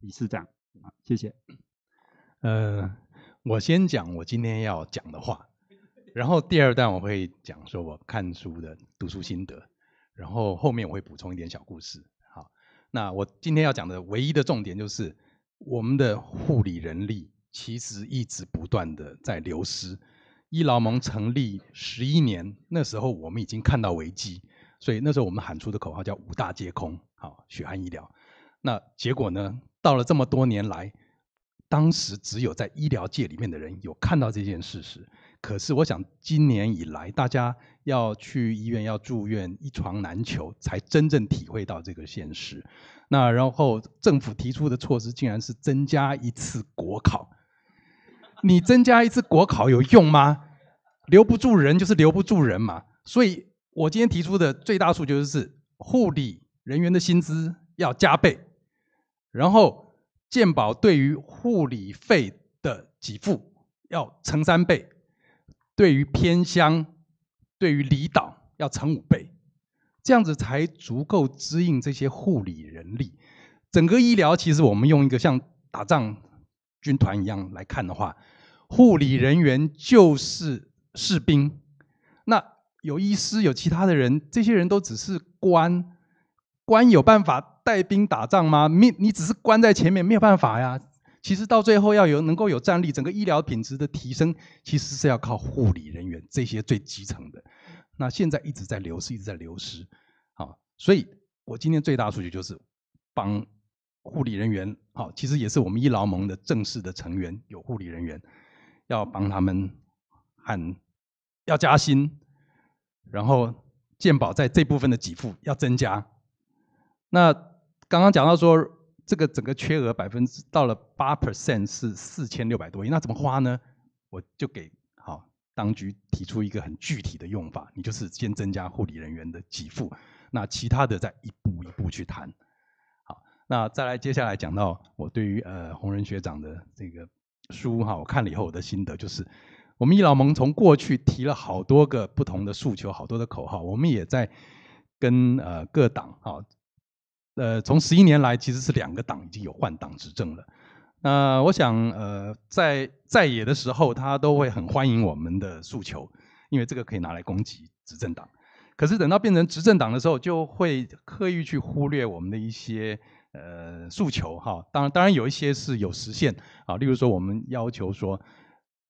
理事长啊，谢谢。呃，我先讲我今天要讲的话。然后第二段我会讲说我看书的读书心得，然后后面我会补充一点小故事。好，那我今天要讲的唯一的重点就是我们的护理人力其实一直不断的在流失。医劳盟成立十一年，那时候我们已经看到危机，所以那时候我们喊出的口号叫五大皆空。好，血汗医疗。那结果呢？到了这么多年来，当时只有在医疗界里面的人有看到这件事实。可是我想，今年以来大家要去医院要住院，一床难求，才真正体会到这个现实。那然后政府提出的措施，竟然是增加一次国考。你增加一次国考有用吗？留不住人就是留不住人嘛。所以我今天提出的最大诉求是：护理人员的薪资要加倍，然后健保对于护理费的给付要乘三倍。对于偏乡，对于离岛，要乘五倍，这样子才足够支应这些护理人力。整个医疗，其实我们用一个像打仗军团一样来看的话，护理人员就是士兵。那有医师，有其他的人，这些人都只是官。官有办法带兵打仗吗？你你只是关在前面，没有办法呀。其实到最后要有能够有战力，整个医疗品质的提升，其实是要靠护理人员这些最基层的。那现在一直在流失，一直在流失，啊！所以我今天最大的据就是帮护理人员，啊，其实也是我们医疗盟的正式的成员，有护理人员要帮他们喊要加薪，然后健保在这部分的给付要增加。那刚刚讲到说。这个整个缺额百分之到了八 percent 是四千六百多亿，那怎么花呢？我就给好当局提出一个很具体的用法，你就是先增加护理人员的给付，那其他的再一步一步去谈。好，那再来接下来讲到我对于呃洪仁学长的这个书哈，我看了以后我的心得就是，我们医疗盟从过去提了好多个不同的诉求，好多的口号，我们也在跟呃各党好。呃，从十一年来，其实是两个党已经有换党执政了。那我想，呃，在在野的时候，他都会很欢迎我们的诉求，因为这个可以拿来攻击执政党。可是等到变成执政党的时候，就会刻意去忽略我们的一些呃诉求哈。当然，当然有一些是有实现啊，例如说我们要求说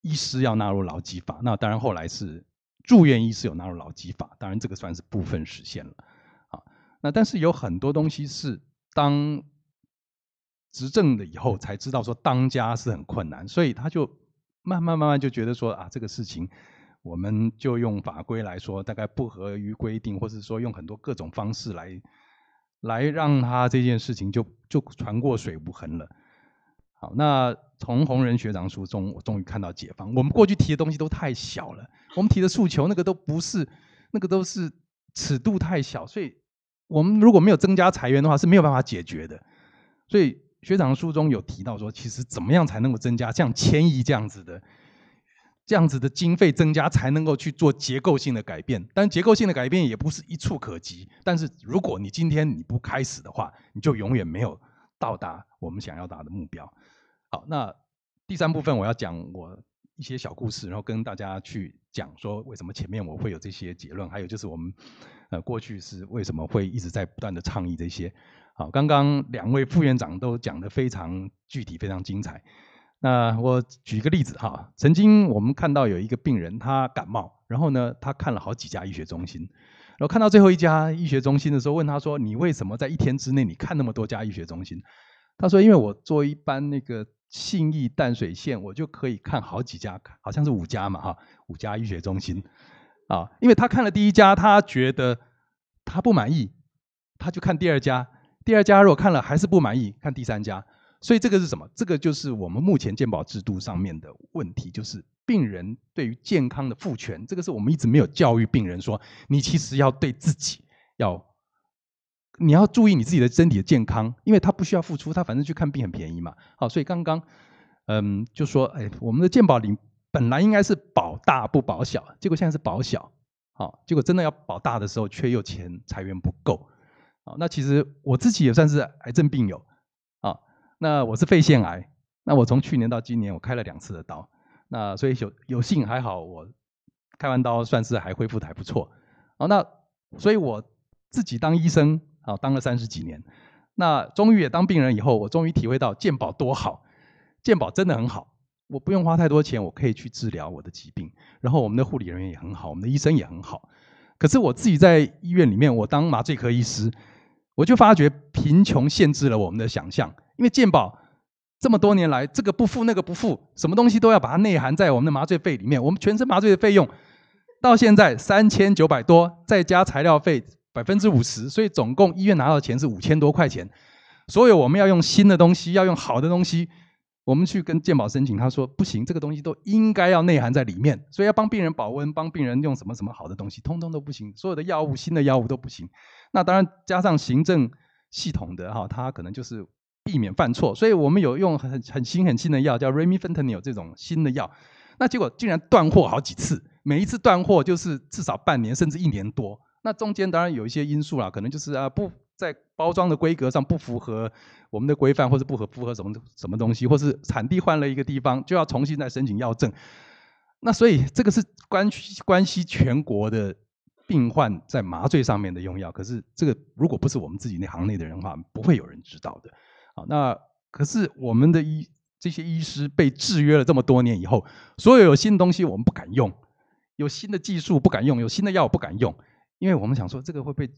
医师要纳入劳基法，那当然后来是住院医师有纳入劳基法，当然这个算是部分实现了。那但是有很多东西是当执政了以后才知道说当家是很困难，所以他就慢慢慢慢就觉得说啊这个事情我们就用法规来说大概不合于规定，或者说用很多各种方式来来让他这件事情就就船过水无痕了。好，那从红人学长书中我终于看到解放，我们过去提的东西都太小了，我们提的诉求那个都不是那个都是尺度太小，所以。我们如果没有增加裁员的话，是没有办法解决的。所以学长书中有提到说，其实怎么样才能够增加像千亿这样子的、这样子的经费增加，才能够去做结构性的改变。但结构性的改变也不是一触可及。但是如果你今天你不开始的话，你就永远没有到达我们想要达的目标。好，那第三部分我要讲我一些小故事，然后跟大家去讲说为什么前面我会有这些结论，还有就是我们。过去是为什么会一直在不断的倡议这些？好，刚刚两位副院长都讲得非常具体，非常精彩。那我举一个例子哈，曾经我们看到有一个病人，他感冒，然后呢，他看了好几家医学中心，然后看到最后一家医学中心的时候，问他说：“你为什么在一天之内你看那么多家医学中心？”他说：“因为我做一般那个信义淡水线，我就可以看好几家，好像是五家嘛，哈，五家医学中心。”啊，因为他看了第一家，他觉得他不满意，他就看第二家。第二家如果看了还是不满意，看第三家。所以这个是什么？这个就是我们目前健保制度上面的问题，就是病人对于健康的赋权。这个是我们一直没有教育病人说，你其实要对自己要，你要注意你自己的身体的健康，因为他不需要付出，他反正去看病很便宜嘛。好，所以刚刚嗯就说，哎，我们的健保里。本来应该是保大不保小，结果现在是保小，好，结果真的要保大的时候却又钱财源不够，啊，那其实我自己也算是癌症病友，啊，那我是肺腺癌，那我从去年到今年我开了两次的刀，那所以有有幸还好我开完刀算是还恢复的还不错，好，那所以我自己当医生啊当了三十几年，那终于也当病人以后，我终于体会到健保多好，健保真的很好。我不用花太多钱，我可以去治疗我的疾病。然后我们的护理人员也很好，我们的医生也很好。可是我自己在医院里面，我当麻醉科医师，我就发觉贫穷限制了我们的想象。因为健保这么多年来，这个不付那个不付，什么东西都要把它内含在我们的麻醉费里面。我们全身麻醉的费用到现在三千九百多，再加材料费百分之五十，所以总共医院拿到钱是五千多块钱。所以我们要用新的东西，要用好的东西。我们去跟鉴保申请，他说不行，这个东西都应该要内涵在里面，所以要帮病人保温，帮病人用什么什么好的东西，通通都不行，所有的药物新的药物都不行。那当然加上行政系统的哈，他可能就是避免犯错，所以我们有用很很新很新的药，叫 remifentanil 这种新的药，那结果竟然断货好几次，每一次断货就是至少半年甚至一年多。那中间当然有一些因素啦，可能就是啊不。在包装的规格上不符合我们的规范，或是不合符合什么什么东西，或是产地换了一个地方，就要重新再申请药证。那所以这个是关系关系全国的病患在麻醉上面的用药。可是这个如果不是我们自己那行内的人的话，不会有人知道的。好，那可是我们的医这些医师被制约了这么多年以后，所有有新的东西我们不敢用，有新的技术不敢用，有新的药不敢用，因为我们想说这个会被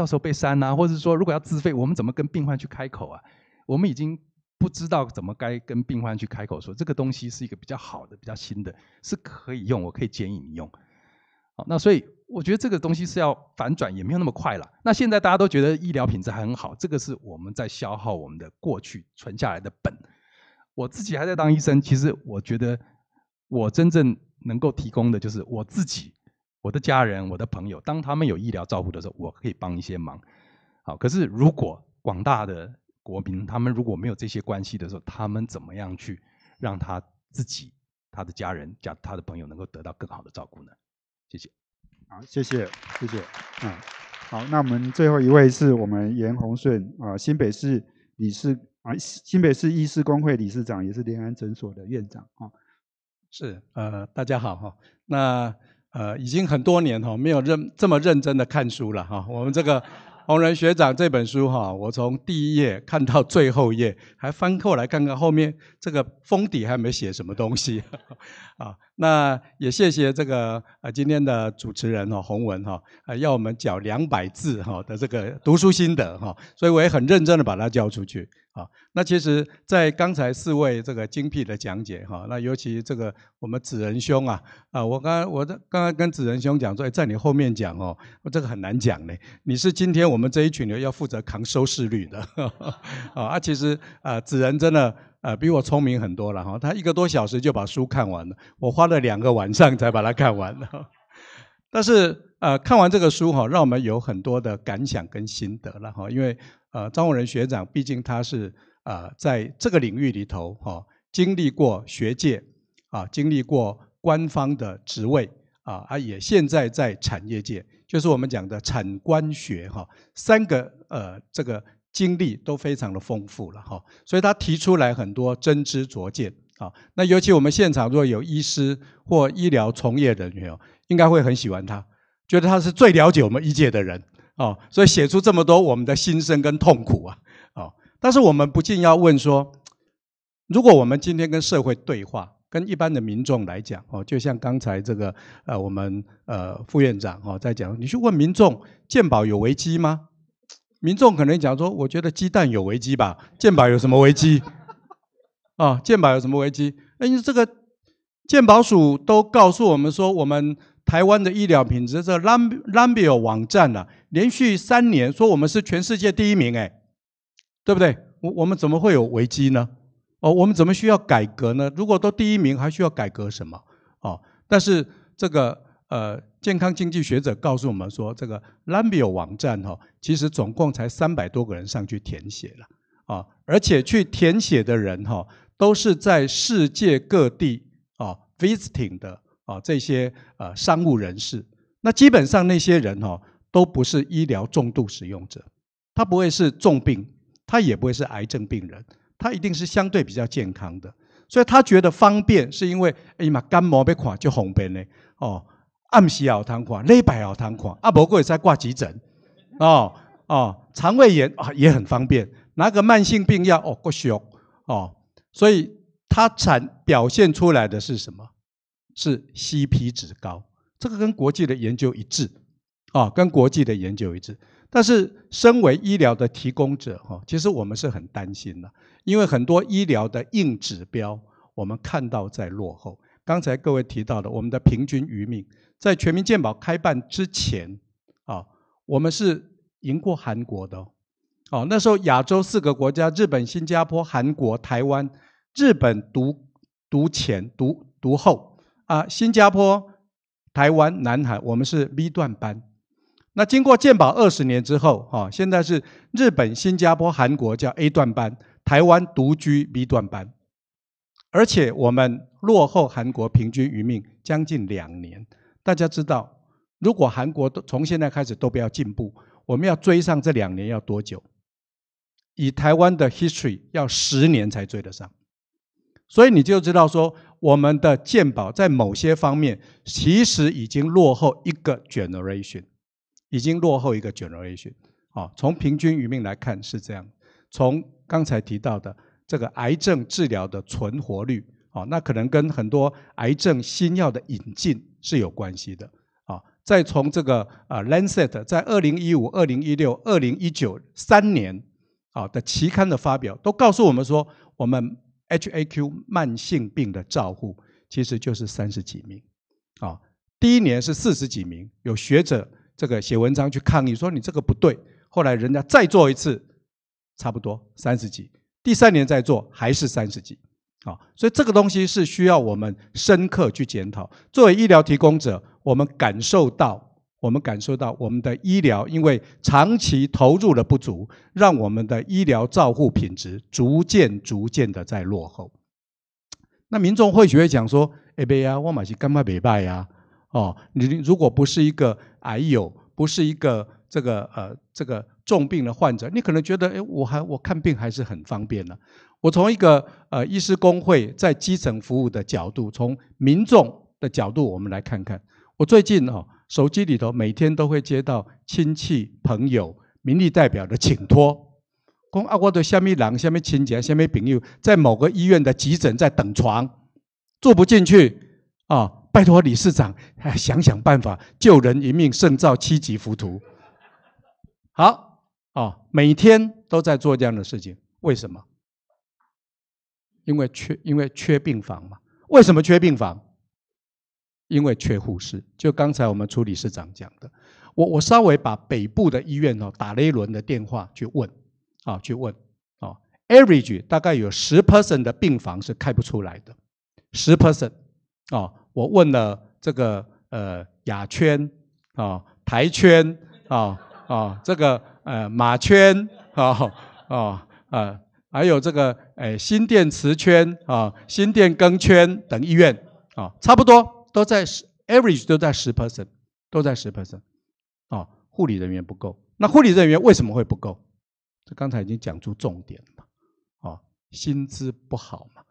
到时候被删啊，或者是说，如果要自费，我们怎么跟病患去开口啊？我们已经不知道怎么该跟病患去开口说，这个东西是一个比较好的、比较新的，是可以用，我可以建议你用。好，那所以我觉得这个东西是要反转，也没有那么快了。那现在大家都觉得医疗品质还很好，这个是我们在消耗我们的过去存下来的本。我自己还在当医生，其实我觉得我真正能够提供的就是我自己。我的家人、我的朋友，当他们有医疗照顾的时候，我可以帮一些忙。好，可是如果广大的国民他们如果没有这些关系的时候，他们怎么样去让他自己、他的家人、加他的朋友能够得到更好的照顾呢？谢谢。好，谢谢，谢谢。啊，好，那我们最后一位是我们严宏顺啊，新北市理事啊，新北市医师公会理事长，也是联安诊所的院长啊。是，呃，大家好哈，那。呃，已经很多年哈，没有认这么认真的看书了哈。我们这个洪仁学长这本书哈，我从第一页看到最后页，还翻过来看看后面这个封底还没写什么东西 [LAUGHS] 啊。那也谢谢这个呃今天的主持人哈洪文哈啊要我们讲两百字哈的这个读书心得哈，所以我也很认真的把它交出去。那其实，在刚才四位这个精辟的讲解哈，那尤其这个我们子仁兄啊，啊，我刚我这刚刚跟子仁兄讲说，在你后面讲哦，这个很难讲呢。你是今天我们这一群人要负责扛收视率的，啊，其实啊，子仁真的呃比我聪明很多了哈，他一个多小时就把书看完了，我花了两个晚上才把它看完了。但是，呃，看完这个书哈，让我们有很多的感想跟心得了哈。因为，呃，张洪仁学长，毕竟他是呃，在这个领域里头哈，经历过学界啊，经历过官方的职位啊，啊，也现在在产业界，就是我们讲的产官学哈，三个呃，这个经历都非常的丰富了哈。所以，他提出来很多真知灼见啊。那尤其我们现场如果有医师或医疗从业人员哦。应该会很喜欢他，觉得他是最了解我们一届的人哦，所以写出这么多我们的心声跟痛苦啊哦，但是我们不禁要问说，如果我们今天跟社会对话，跟一般的民众来讲哦，就像刚才这个呃，我们呃副院长哦在讲，你去问民众，鉴宝有危机吗？民众可能讲说，我觉得鸡蛋有危机吧，鉴宝有什么危机啊？鉴宝有什么危机？哎，你这个鉴宝署都告诉我们说，我们。台湾的医疗品质，这兰兰比尔网站啊，连续三年说我们是全世界第一名，哎，对不对？我我们怎么会有危机呢？哦，我们怎么需要改革呢？如果都第一名，还需要改革什么？哦，但是这个呃，健康经济学者告诉我们说，这个兰比尔网站哈，其实总共才三百多个人上去填写了啊，而且去填写的人哈，都是在世界各地啊 visiting 的。啊，这些呃商务人士，那基本上那些人哦，都不是医疗重度使用者，他不会是重病，他也不会是癌症病人，他一定是相对比较健康的，所以他觉得方便，是因为哎呀妈，肝膜被垮就红杯呢，哦，按时药瘫痪，内百要瘫垮，阿不过也在挂急诊，哦哦，肠胃炎啊也很方便，拿个慢性病药哦过熊，哦，所以他产表现出来的是什么？是 c p 值高，这个跟国际的研究一致，啊，跟国际的研究一致。但是，身为医疗的提供者，哈，其实我们是很担心的，因为很多医疗的硬指标，我们看到在落后。刚才各位提到的，我们的平均余命，在全民健保开办之前，啊，我们是赢过韩国的，哦，那时候亚洲四个国家，日本、新加坡、韩国、台湾，日本独独前，独独后。啊，新加坡、台湾、南海，我们是 B 段班。那经过建保二十年之后，哈，现在是日本、新加坡、韩国叫 A 段班，台湾独居 B 段班。而且我们落后韩国平均余命将近两年。大家知道，如果韩国都从现在开始都不要进步，我们要追上这两年要多久？以台湾的 history，要十年才追得上。所以你就知道说。我们的健保在某些方面其实已经落后一个 generation，已经落后一个 generation。啊，从平均余命来看是这样。从刚才提到的这个癌症治疗的存活率，啊，那可能跟很多癌症新药的引进是有关系的。啊，再从这个啊《Lancet》在二零一五、二零一六、二零一九三年啊的期刊的发表，都告诉我们说我们。H A Q 慢性病的照护其实就是三十几名，啊，第一年是四十几名，有学者这个写文章去抗议说你这个不对，后来人家再做一次，差不多三十几，第三年再做还是三十几，啊，所以这个东西是需要我们深刻去检讨。作为医疗提供者，我们感受到。我们感受到我们的医疗，因为长期投入的不足，让我们的医疗照护品质逐渐、逐渐的在落后。那民众或许会讲说：“哎呀，我马些干嘛白拜呀！”哦，你如果不是一个癌友，不是一个这个呃这个重病的患者，你可能觉得：“哎，我还我看病还是很方便的。”我从一个呃医师工会在基层服务的角度，从民众的角度，我们来看看。我最近哦。手机里头每天都会接到亲戚、朋友、民意代表的请托，讲啊，我的什么人、什么亲戚、什么朋友，在某个医院的急诊在等床，住不进去啊，拜托理事长，想想办法，救人一命胜造七级浮屠。好，啊，每天都在做这样的事情，为什么？因为缺，因为缺病房嘛。为什么缺病房？因为缺护士，就刚才我们处理市长讲的，我我稍微把北部的医院哦打了一轮的电话去问，啊去问，啊 average 大概有十 percent 的病房是开不出来的，十 percent，啊我问了这个呃雅圈啊台圈啊啊这个呃马圈啊啊呃还有这个诶心电磁圈啊心电更圈等医院啊差不多。都在十，average 都在十 percent，都在十 percent，啊，护理人员不够。那护理人员为什么会不够？这刚才已经讲出重点了，啊，薪资不好嘛，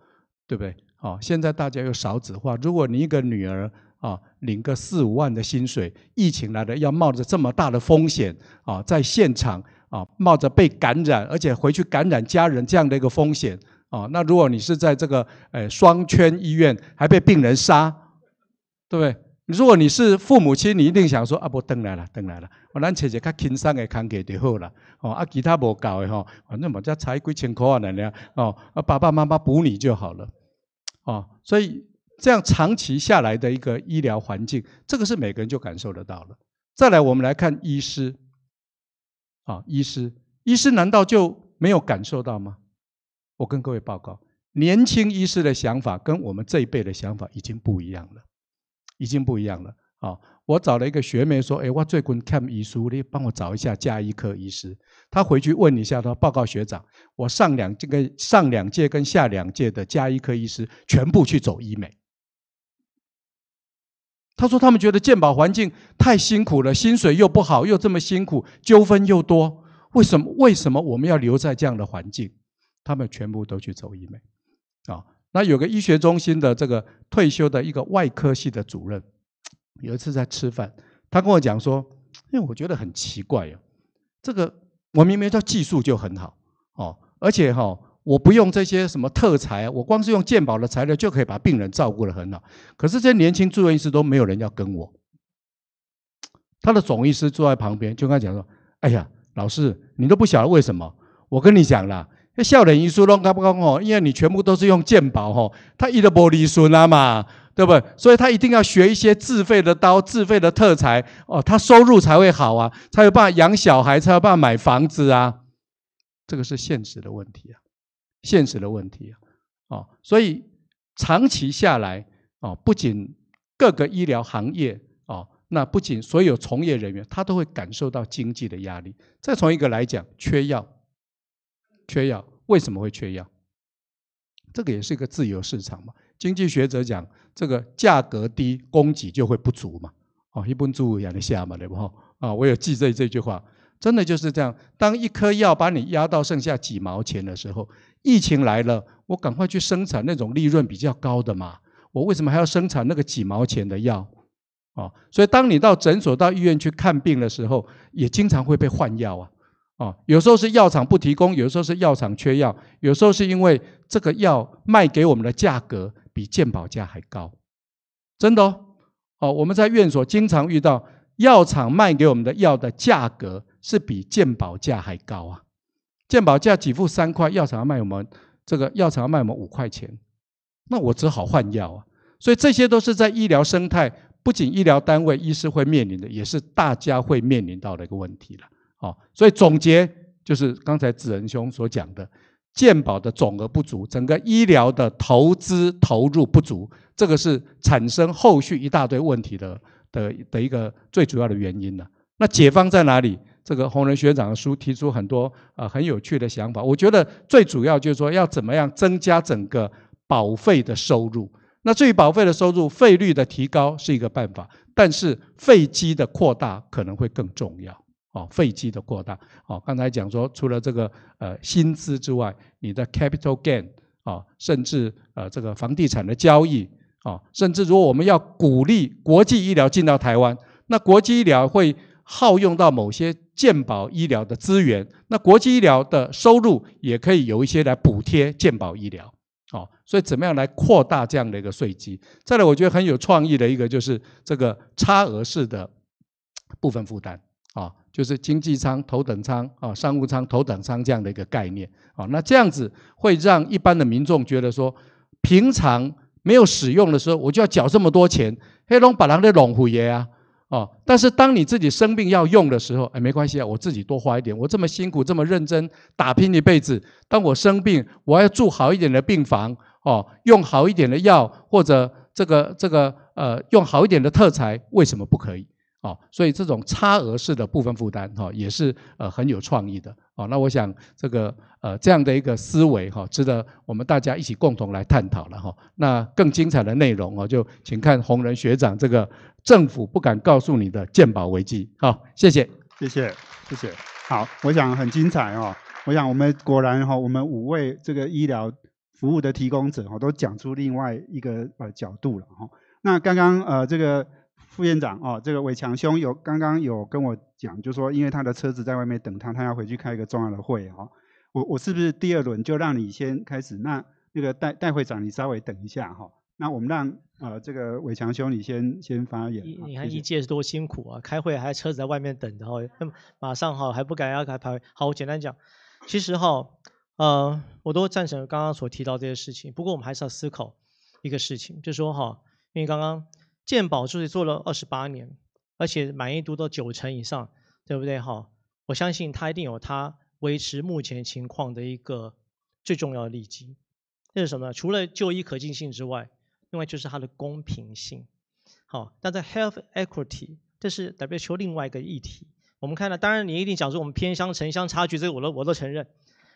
对不对？啊，现在大家又少子化，如果你一个女儿啊，领个四五万的薪水，疫情来了要冒着这么大的风险啊，在现场啊，冒着被感染，而且回去感染家人这样的一个风险啊，那如果你是在这个呃双圈医院，还被病人杀。对不对？如果你是父母亲，你一定想说：“啊，不，登来了，登来了，我咱找一个较轻松的康健就好了。”哦，啊，其他无搞的吼，反正我家财几千块啊，奶奶哦，啊，爸爸妈妈补你就好了。哦，所以这样长期下来的一个医疗环境，这个是每个人就感受得到了。再来，我们来看医师，啊，医师，医师难道就没有感受到吗？我跟各位报告，年轻医师的想法跟我们这一辈的想法已经不一样了。已经不一样了啊！我找了一个学妹说：“哎，我最近看遗书，你帮我找一下加医科医师。”他回去问一下，他报告学长，我上两这跟上两届跟下两届的加医科医师全部去走医美。”他说：“他们觉得健保环境太辛苦了，薪水又不好，又这么辛苦，纠纷又多，为什么？为什么我们要留在这样的环境？他们全部都去走医美，啊！”那有个医学中心的这个退休的一个外科系的主任，有一次在吃饭，他跟我讲说：“因为我觉得很奇怪哦，这个我明明叫技术就很好哦，而且哈，我不用这些什么特材，我光是用鉴宝的材料就可以把病人照顾的很好。可是这些年轻住院医师都没有人要跟我。”他的总医师坐在旁边，就跟他讲说：“哎呀，老师，你都不晓得为什么？我跟你讲了。”笑脸医术弄搞不搞哦？因为你全部都是用鉴宝吼，他一的玻璃碎了嘛，对不？对？所以他一定要学一些自费的刀、自费的特材哦，他收入才会好啊，才有办法养小孩，才有办法买房子啊。这个是现实的问题啊，现实的问题啊哦，所以长期下来哦，不仅各个医疗行业哦，那不仅所有从业人员他都会感受到经济的压力。再从一个来讲，缺药。缺药为什么会缺药？这个也是一个自由市场嘛。经济学者讲，这个价格低，供给就会不足嘛。哦，一般猪一得下嘛，对不？哈啊，我有记在这句话，真的就是这样。当一颗药把你压到剩下几毛钱的时候，疫情来了，我赶快去生产那种利润比较高的嘛。我为什么还要生产那个几毛钱的药？哦，所以当你到诊所、到医院去看病的时候，也经常会被换药啊。哦，有时候是药厂不提供，有时候是药厂缺药，有时候是因为这个药卖给我们的价格比鉴保价还高，真的哦。哦，我们在院所经常遇到药厂卖给我们的药的价格是比鉴保价还高啊，鉴保价几副三块，药厂卖我们这个药厂卖我们五块钱，那我只好换药啊。所以这些都是在医疗生态，不仅医疗单位、医师会面临的，也是大家会面临到的一个问题了。好，所以总结就是刚才子仁兄所讲的，健保的总额不足，整个医疗的投资投入不足，这个是产生后续一大堆问题的的的一个最主要的原因了。那解放在哪里？这个洪仁学长的书提出很多呃很有趣的想法，我觉得最主要就是说要怎么样增加整个保费的收入。那至于保费的收入，费率的提高是一个办法，但是费基的扩大可能会更重要。哦，费基的扩大。哦，刚才讲说，除了这个呃薪资之外，你的 capital gain 哦，甚至呃这个房地产的交易哦，甚至如果我们要鼓励国际医疗进到台湾，那国际医疗会耗用到某些健保医疗的资源，那国际医疗的收入也可以有一些来补贴健保医疗。哦，所以怎么样来扩大这样的一个税基？再来，我觉得很有创意的一个就是这个差额式的部分负担。啊，就是经济舱、头等舱啊、商务舱、头等舱这样的一个概念啊。那这样子会让一般的民众觉得说，平常没有使用的时候，我就要缴这么多钱，黑龙把狼的龙虎爷啊。哦，但是当你自己生病要用的时候，哎，没关系啊，我自己多花一点，我这么辛苦、这么认真打拼一辈子，当我生病，我要住好一点的病房，哦，用好一点的药，或者这个这个呃，用好一点的特材，为什么不可以？哦，所以这种差额式的部分负担，哈，也是呃很有创意的哦。那我想这个呃这样的一个思维，哈，值得我们大家一起共同来探讨了哈。那更精彩的内容哦，就请看红人学长这个政府不敢告诉你的鉴宝危机。好，谢谢，谢谢，谢谢。好，我想很精彩哦。我想我们果然哈，我们五位这个医疗服务的提供者，哈，都讲出另外一个呃角度了哈。那刚刚呃这个。副院长哦，这个伟强兄有刚刚有跟我讲，就说因为他的车子在外面等他，他要回去开一个重要的会哈。我我是不是第二轮就让你先开始？那那个戴戴会长，你稍微等一下哈。那我们让呃这个伟强兄你先先发言。你你一届是多辛苦啊，开会还车子在外面等着哈。那么马上哈还不敢要开排。好，我简单讲，其实哈呃我都赞成刚刚所提到这些事情。不过我们还是要思考一个事情，就说哈因为刚刚。健保助理做了二十八年，而且满意度到九成以上，对不对？哈，我相信他一定有他维持目前情况的一个最重要的利基。这是什么？除了就医可进性之外，另外就是它的公平性。好，但在 health equity，这是 w o 另外一个议题。我们看到，当然你一定讲说我们偏乡城乡差距，这个我都我都承认。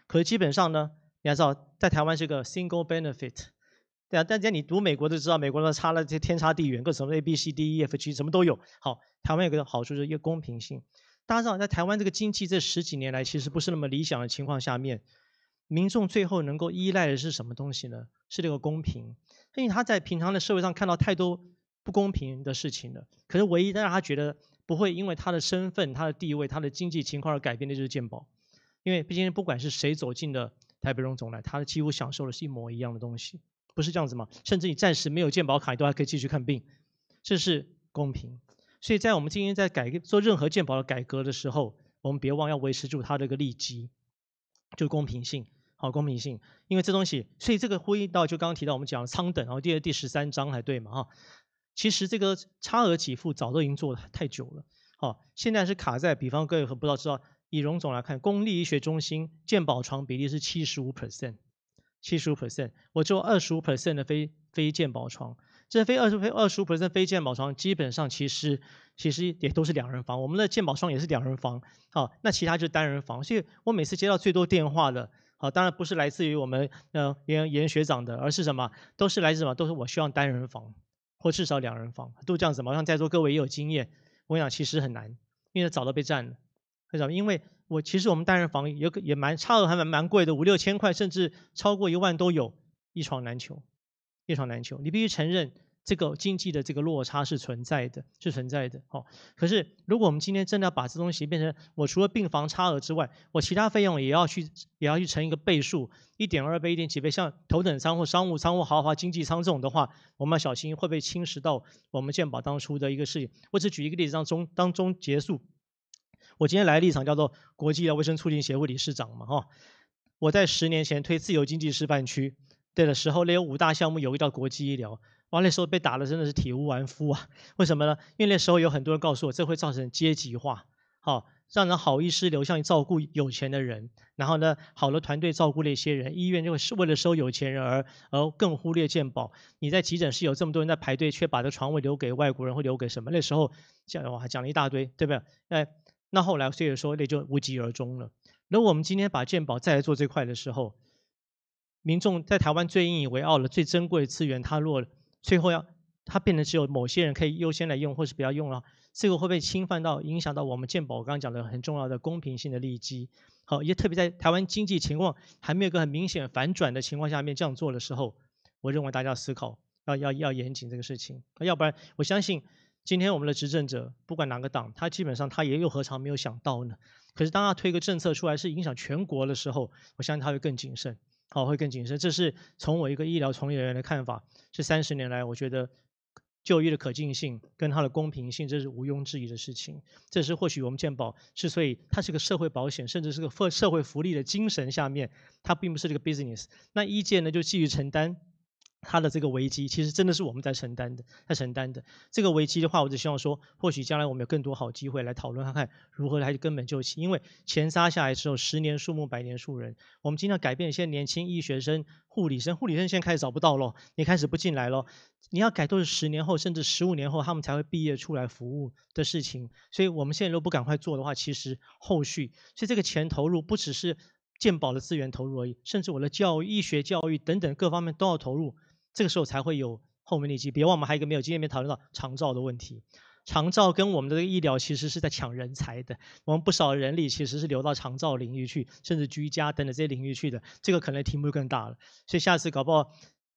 可是基本上呢，你要知道，在台湾是个 single benefit。大家，你读美国都知道，美国呢差了这些天差地远，各什么 A、B、C、D、E、F、G，什么都有。好，台湾有个好处是一个公平性。大家知道，在台湾这个经济这十几年来，其实不是那么理想的情况下面，民众最后能够依赖的是什么东西呢？是这个公平，因为他在平常的社会上看到太多不公平的事情了。可是唯一让他觉得不会因为他的身份、他的地位、他的经济情况而改变的就是健保，因为毕竟不管是谁走进的台北荣总来，他几乎享受的是一模一样的东西。不是这样子吗？甚至你暂时没有健保卡，你都还可以继续看病，这是公平。所以在我们今天在改革做任何健保的改革的时候，我们别忘要维持住它的一个利基，就公平性，好公平性。因为这东西，所以这个呼应到就刚刚提到我们讲的仓等，然后第二第十三章还对嘛哈？其实这个差额给付早都已经做了太久了，好，现在是卡在。比方各位不知道知道，以荣总来看，公立医学中心健保床比例是七十五 percent。七十五 percent，我做二十五 percent 的非非健保床，这非二十五非二十五 percent 非健保床基本上其实其实也都是两人房，我们的健保床也是两人房好，那其他就是单人房，所以我每次接到最多电话的好，当然不是来自于我们呃严严学长的，而是什么都是来自什么都是我希望单人房或至少两人房都这样子嘛，像在座各位也有经验，我讲其实很难，因为早都被占了，为什么？因为我其实我们单人房也也蛮差额还蛮蛮贵的五六千块甚至超过一万都有一床难求，一床难求。你必须承认这个经济的这个落差是存在的，是存在的。好，可是如果我们今天真的要把这东西变成我除了病房差额之外，我其他费用也要去也要去乘一个倍数，一点二倍一点几倍，像头等舱或商务舱或豪华经济舱这种的话，我们要小心会被侵蚀到我们健保当初的一个事情。我只举一个例子当中当中结束。我今天来了一场叫做国际的卫生促进协会理事长嘛，哈！我在十年前推自由经济示范区，对的时候那有五大项目，有个叫国际医疗，哇！那时候被打的真的是体无完肤啊！[LAUGHS] 为什么呢？因为那时候有很多人告诉我，这会造成阶级化，好，让人好意思流向照顾有钱的人，然后呢，好的团队照顾那些人，医院就会是为了收有钱人而而更忽略健保。你在急诊室有这么多人在排队，却把这床位留给外国人会留给什么？那时候讲哇讲了一大堆，对不对？哎。那后来，所以说也就无疾而终了。如果我们今天把健保再来做这块的时候，民众在台湾最引以为傲的、最珍贵的资源，它落了，最后要它变得只有某些人可以优先来用，或是不要用了，这个会被侵犯到、影响到我们健保？我刚刚讲的很重要的公平性的利基，好，也特别在台湾经济情况还没有个很明显反转的情况下面这样做的时候，我认为大家思考要要要严谨这个事情，要不然我相信。今天我们的执政者，不管哪个党，他基本上他也又何尝没有想到呢？可是当他推个政策出来是影响全国的时候，我相信他会更谨慎，好，会更谨慎。这是从我一个医疗从业人员的看法。这三十年来，我觉得就医的可进性跟它的公平性，这是毋庸置疑的事情。这是或许我们健保之所以它是个社会保险，甚至是个社社会福利的精神下面，它并不是这个 business。那医界呢，就基于承担。他的这个危机其实真的是我们在承担的，他承担的这个危机的话，我只希望说，或许将来我们有更多好机会来讨论，看看如何来根本就因为钱撒下来之后，十年树木，百年树人。我们尽量改变一些年轻医学生、护理生，护理生现在开始找不到咯，你开始不进来咯，你要改都是十年后，甚至十五年后他们才会毕业出来服务的事情。所以我们现在如果不赶快做的话，其实后续，所以这个钱投入不只是健保的资源投入而已，甚至我的教育、医学教育等等各方面都要投入。这个时候才会有后面那集。别忘，我们还有一个没有今天没讨论到长照的问题。长照跟我们的医疗其实是在抢人才的。我们不少人力其实是流到长照领域去，甚至居家等等这些领域去的。这个可能题目就更大了。所以下次搞不好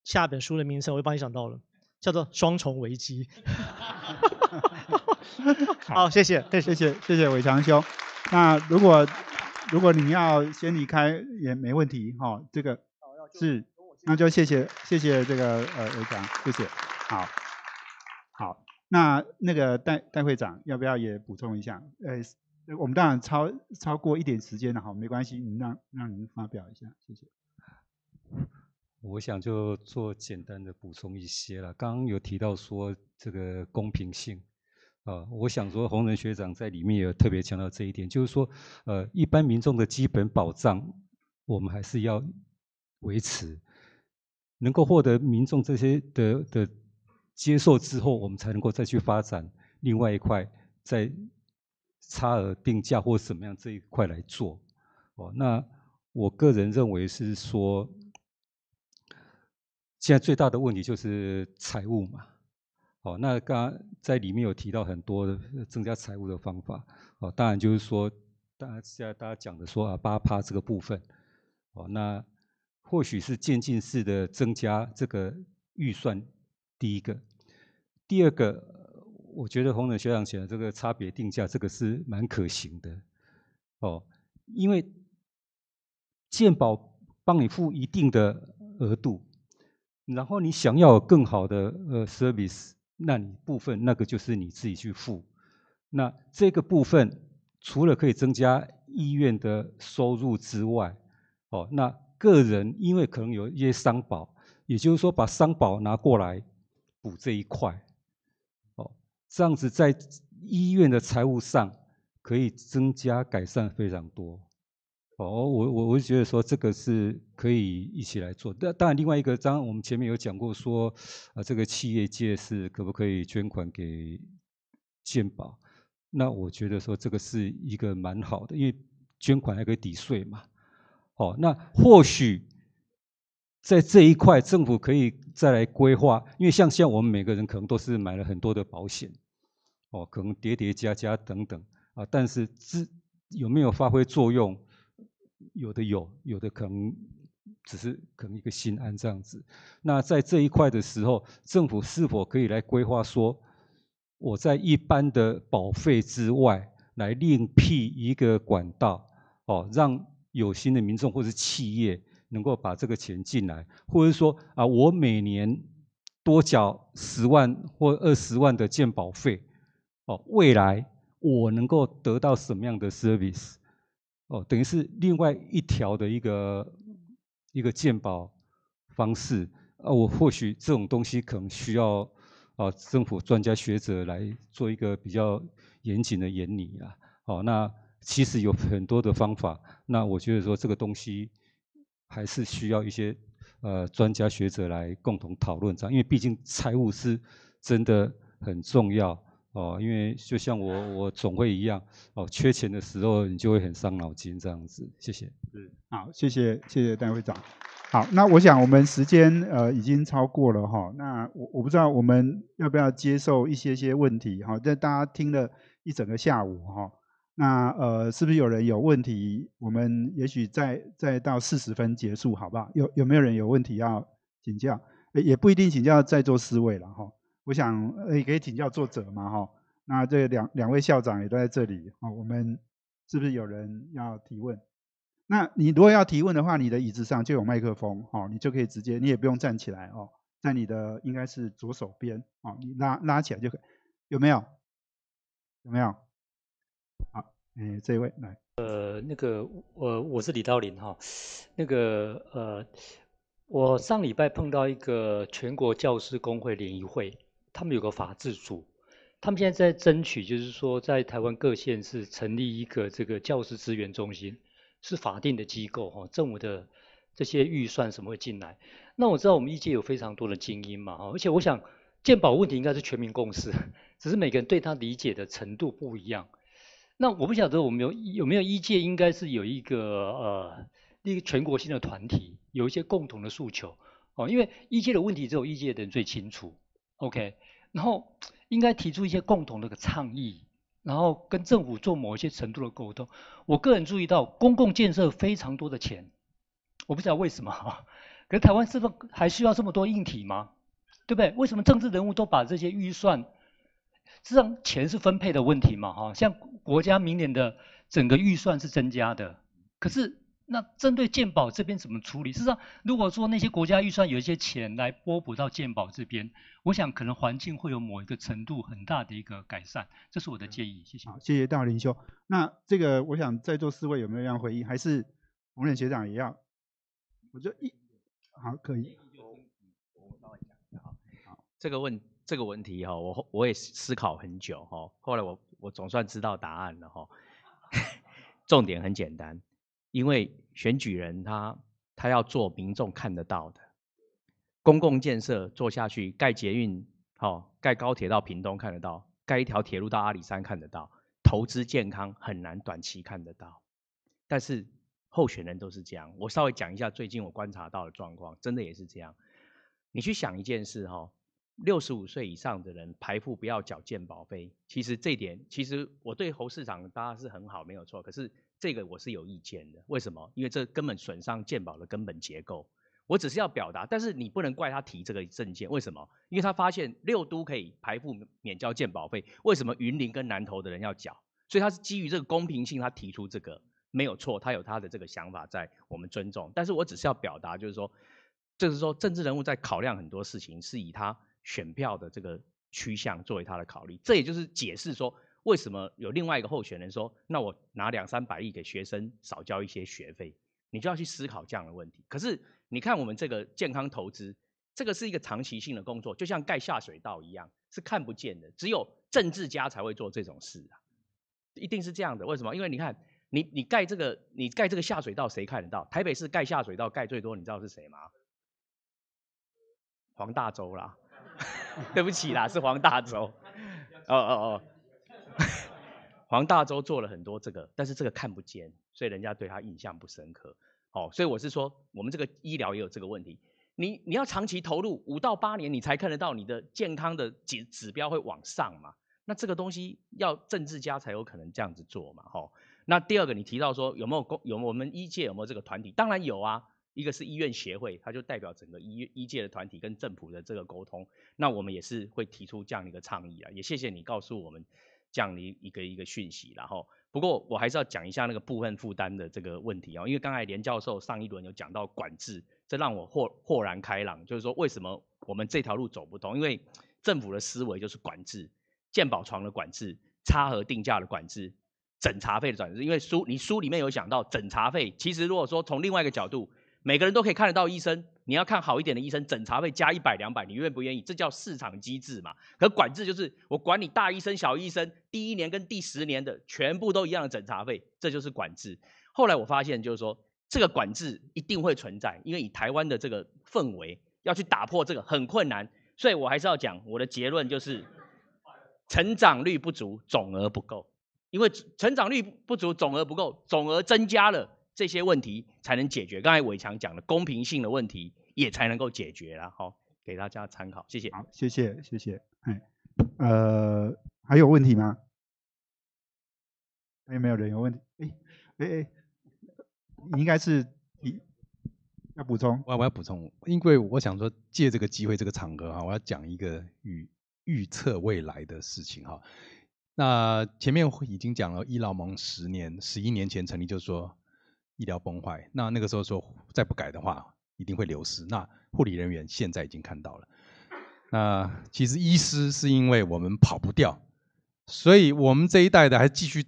下本书的名称，我就帮你想到了，叫做“双重危机 [LAUGHS] [LAUGHS] [LAUGHS] ”。好，谢谢，谢谢，谢谢伟强兄。那如果如果你要先离开也没问题哈。这个是。那就谢谢谢谢这个呃，委长，谢谢，好，好，那那个戴戴会长要不要也补充一下？呃，我们当然超超过一点时间了哈，没关系，您让让您发表一下，谢谢。我想就做简单的补充一些了。刚刚有提到说这个公平性啊，我想说洪仁学长在里面也特别强调这一点，就是说呃，一般民众的基本保障，我们还是要维持。能够获得民众这些的的接受之后，我们才能够再去发展另外一块，在差额定价或怎么样这一块来做。哦，那我个人认为是说，现在最大的问题就是财务嘛。哦，那刚在里面有提到很多增加财务的方法。哦，当然就是说，大家现在大家讲的说啊，八趴这个部分。哦，那。或许是渐进式的增加这个预算，第一个，第二个，我觉得红冷学长险的这个差别定价，这个是蛮可行的哦，因为健保帮你付一定的额度，然后你想要更好的呃 service，那你部分那个就是你自己去付，那这个部分除了可以增加医院的收入之外，哦那。个人因为可能有一些商保，也就是说把商保拿过来补这一块，哦，这样子在医院的财务上可以增加改善非常多。哦，我我我是觉得说这个是可以一起来做。那当然另外一个，刚刚我们前面有讲过说，啊，这个企业界是可不可以捐款给健保？那我觉得说这个是一个蛮好的，因为捐款还可以抵税嘛。哦，那或许在这一块，政府可以再来规划，因为像现在我们每个人可能都是买了很多的保险，哦，可能叠叠加加等等啊，但是这有没有发挥作用？有的有，有的可能只是可能一个心安这样子。那在这一块的时候，政府是否可以来规划说，我在一般的保费之外，来另辟一个管道，哦，让。有心的民众或者企业能够把这个钱进来，或者说啊，我每年多缴十万或二十万的鉴保费，哦，未来我能够得到什么样的 service？哦，等于是另外一条的一个一个鉴保方式啊，我或许这种东西可能需要啊政府专家学者来做一个比较严谨的研拟啊，哦，那。其实有很多的方法，那我觉得说这个东西还是需要一些呃专家学者来共同讨论这样，因为毕竟财务是真的很重要哦。因为就像我我总会一样哦，缺钱的时候你就会很伤脑筋这样子。谢谢。嗯，好，谢谢谢谢戴会长。好，那我想我们时间呃已经超过了哈，那我我不知道我们要不要接受一些些问题哈，但大家听了一整个下午哈。那呃，是不是有人有问题？我们也许再再到四十分结束，好不好？有有没有人有问题要请教？也不一定请教在座四位了哈。我想呃，可以请教作者嘛哈。那这两两位校长也都在这里哦。我们是不是有人要提问？那你如果要提问的话，你的椅子上就有麦克风哦，你就可以直接，你也不用站起来哦，在你的应该是左手边哦，你拉拉起来就可以。有没有？有没有？嗯，这位来，呃，那个，我我是李道林哈，那个，呃，我上礼拜碰到一个全国教师工会联谊会，他们有个法制组，他们现在在争取，就是说在台湾各县市成立一个这个教师资源中心，是法定的机构哈，政府的这些预算什么会进来？那我知道我们业界有非常多的精英嘛哈，而且我想鉴宝问题应该是全民共识，只是每个人对他理解的程度不一样。那我不晓得我们有有没有一届应该是有一个呃一个全国性的团体有一些共同的诉求哦，因为一届的问题只有一届的人最清楚，OK，然后应该提出一些共同的倡议，然后跟政府做某一些程度的沟通。我个人注意到公共建设非常多的钱，我不知道为什么，可台湾是否还需要这么多硬体吗？对不对？为什么政治人物都把这些预算？实际上，钱是分配的问题嘛，哈，像国家明年的整个预算是增加的，可是那针对健保这边怎么处理？事实上，如果说那些国家预算有一些钱来拨补到健保这边，我想可能环境会有某一个程度很大的一个改善。这是我的建议，谢谢。好，谢谢大林兄。那这个我想在座四位有没有要回应？还是洪仁学长也要？我就一好，可以。我讲一下，哈。好。好，这个问。这个问题哈，我我也思考很久哈。后来我我总算知道答案了哈。[LAUGHS] 重点很简单，因为选举人他他要做民众看得到的公共建设做下去，盖捷运好，盖高铁到屏东看得到，盖一条铁路到阿里山看得到。投资健康很难短期看得到，但是候选人都是这样。我稍微讲一下最近我观察到的状况，真的也是这样。你去想一件事哈。六十五岁以上的人排付不要缴健保费，其实这点其实我对侯市长当然是很好，没有错。可是这个我是有意见的，为什么？因为这根本损伤健保的根本结构。我只是要表达，但是你不能怪他提这个证件，为什么？因为他发现六都可以排付免交健保费，为什么云林跟南投的人要缴？所以他是基于这个公平性，他提出这个没有错，他有他的这个想法在，我们尊重。但是我只是要表达，就是说，就是说政治人物在考量很多事情，是以他。选票的这个趋向作为他的考虑，这也就是解释说为什么有另外一个候选人说：“那我拿两三百亿给学生少交一些学费，你就要去思考这样的问题。”可是你看我们这个健康投资，这个是一个长期性的工作，就像盖下水道一样，是看不见的。只有政治家才会做这种事啊，一定是这样的。为什么？因为你看，你你盖这个，你盖这个下水道，谁看得到？台北市盖下水道盖最多，你知道是谁吗？黄大洲啦。[LAUGHS] 对不起啦，是黄大洲。哦 [LAUGHS] 哦哦，[LAUGHS] 黄大洲做了很多这个，但是这个看不见，所以人家对他印象不深刻。好，所以我是说，我们这个医疗也有这个问题。你你要长期投入五到八年，你才看得到你的健康的指指标会往上嘛？那这个东西要政治家才有可能这样子做嘛？吼。那第二个，你提到说有没有公有我们医界有没有这个团体？当然有啊。一个是医院协会，它就代表整个医医界的团体跟政府的这个沟通。那我们也是会提出这样一个倡议啊，也谢谢你告诉我们这样的一个一个讯息。然后，不过我还是要讲一下那个部分负担的这个问题啊，因为刚才连教授上一轮有讲到管制，这让我豁豁然开朗，就是说为什么我们这条路走不通？因为政府的思维就是管制，健保床的管制，差额定价的管制，诊查费的管制。因为书你书里面有讲到诊查费，其实如果说从另外一个角度，每个人都可以看得到医生，你要看好一点的医生，诊查费加一百两百，你愿不愿意？这叫市场机制嘛。可管制就是我管你大医生、小医生，第一年跟第十年的全部都一样的诊查费，这就是管制。后来我发现，就是说这个管制一定会存在，因为以台湾的这个氛围要去打破这个很困难，所以我还是要讲我的结论就是，成长率不足，总额不够。因为成长率不足，总额不够，总额增加了。这些问题才能解决，刚才伟强讲的公平性的问题也才能够解决，然后给大家参考，谢谢。好，谢谢，谢谢。哎，呃，还有问题吗？还有没有人有问？哎，题。哎，哎哎，应该是要补充。我要我要补充，因为我想说借这个机会，这个场合哈，我要讲一个预预测未来的事情哈。那前面已经讲了，伊劳盟十年、十一年前成立，就说。医疗崩坏，那那个时候说再不改的话，一定会流失。那护理人员现在已经看到了。那其实医师是因为我们跑不掉，所以我们这一代的还继续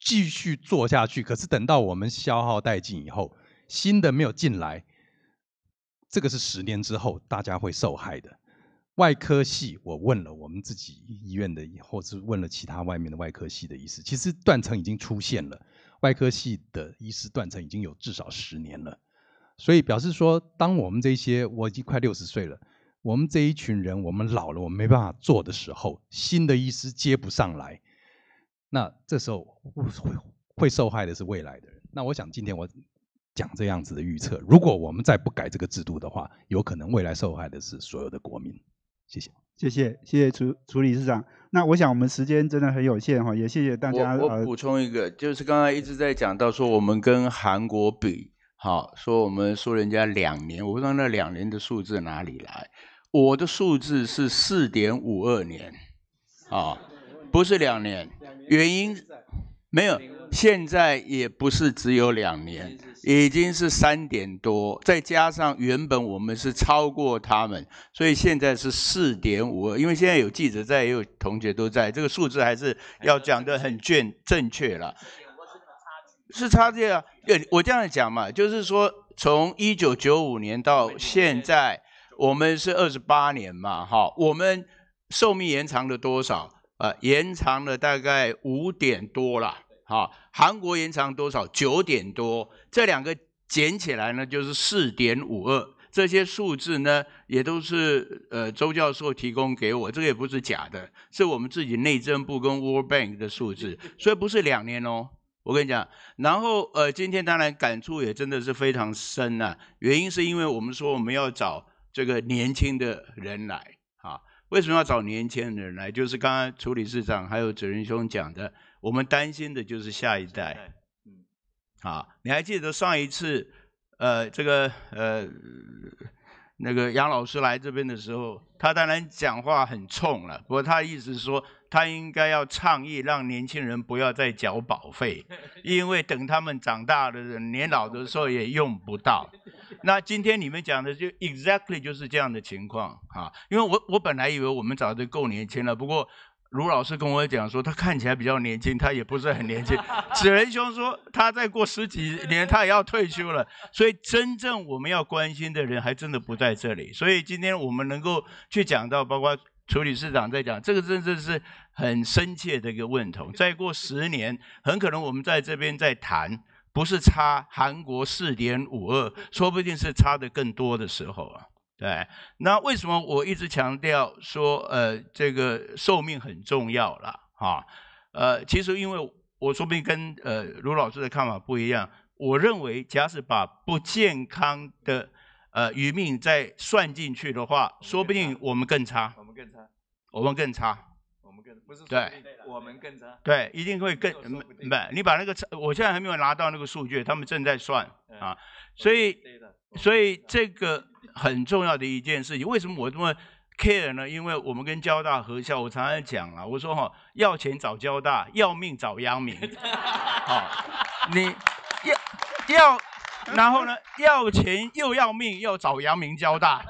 继续做下去。可是等到我们消耗殆尽以后，新的没有进来，这个是十年之后大家会受害的。外科系，我问了我们自己医院的，或是问了其他外面的外科系的医师，其实断层已经出现了。外科系的医师断层已经有至少十年了，所以表示说，当我们这些我已经快六十岁了，我们这一群人我们老了，我们没办法做的时候，新的医师接不上来，那这时候会会受害的是未来的人。那我想今天我讲这样子的预测，如果我们再不改这个制度的话，有可能未来受害的是所有的国民。谢谢。谢谢，谢谢处处理事长。那我想我们时间真的很有限哈，也谢谢大家。我补充一个，就是刚才一直在讲到说我们跟韩国比，好说我们说人家两年，我不知道那两年的数字哪里来，我的数字是四点五二年，啊，不是两年，原因没有，现在也不是只有两年。已经是三点多，再加上原本我们是超过他们，所以现在是四点五二。因为现在有记者在，也有同学都在，这个数字还是要讲的很卷正确了。是差距啊，我这样讲嘛，就是说从一九九五年到现在，我们是二十八年嘛，哈，我们寿命延长了多少？啊，延长了大概五点多了。好，韩国延长多少？九点多，这两个减起来呢，就是四点五二。这些数字呢，也都是呃，周教授提供给我，这个也不是假的，是我们自己内政部跟 World Bank 的数字，所以不是两年哦。我跟你讲，然后呃，今天当然感触也真的是非常深呐。原因是因为我们说我们要找这个年轻的人来啊，为什么要找年轻人来？就是刚刚处理事长还有主任兄讲的。我们担心的就是下一代。嗯，啊，你还记得上一次，呃，这个，呃，那个杨老师来这边的时候，他当然讲话很冲了。不过他意思说，他应该要倡议让年轻人不要再缴保费，[LAUGHS] 因为等他们长大了、年老的时候也用不到。[LAUGHS] 那今天你们讲的就 exactly 就是这样的情况啊。因为我我本来以为我们早就够年轻了，不过。卢老师跟我讲说，他看起来比较年轻，他也不是很年轻。子仁兄说，他再过十几年，他也要退休了。所以，真正我们要关心的人，还真的不在这里。所以，今天我们能够去讲到，包括楚理事长在讲，这个真正是很深切的一个问题。再过十年，很可能我们在这边在谈，不是差韩国四点五二，说不定是差的更多的时候啊。对，那为什么我一直强调说，呃，这个寿命很重要了，哈，呃，其实因为我说不定跟呃卢老师的看法不一样，我认为假使把不健康的呃余命再算进去的话，说不定我们更差，我们更差，我们更差，我们更不是对，我们更差，对，一定会更没你把那个我现在还没有拿到那个数据，他们正在算啊，所以所以这个很重要的一件事情，为什么我这么 care 呢？因为我们跟交大合校，我常常讲啊，我说哈，要钱找交大，要命找阳明，好，[LAUGHS] 你要要，然后呢，要钱又要命，要找阳明交大，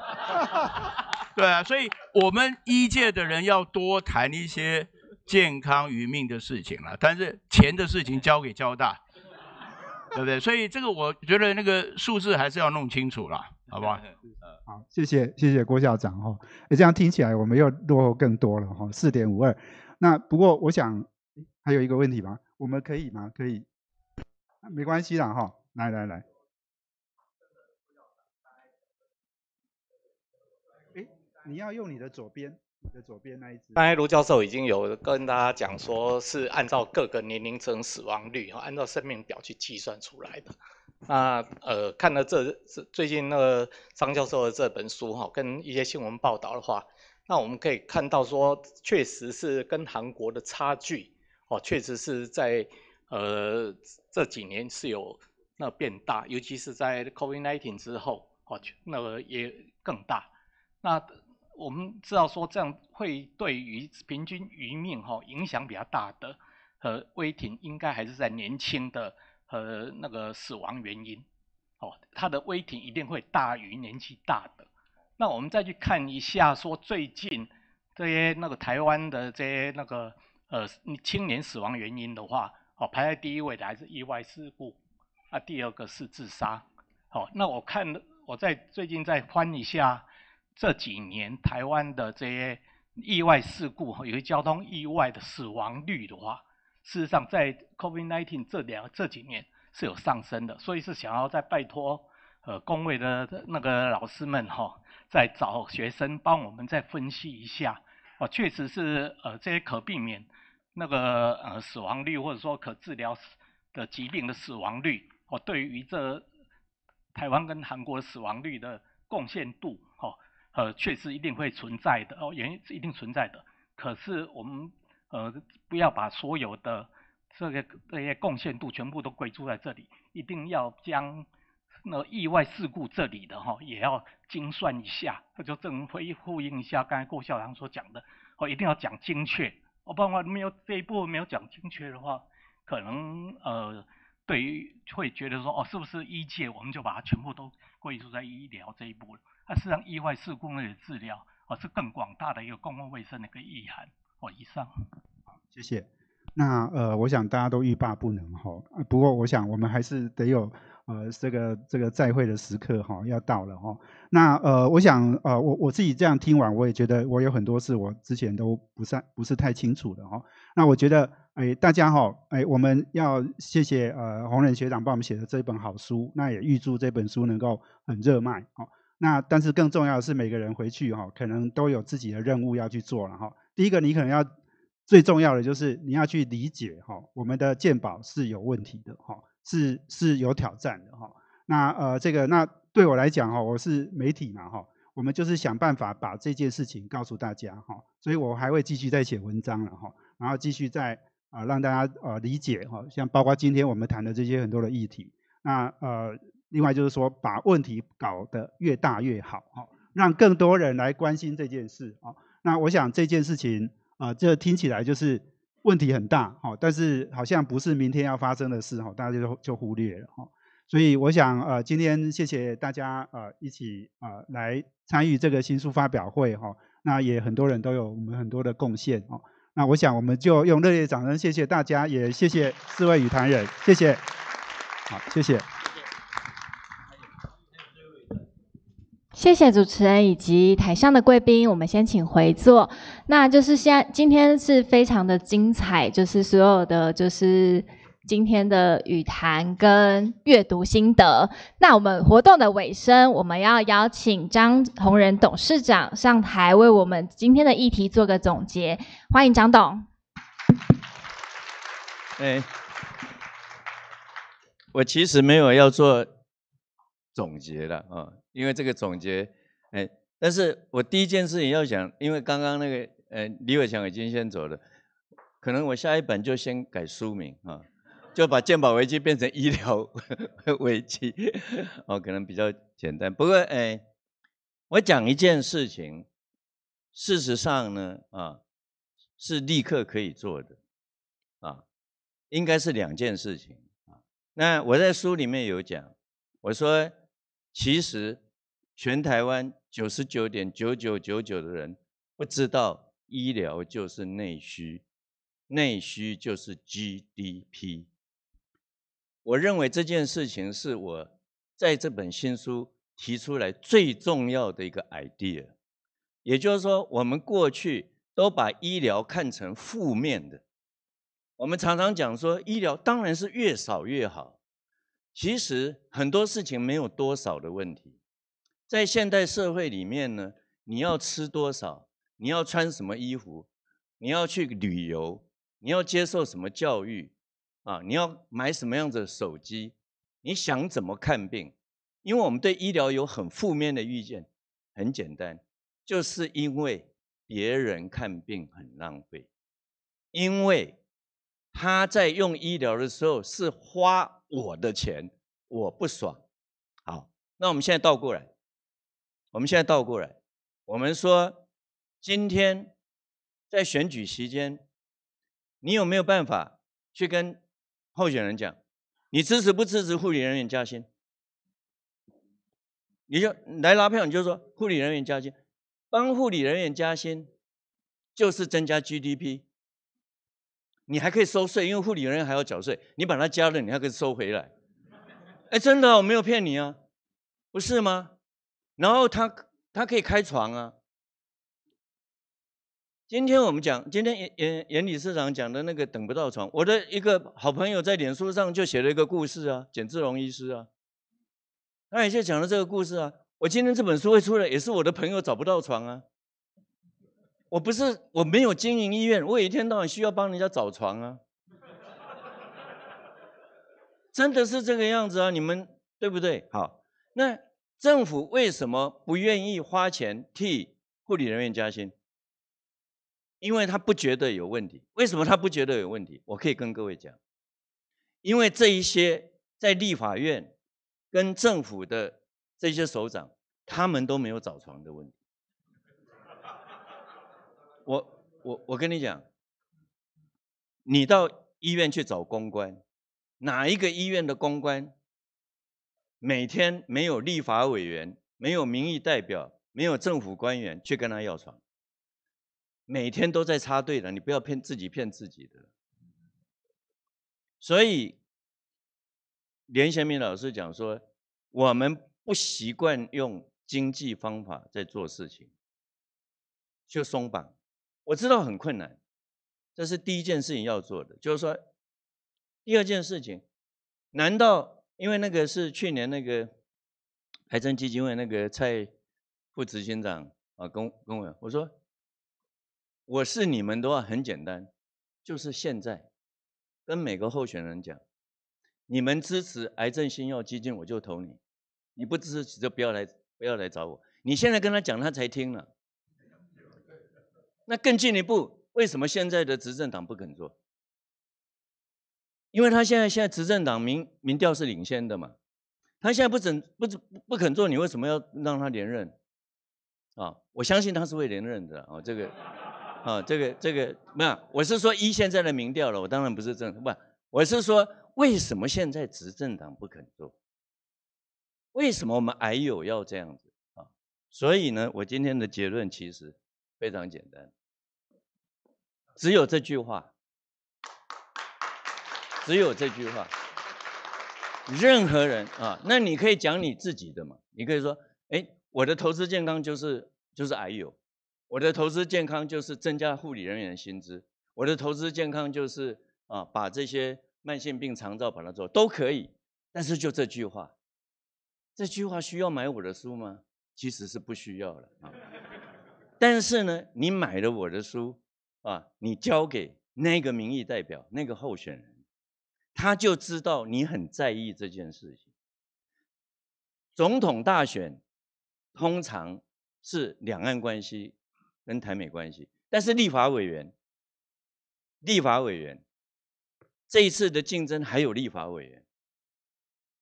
[LAUGHS] 对啊，所以我们医界的人要多谈一些健康与命的事情了，但是钱的事情交给交大。对不对？所以这个我觉得那个数字还是要弄清楚啦，好不好？[LAUGHS] 好，谢谢谢谢郭校长哈。你这样听起来我们又落后更多了哈，四点五二。那不过我想还有一个问题吧，我们可以吗？可以，没关系啦哈。来来来，哎，你要用你的左边。左边那一只，刚才卢教授已经有跟大家讲，说是按照各个年龄层死亡率，哈，按照生命表去计算出来的。那呃，看了这这最近那个张教授的这本书，哈，跟一些新闻报道的话，那我们可以看到说，确实是跟韩国的差距，哦，确实是在呃这几年是有那变大，尤其是在 COVID-19 之后，哦，那个也更大。那我们知道说这样会对于平均余命哈影响比较大的和危亭应该还是在年轻的和那个死亡原因，哦，他的危亭一定会大于年纪大的。那我们再去看一下说最近这些那个台湾的这些那个呃青年死亡原因的话，哦排在第一位的还是意外事故啊，第二个是自杀。好，那我看我在最近再翻一下。这几年台湾的这些意外事故，有些交通意外的死亡率的话，事实上在 COVID-19 这两这几年是有上升的，所以是想要再拜托呃，工位的那个老师们哈，再找学生帮我们再分析一下，哦，确实是呃这些可避免那个呃死亡率，或者说可治疗的疾病的死亡率，哦，对于这台湾跟韩国死亡率的贡献度。呃，确实一定会存在的哦，原因是一定存在的。可是我们呃，不要把所有的这个这些贡献度全部都归注在这里，一定要将那意外事故这里的哈，也要精算一下。那就正呼应一下刚才郭校长所讲的，哦，一定要讲精确。哦，不然话没有这一步没有讲精确的话，可能呃，对于会觉得说哦，是不是医界我们就把它全部都归注在医疗这一步了？它实际上意外事故类的治疗，哦，是更广大的一个公共卫生的一个意涵或以上。谢谢。那呃，我想大家都欲罢不能哈。不过我想我们还是得有呃这个这个再会的时刻哈，要到了哈。那呃，我想呃，我我自己这样听完，我也觉得我有很多事我之前都不上不是太清楚的哈。那我觉得哎，大家哈哎，我们要谢谢呃红人学长帮我们写的这本好书，那也预祝这本书能够很热卖哦。那但是更重要的是，每个人回去哈，可能都有自己的任务要去做了哈。第一个，你可能要最重要的就是你要去理解哈，我们的鉴宝是有问题的哈，是是有挑战的哈。那呃，这个那对我来讲哈，我是媒体嘛哈，我们就是想办法把这件事情告诉大家哈，所以我还会继续在写文章了哈，然后继续在啊让大家呃理解哈，像包括今天我们谈的这些很多的议题，那呃。另外就是说，把问题搞得越大越好，让更多人来关心这件事啊。那我想这件事情啊，这听起来就是问题很大，好，但是好像不是明天要发生的事，哈，大家就就忽略了，哈。所以我想，呃，今天谢谢大家，呃，一起呃来参与这个新书发表会，哈。那也很多人都有我们很多的贡献，哦。那我想我们就用热烈掌声谢谢大家，也谢谢四位宇坛人，谢谢，好，谢谢。谢谢主持人以及台上的贵宾，我们先请回座。那就是现今天是非常的精彩，就是所有的就是今天的语谈跟阅读心得。那我们活动的尾声，我们要邀请张宏仁董事长上台为我们今天的议题做个总结。欢迎张董。哎，我其实没有要做总结的啊。因为这个总结，哎，但是我第一件事情要讲，因为刚刚那个，呃，李伟强已经先走了，可能我下一本就先改书名啊，就把鉴宝危机变成医疗 [LAUGHS] 危机，哦，可能比较简单。不过，哎，我讲一件事情，事实上呢，啊，是立刻可以做的，啊，应该是两件事情啊。那我在书里面有讲，我说其实。全台湾九十九点九九九九的人不知道医疗就是内需，内需就是 GDP。我认为这件事情是我在这本新书提出来最重要的一个 idea。也就是说，我们过去都把医疗看成负面的。我们常常讲说，医疗当然是越少越好。其实很多事情没有多少的问题。在现代社会里面呢，你要吃多少？你要穿什么衣服？你要去旅游？你要接受什么教育？啊，你要买什么样子的手机？你想怎么看病？因为我们对医疗有很负面的预见，很简单，就是因为别人看病很浪费，因为他在用医疗的时候是花我的钱，我不爽。好，那我们现在倒过来。我们现在倒过来，我们说，今天在选举期间，你有没有办法去跟候选人讲，你支持不支持护理人员加薪？你就来拉票，你就说护理人员加薪，帮护理人员加薪就是增加 GDP，你还可以收税，因为护理人员还要缴税，你把它加了，你还可以收回来。哎，真的，我没有骗你啊，不是吗？然后他他可以开床啊。今天我们讲，今天严严严理事长讲的那个等不到床，我的一个好朋友在脸书上就写了一个故事啊，简志荣医师啊，那也就讲了这个故事啊。我今天这本书会出来，也是我的朋友找不到床啊。我不是我没有经营医院，我一天到晚需要帮人家找床啊。[LAUGHS] 真的是这个样子啊，你们对不对？好，那。政府为什么不愿意花钱替护理人员加薪？因为他不觉得有问题。为什么他不觉得有问题？我可以跟各位讲，因为这一些在立法院跟政府的这些首长，他们都没有找床的问题。我我我跟你讲，你到医院去找公关，哪一个医院的公关？每天没有立法委员，没有民意代表，没有政府官员去跟他要床，每天都在插队的，你不要骗自己骗自己的。所以连贤明老师讲说，我们不习惯用经济方法在做事情，就松绑。我知道很困难，这是第一件事情要做的。就是说，第二件事情，难道？因为那个是去年那个癌症基金会那个蔡副执行长啊，跟跟我我说，我是你们的话很简单，就是现在跟每个候选人讲，你们支持癌症新药基金，我就投你；你不支持就不要来，不要来找我。你现在跟他讲，他才听了。[LAUGHS] 那更进一步，为什么现在的执政党不肯做？因为他现在现在执政党民民调是领先的嘛，他现在不准不不不肯做，你为什么要让他连任啊？我相信他是会连任的哦，这个啊，这个这个没有，我是说依现在的民调了，我当然不是这样，不，我是说为什么现在执政党不肯做？为什么我们还有要这样子啊？所以呢，我今天的结论其实非常简单，只有这句话。只有这句话，任何人啊，那你可以讲你自己的嘛？你可以说，哎，我的投资健康就是就是癌友，我的投资健康就是增加护理人员的薪资，我的投资健康就是啊，把这些慢性病长照把它做都可以。但是就这句话，这句话需要买我的书吗？其实是不需要了啊。但是呢，你买了我的书啊，你交给那个民意代表，那个候选人。他就知道你很在意这件事情。总统大选通常是两岸关系跟台美关系，但是立法委员，立法委员这一次的竞争还有立法委员，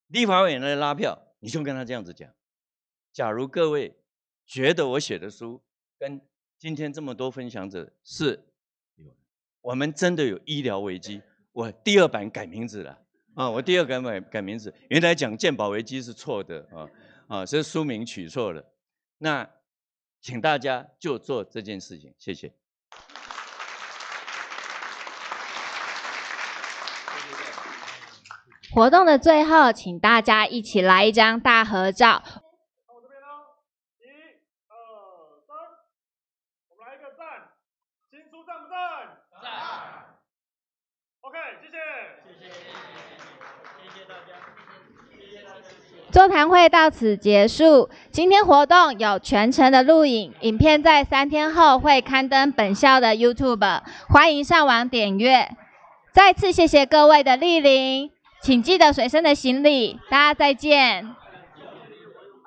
立法委员来拉票，你就跟他这样子讲：，假如各位觉得我写的书跟今天这么多分享者是，我们真的有医疗危机。我第二版改名字了啊！我第二版改改名字，原来讲鉴宝危机是错的啊啊！所以书名取错了。那请大家就做这件事情，谢谢。活动的最后，请大家一起来一张大合照。座谈会到此结束。今天活动有全程的录影，影片在三天后会刊登本校的 YouTube，欢迎上网点阅。再次谢谢各位的莅临，请记得随身的行李。大家再见。